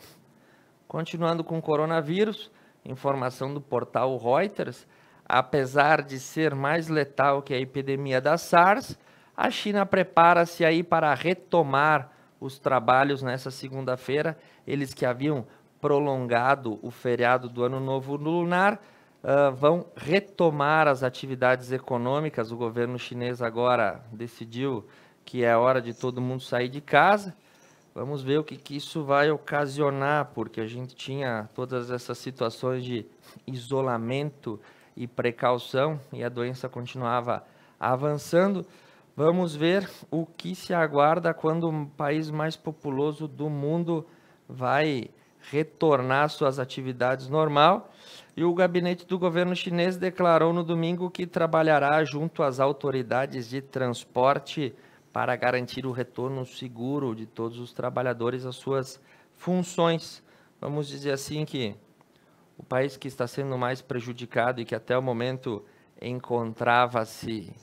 Continuando com o coronavírus, informação do portal Reuters, apesar de ser mais letal que a epidemia da SARS, a China prepara-se aí para retomar os trabalhos nessa segunda-feira, eles que haviam prolongado o feriado do Ano Novo Lunar, uh, vão retomar as atividades econômicas. O governo chinês agora decidiu que é hora de todo mundo sair de casa. Vamos ver o que, que isso vai ocasionar, porque a gente tinha todas essas situações de isolamento e precaução e a doença continuava avançando. Vamos ver o que se aguarda quando o país mais populoso do mundo vai retornar suas atividades normal. E o gabinete do governo chinês declarou no domingo que trabalhará junto às autoridades de transporte para garantir o retorno seguro de todos os trabalhadores às suas funções. Vamos dizer assim que o país que está sendo mais prejudicado e que até o momento encontrava-se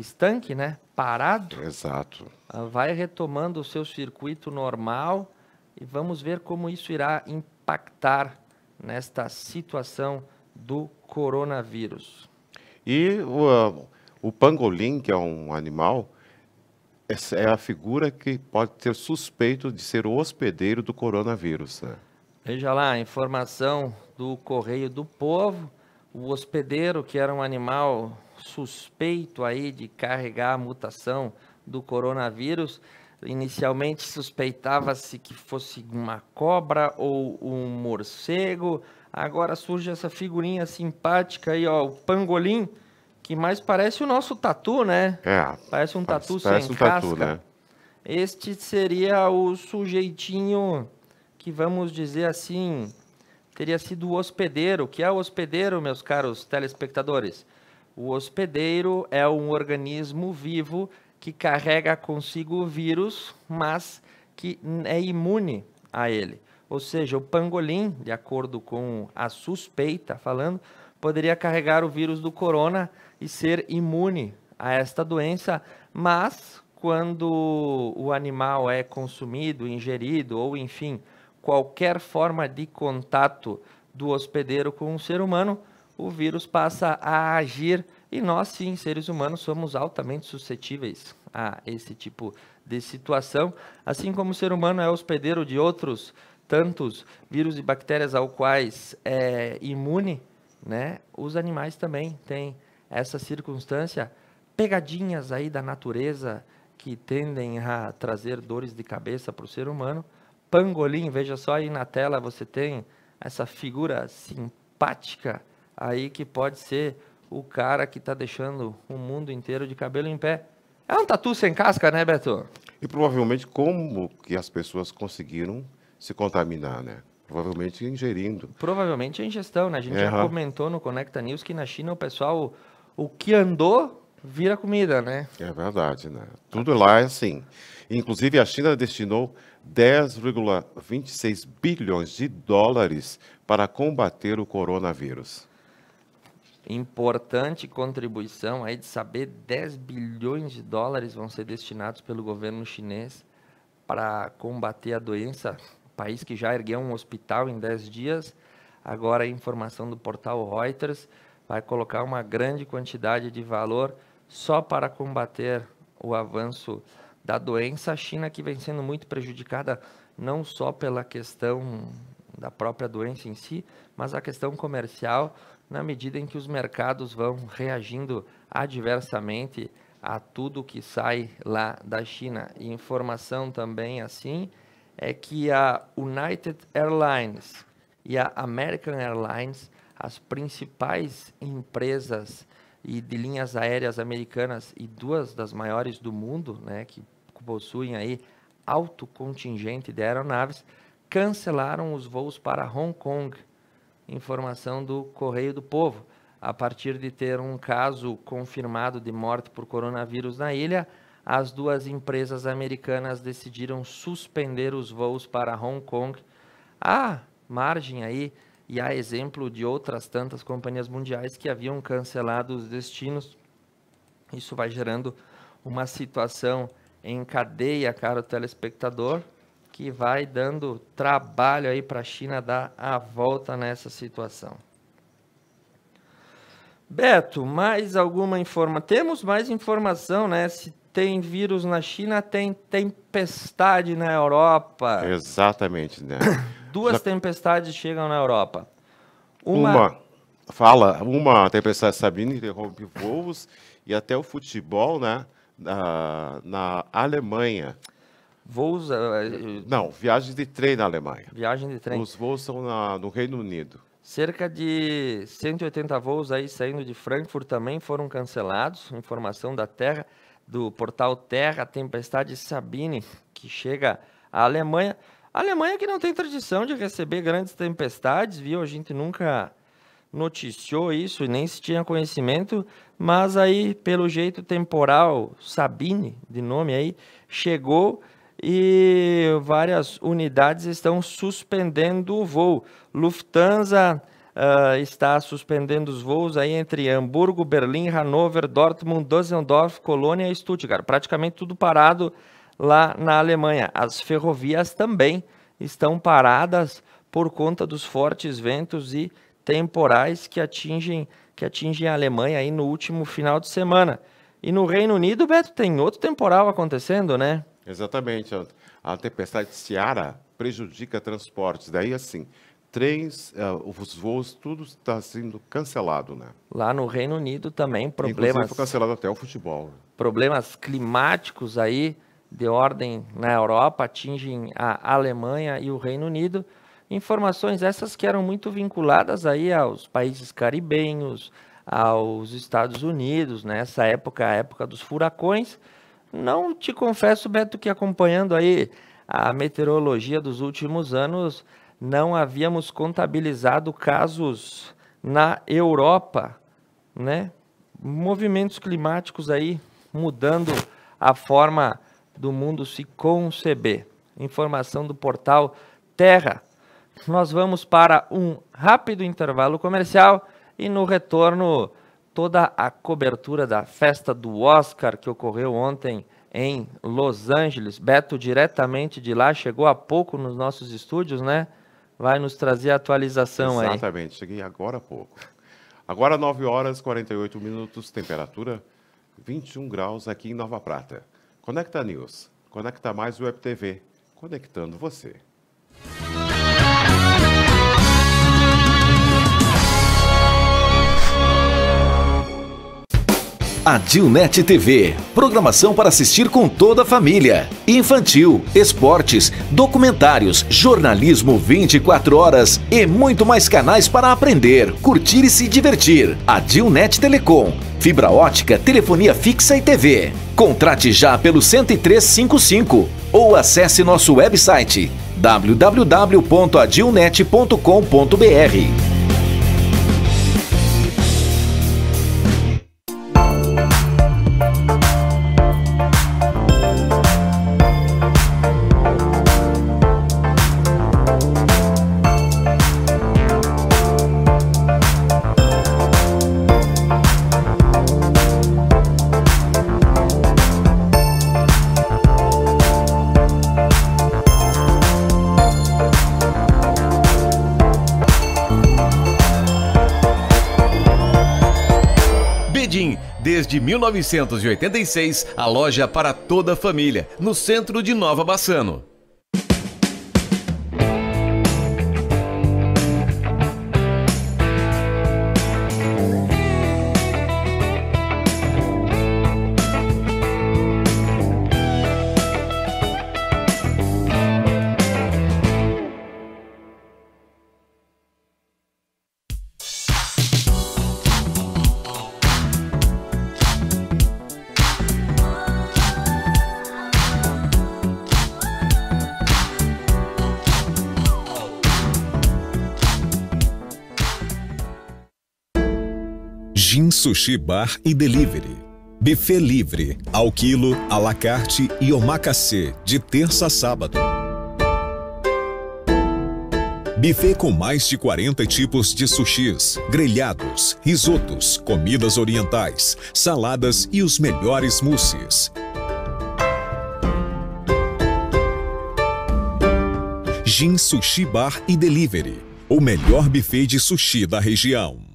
estanque, né? Parado. Exato. Ah, vai retomando o seu circuito normal e vamos ver como isso irá impactar nesta situação do coronavírus. E o, ah, o pangolim, que é um animal, essa é a figura que pode ser suspeito de ser o hospedeiro do coronavírus. Né? Veja lá, informação do Correio do Povo, o hospedeiro, que era um animal suspeito aí de carregar a mutação do coronavírus. Inicialmente suspeitava-se que fosse uma cobra ou um morcego. Agora surge essa figurinha simpática aí, ó, o pangolim, que mais parece o nosso tatu, né? É. Parece um tatu parece sem um casca. Tatu, né? Este seria o sujeitinho que vamos dizer assim, teria sido o hospedeiro, que é o hospedeiro, meus caros telespectadores o hospedeiro é um organismo vivo que carrega consigo o vírus, mas que é imune a ele. Ou seja, o pangolim, de acordo com a suspeita falando, poderia carregar o vírus do corona e ser imune a esta doença, mas quando o animal é consumido, ingerido ou enfim, qualquer forma de contato do hospedeiro com um ser humano, o vírus passa a agir e nós, sim, seres humanos, somos altamente suscetíveis a esse tipo de situação, assim como o ser humano é hospedeiro de outros tantos vírus e bactérias ao quais é imune, né? Os animais também têm essa circunstância, pegadinhas aí da natureza que tendem a trazer dores de cabeça para o ser humano. Pangolim, veja só aí na tela, você tem essa figura simpática aí que pode ser o cara que está deixando o mundo inteiro de cabelo em pé. É um tatu sem casca, né, Beto? E provavelmente como que as pessoas conseguiram se contaminar, né? Provavelmente ingerindo. Provavelmente a ingestão, né? A gente é. já comentou no Conecta News que na China o pessoal, o que andou, vira comida, né? É verdade, né? Tudo lá é assim. Inclusive, a China destinou 10,26 bilhões de dólares para combater o coronavírus importante contribuição aí de saber 10 bilhões de dólares vão ser destinados pelo governo chinês para combater a doença. país que já ergueu um hospital em 10 dias, agora a informação do portal Reuters vai colocar uma grande quantidade de valor só para combater o avanço da doença. A China que vem sendo muito prejudicada não só pela questão da própria doença em si, mas a questão comercial na medida em que os mercados vão reagindo adversamente a tudo que sai lá da China. E informação também assim é que a United Airlines e a American Airlines, as principais empresas e de linhas aéreas americanas e duas das maiores do mundo, né, que possuem aí alto contingente de aeronaves, cancelaram os voos para Hong Kong informação do Correio do Povo. A partir de ter um caso confirmado de morte por coronavírus na ilha, as duas empresas americanas decidiram suspender os voos para Hong Kong. A margem aí, e há exemplo de outras tantas companhias mundiais que haviam cancelado os destinos. Isso vai gerando uma situação em cadeia, caro telespectador, que vai dando trabalho aí para a China dar a volta nessa situação. Beto, mais alguma informação? Temos mais informação, né? Se tem vírus na China, tem tempestade na Europa. Exatamente, né? Duas Já... tempestades chegam na Europa. Uma... uma... fala, uma tempestade Sabine interrompe voos e até o futebol, né? Na, na Alemanha. Voos. Eh, eh, não, viagens de trem na Alemanha. Viagem de trem. Os voos são na, no Reino Unido. Cerca de 180 voos aí saindo de Frankfurt também foram cancelados. Informação da Terra, do portal Terra, Tempestade Sabine, que chega à Alemanha. A Alemanha que não tem tradição de receber grandes tempestades, viu? A gente nunca noticiou isso e nem se tinha conhecimento, mas aí, pelo jeito temporal, Sabine, de nome aí, chegou e várias unidades estão suspendendo o voo. Lufthansa uh, está suspendendo os voos aí entre Hamburgo, Berlim, Hanover, Dortmund, Düsseldorf, Colônia e Stuttgart. Praticamente tudo parado lá na Alemanha. As ferrovias também estão paradas por conta dos fortes ventos e temporais que atingem que atingem a Alemanha aí no último final de semana. E no Reino Unido, Beto, tem outro temporal acontecendo, né? Exatamente. A, a tempestade de Ciara prejudica transportes. Daí, assim, trens, uh, eh, os voos, tudo está sendo cancelado, né? Lá no Reino Unido também problemas. Inclusive foi cancelado até o futebol. Né? Problemas climáticos aí de ordem na Europa atingem a Alemanha e o Reino Unido. Informações essas que eram muito vinculadas aí aos países caribenhos, aos Estados Unidos, nessa né? época, é a época dos furacões não te confesso, Beto, que acompanhando aí a meteorologia dos últimos anos, não havíamos contabilizado casos na Europa, né? Movimentos climáticos aí mudando a forma do mundo se conceber. Informação do portal Terra. Nós vamos para um rápido intervalo comercial e no retorno toda a cobertura da festa do Oscar que ocorreu ontem em Los Angeles. Beto, diretamente de lá, chegou há pouco nos nossos estúdios, né? Vai nos trazer a atualização Exatamente, aí. Exatamente, cheguei agora há pouco. Agora 9 horas 48 minutos, temperatura 21 graus aqui em Nova Prata. Conecta News, conecta mais Web TV, conectando você. A Dilnet TV, programação para assistir com toda a família. Infantil, esportes, documentários, jornalismo 24 horas e muito mais canais para aprender, curtir e se divertir. A Dilnet Telecom, fibra ótica, telefonia fixa e TV. Contrate já pelo 10355 ou acesse nosso website www.adilnet.com.br. Desde 1986, a loja para toda a família, no centro de Nova Bassano. sushi bar e delivery. Buffet livre, ao quilo, à la carte e omakase, de terça a sábado. Buffet com mais de 40 tipos de sushis, grelhados, risotos, comidas orientais, saladas e os melhores mousses. Gin Sushi Bar e Delivery, o melhor buffet de sushi da região.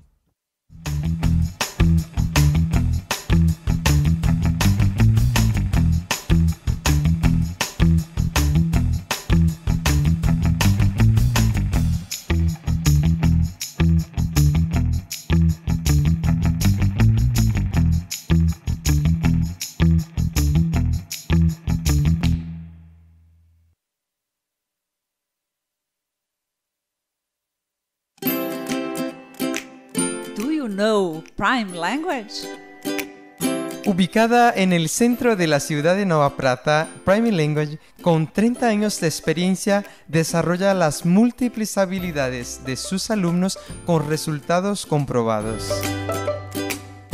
Prime Language. Ubicada en el centro de la ciudad de Nova Prata, Prime Language, con 30 años de experiencia, desarrolla las múltiples habilidades de sus alumnos con resultados comprobados.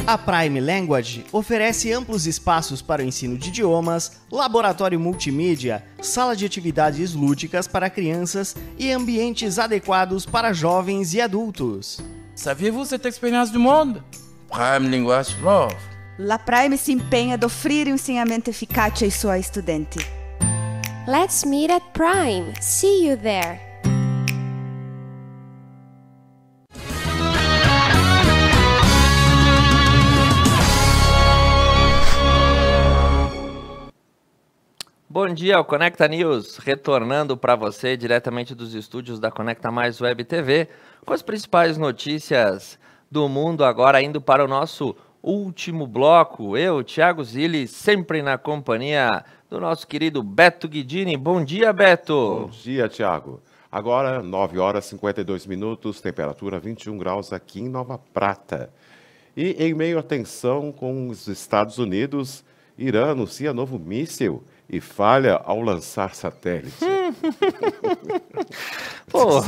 A Prime Language oferece amplos espaços para o ensino de idiomas, laboratório multimídia, sala de atividades lúdicas para crianças e ambientes adequados para jovens e adultos. Saviez-vous cette expérience du monde? Prime linguagem Love. La Prime se empenha a offrir um ensinamento eficaz ai suoi studenti. Let's meet at Prime. See you there. Bom dia ao Conecta News, retornando para você diretamente dos estúdios da Conecta Mais Web TV, com as principais notícias do mundo, agora indo para o nosso último bloco. Eu, Thiago Zilli, sempre na companhia do nosso querido Beto Guidini. Bom dia, Beto. Bom dia, Thiago. Agora, 9 horas e 52 minutos, temperatura 21 graus aqui em Nova Prata. E em meio à tensão com os Estados Unidos, Irã anuncia novo míssil e falha ao lançar satélite. Pô,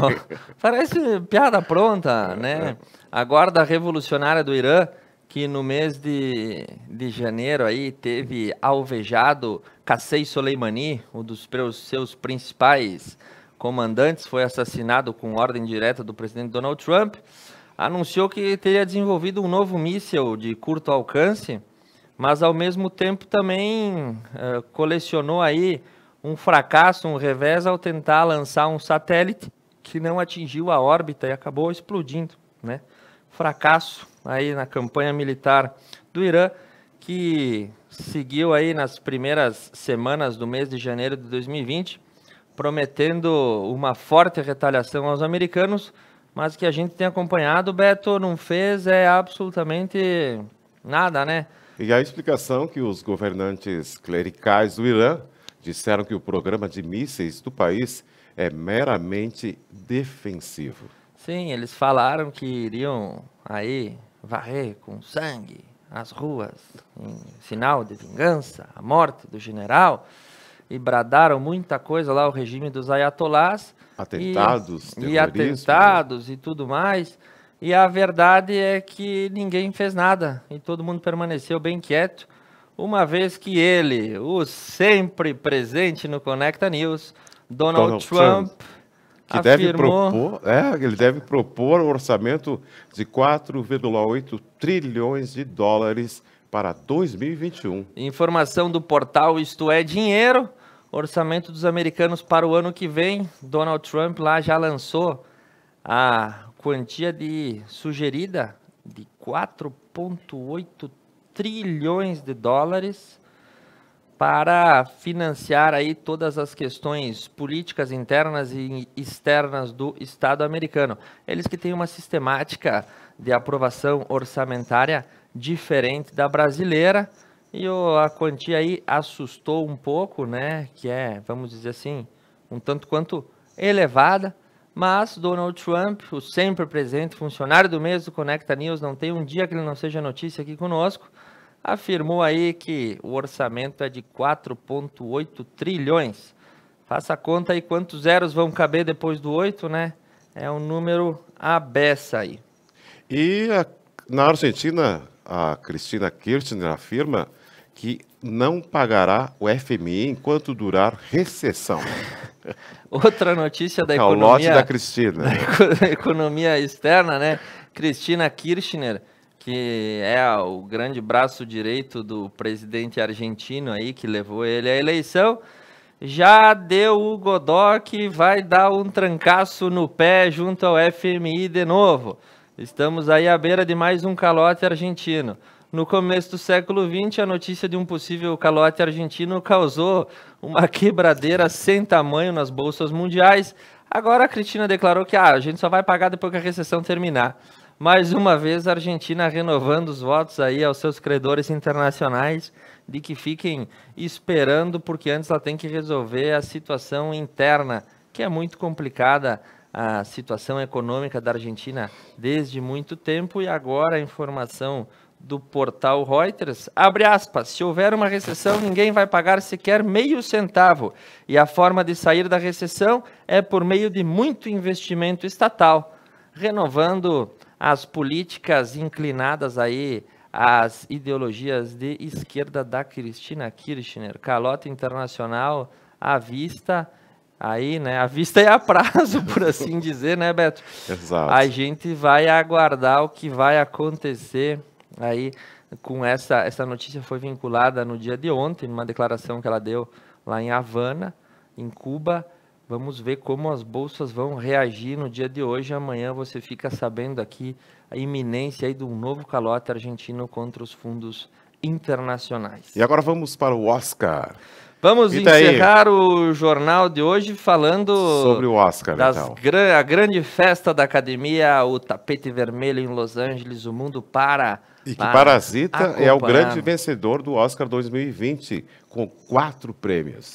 parece piada pronta, né? É. A Guarda Revolucionária do Irã, que no mês de, de janeiro aí teve alvejado Qasem Soleimani, um dos seus principais comandantes, foi assassinado com ordem direta do presidente Donald Trump, anunciou que teria desenvolvido um novo míssil de curto alcance, mas ao mesmo tempo também uh, colecionou aí um fracasso, um revés ao tentar lançar um satélite que não atingiu a órbita e acabou explodindo, né? Fracasso aí na campanha militar do Irã que seguiu aí nas primeiras semanas do mês de janeiro de 2020, prometendo uma forte retaliação aos americanos, mas que a gente tem acompanhado, Beto não fez é absolutamente nada, né? E a explicação que os governantes clericais do Irã disseram que o programa de mísseis do país é meramente defensivo. Sim, eles falaram que iriam aí varrer com sangue as ruas em sinal de vingança, a morte do general, e bradaram muita coisa lá ao regime dos ayatolás. Atentados, e, e né? atentados né? e tudo mais. E a verdade é que ninguém fez nada e todo mundo permaneceu bem quieto, uma vez que ele, o sempre presente no Conecta News, Donald, Donald Trump, Trump, que afirmou... deve propor, é, ele deve propor um orçamento de 4,8 trilhões de dólares para 2021. Informação do portal Isto é Dinheiro, orçamento dos americanos para o ano que vem. Donald Trump lá já lançou a quantia de sugerida de 4,8 trilhões de dólares para financiar aí todas as questões políticas internas e externas do Estado americano. Eles que têm uma sistemática de aprovação orçamentária diferente da brasileira e a quantia aí assustou um pouco, né? Que é, vamos dizer assim, um tanto quanto elevada, mas Donald Trump, o sempre presente funcionário do mês do Conecta News, não tem um dia que ele não seja notícia aqui conosco, afirmou aí que o orçamento é de 4,8 trilhões. Faça a conta aí quantos zeros vão caber depois do 8, né? É um número abessa aí. E a, na Argentina, a Cristina Kirchner afirma que não pagará o FMI enquanto durar recessão. Outra notícia da Calote é economia da Cristina. Da economia externa, né? Cristina Kirchner, que é o grande braço direito do presidente argentino aí que levou ele à eleição, já deu o Godó que vai dar um trancaço no pé junto ao FMI de novo. Estamos aí à beira de mais um calote argentino. No começo do século XX, a notícia de um possível calote argentino causou uma quebradeira sem tamanho nas bolsas mundiais. Agora a Cristina declarou que ah, a gente só vai pagar depois que a recessão terminar. Mais uma vez, a Argentina renovando os votos aí aos seus credores internacionais de que fiquem esperando, porque antes ela tem que resolver a situação interna, que é muito complicada a situação econômica da Argentina desde muito tempo e agora a informação do portal Reuters, abre aspas, se houver uma recessão, ninguém vai pagar sequer meio centavo. E a forma de sair da recessão é por meio de muito investimento estatal, renovando as políticas inclinadas aí às ideologias de esquerda da Cristina Kirchner. Calota internacional à vista aí, né? A vista é a prazo, por assim dizer, né, Beto? Exato. A gente vai aguardar o que vai acontecer Aí, com essa, essa notícia foi vinculada no dia de ontem, numa declaração que ela deu lá em Havana, em Cuba. Vamos ver como as bolsas vão reagir no dia de hoje. Amanhã você fica sabendo aqui a iminência aí de um novo calote argentino contra os fundos internacionais. E agora vamos para o Oscar. Vamos encerrar aí. o jornal de hoje falando sobre o Oscar, das então. gran, a grande festa da academia, o tapete vermelho em Los Angeles, o mundo para e que Parasita é o grande vencedor do Oscar 2020, com quatro prêmios.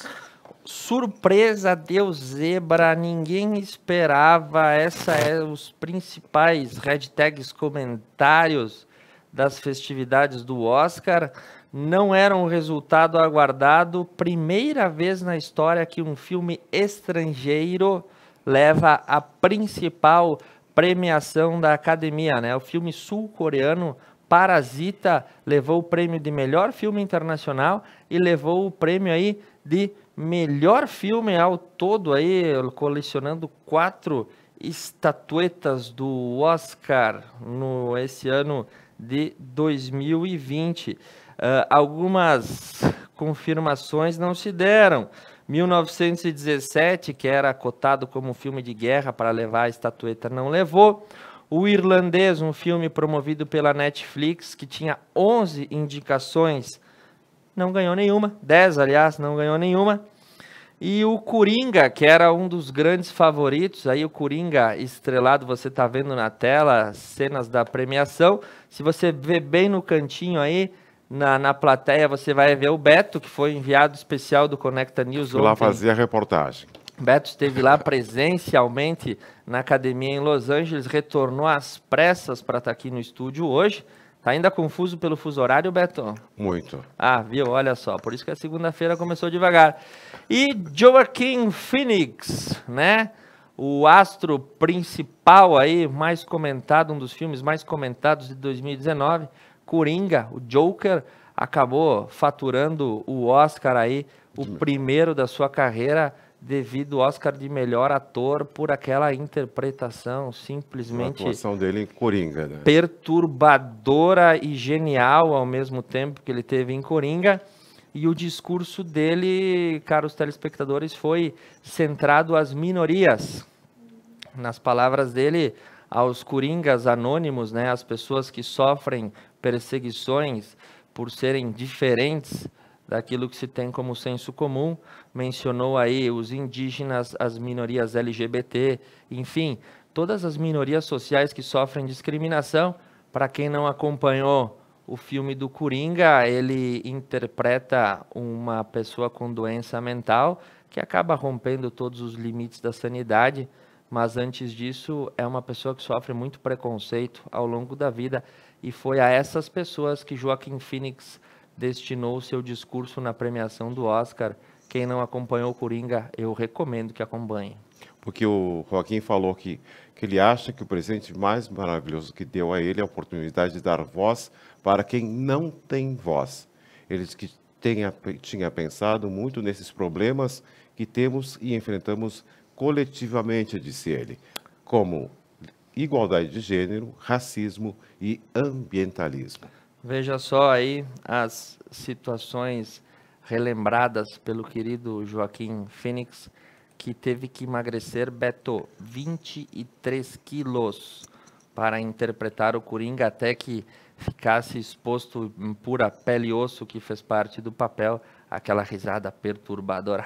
Surpresa, deu zebra, ninguém esperava. Essa é os principais tags comentários das festividades do Oscar. Não era um resultado aguardado. Primeira vez na história que um filme estrangeiro leva a principal premiação da academia, né? O filme sul-coreano Parasita levou o prêmio de melhor filme internacional e levou o prêmio aí de melhor filme ao todo aí, colecionando quatro estatuetas do Oscar no esse ano de 2020. Uh, eh, algumas confirmações não se deram. 1917, que era cotado como filme de guerra para levar a estatueta, não levou. O Irlandês, um filme promovido pela Netflix, que tinha 11 indicações, não ganhou nenhuma. 10, aliás, não ganhou nenhuma. E o Coringa, que era um dos grandes favoritos, aí o Coringa estrelado, você está vendo na tela, cenas da premiação. Se você vê bem no cantinho aí, na, na plateia, você vai ver o Beto, que foi enviado especial do Conecta News Fui ontem. lá fazer a reportagem. Beto esteve lá presencialmente na academia em Los Angeles, retornou às pressas para estar tá aqui no estúdio hoje. Tá ainda confuso pelo fuso horário, Beto? Muito. Ah, viu? Olha só, por isso que a segunda-feira começou devagar. E Joaquim Phoenix, né? O astro principal aí, mais comentado, um dos filmes mais comentados de 2019, Coringa, o Joker, acabou faturando o Oscar aí, o primeiro da sua carreira devido ao Oscar de melhor ator por aquela interpretação simplesmente. A atuação dele em Coringa, né? Perturbadora e genial ao mesmo tempo que ele teve em Coringa. E o discurso dele, caros telespectadores, foi centrado às minorias. Nas palavras dele, aos coringas anônimos, né, as pessoas que sofrem perseguições por serem diferentes daquilo que se tem como senso comum, mencionou aí os indígenas, as minorias LGBT, enfim, todas as minorias sociais que sofrem discriminação. Para quem não acompanhou o filme do Coringa, ele interpreta uma pessoa com doença mental que acaba rompendo todos os limites da sanidade, mas antes disso é uma pessoa que sofre muito preconceito ao longo da vida e foi a essas pessoas que Joaquim Phoenix destinou seu discurso na premiação do Oscar. Quem não acompanhou o Coringa, eu recomendo que acompanhe. Porque o Joaquim falou que, que ele acha que o presente mais maravilhoso que deu a ele é a oportunidade de dar voz para quem não tem voz. Eles que tenha, tinha pensado muito nesses problemas que temos e enfrentamos coletivamente, disse ele, como igualdade de gênero, racismo e ambientalismo. Veja só aí as situações relembradas pelo querido Joaquim Fênix, que teve que emagrecer, Beto, 23 quilos para interpretar o Coringa até que ficasse exposto em pura pele e osso que fez parte do papel aquela risada perturbadora.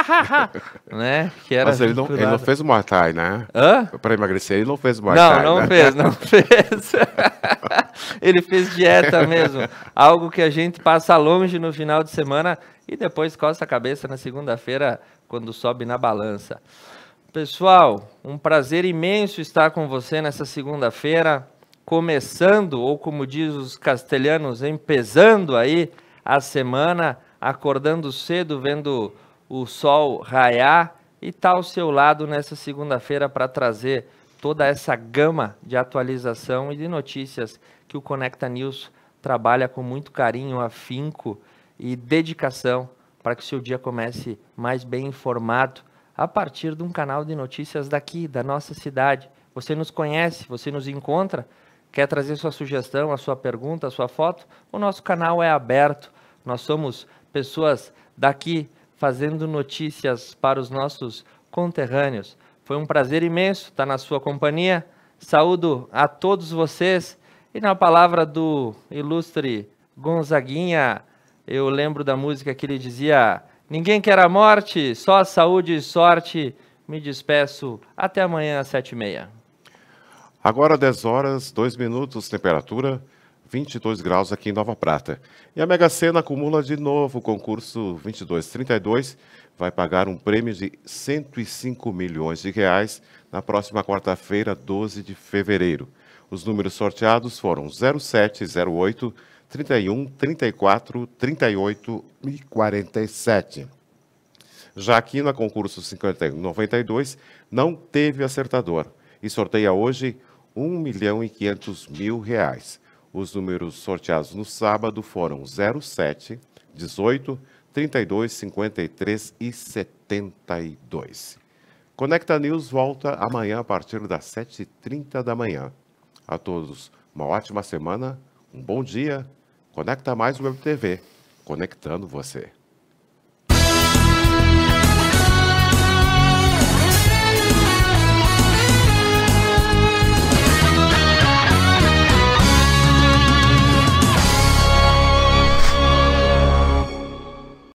né? Que era Mas ele não, ele não fez o Muay Thai, né? Hã? Pra emagrecer, ele não fez o Muay Thai. Não, não né? fez, não fez. ele fez dieta mesmo. Algo que a gente passa longe no final de semana e depois costa a cabeça na segunda-feira quando sobe na balança. Pessoal, um prazer imenso estar com você nessa segunda-feira, começando, ou como diz os castelhanos, empezando aí a semana acordando cedo, vendo o sol raiar e está ao seu lado nessa segunda-feira para trazer toda essa gama de atualização e de notícias que o Conecta News trabalha com muito carinho, afinco e dedicação para que o seu dia comece mais bem informado a partir de um canal de notícias daqui, da nossa cidade. Você nos conhece, você nos encontra, quer trazer sua sugestão, a sua pergunta, a sua foto? O nosso canal é aberto. Nós somos pessoas daqui fazendo notícias para os nossos conterrâneos. Foi um prazer imenso estar na sua companhia. Saúdo a todos vocês e na palavra do ilustre Gonzaguinha, eu lembro da música que ele dizia: Ninguém quer a morte, só a saúde e sorte. Me despeço. Até amanhã às sete e meia. Agora 10 horas, 2 minutos, temperatura 22 graus aqui em Nova Prata. E a Mega Sena acumula de novo o concurso 2232, vai pagar um prêmio de 105 milhões de reais na próxima quarta-feira, 12 de fevereiro. Os números sorteados foram 07, 08, 31, 34, 38 e 47. Já aqui no concurso 51 92 não teve acertador e sorteia hoje 1 milhão e 500 mil reais. Os números sorteados no sábado foram 07, 18, 32, 53 e 72. Conecta News volta amanhã a partir das 7h30 da manhã. A todos, uma ótima semana, um bom dia. Conecta Mais Web TV, conectando você.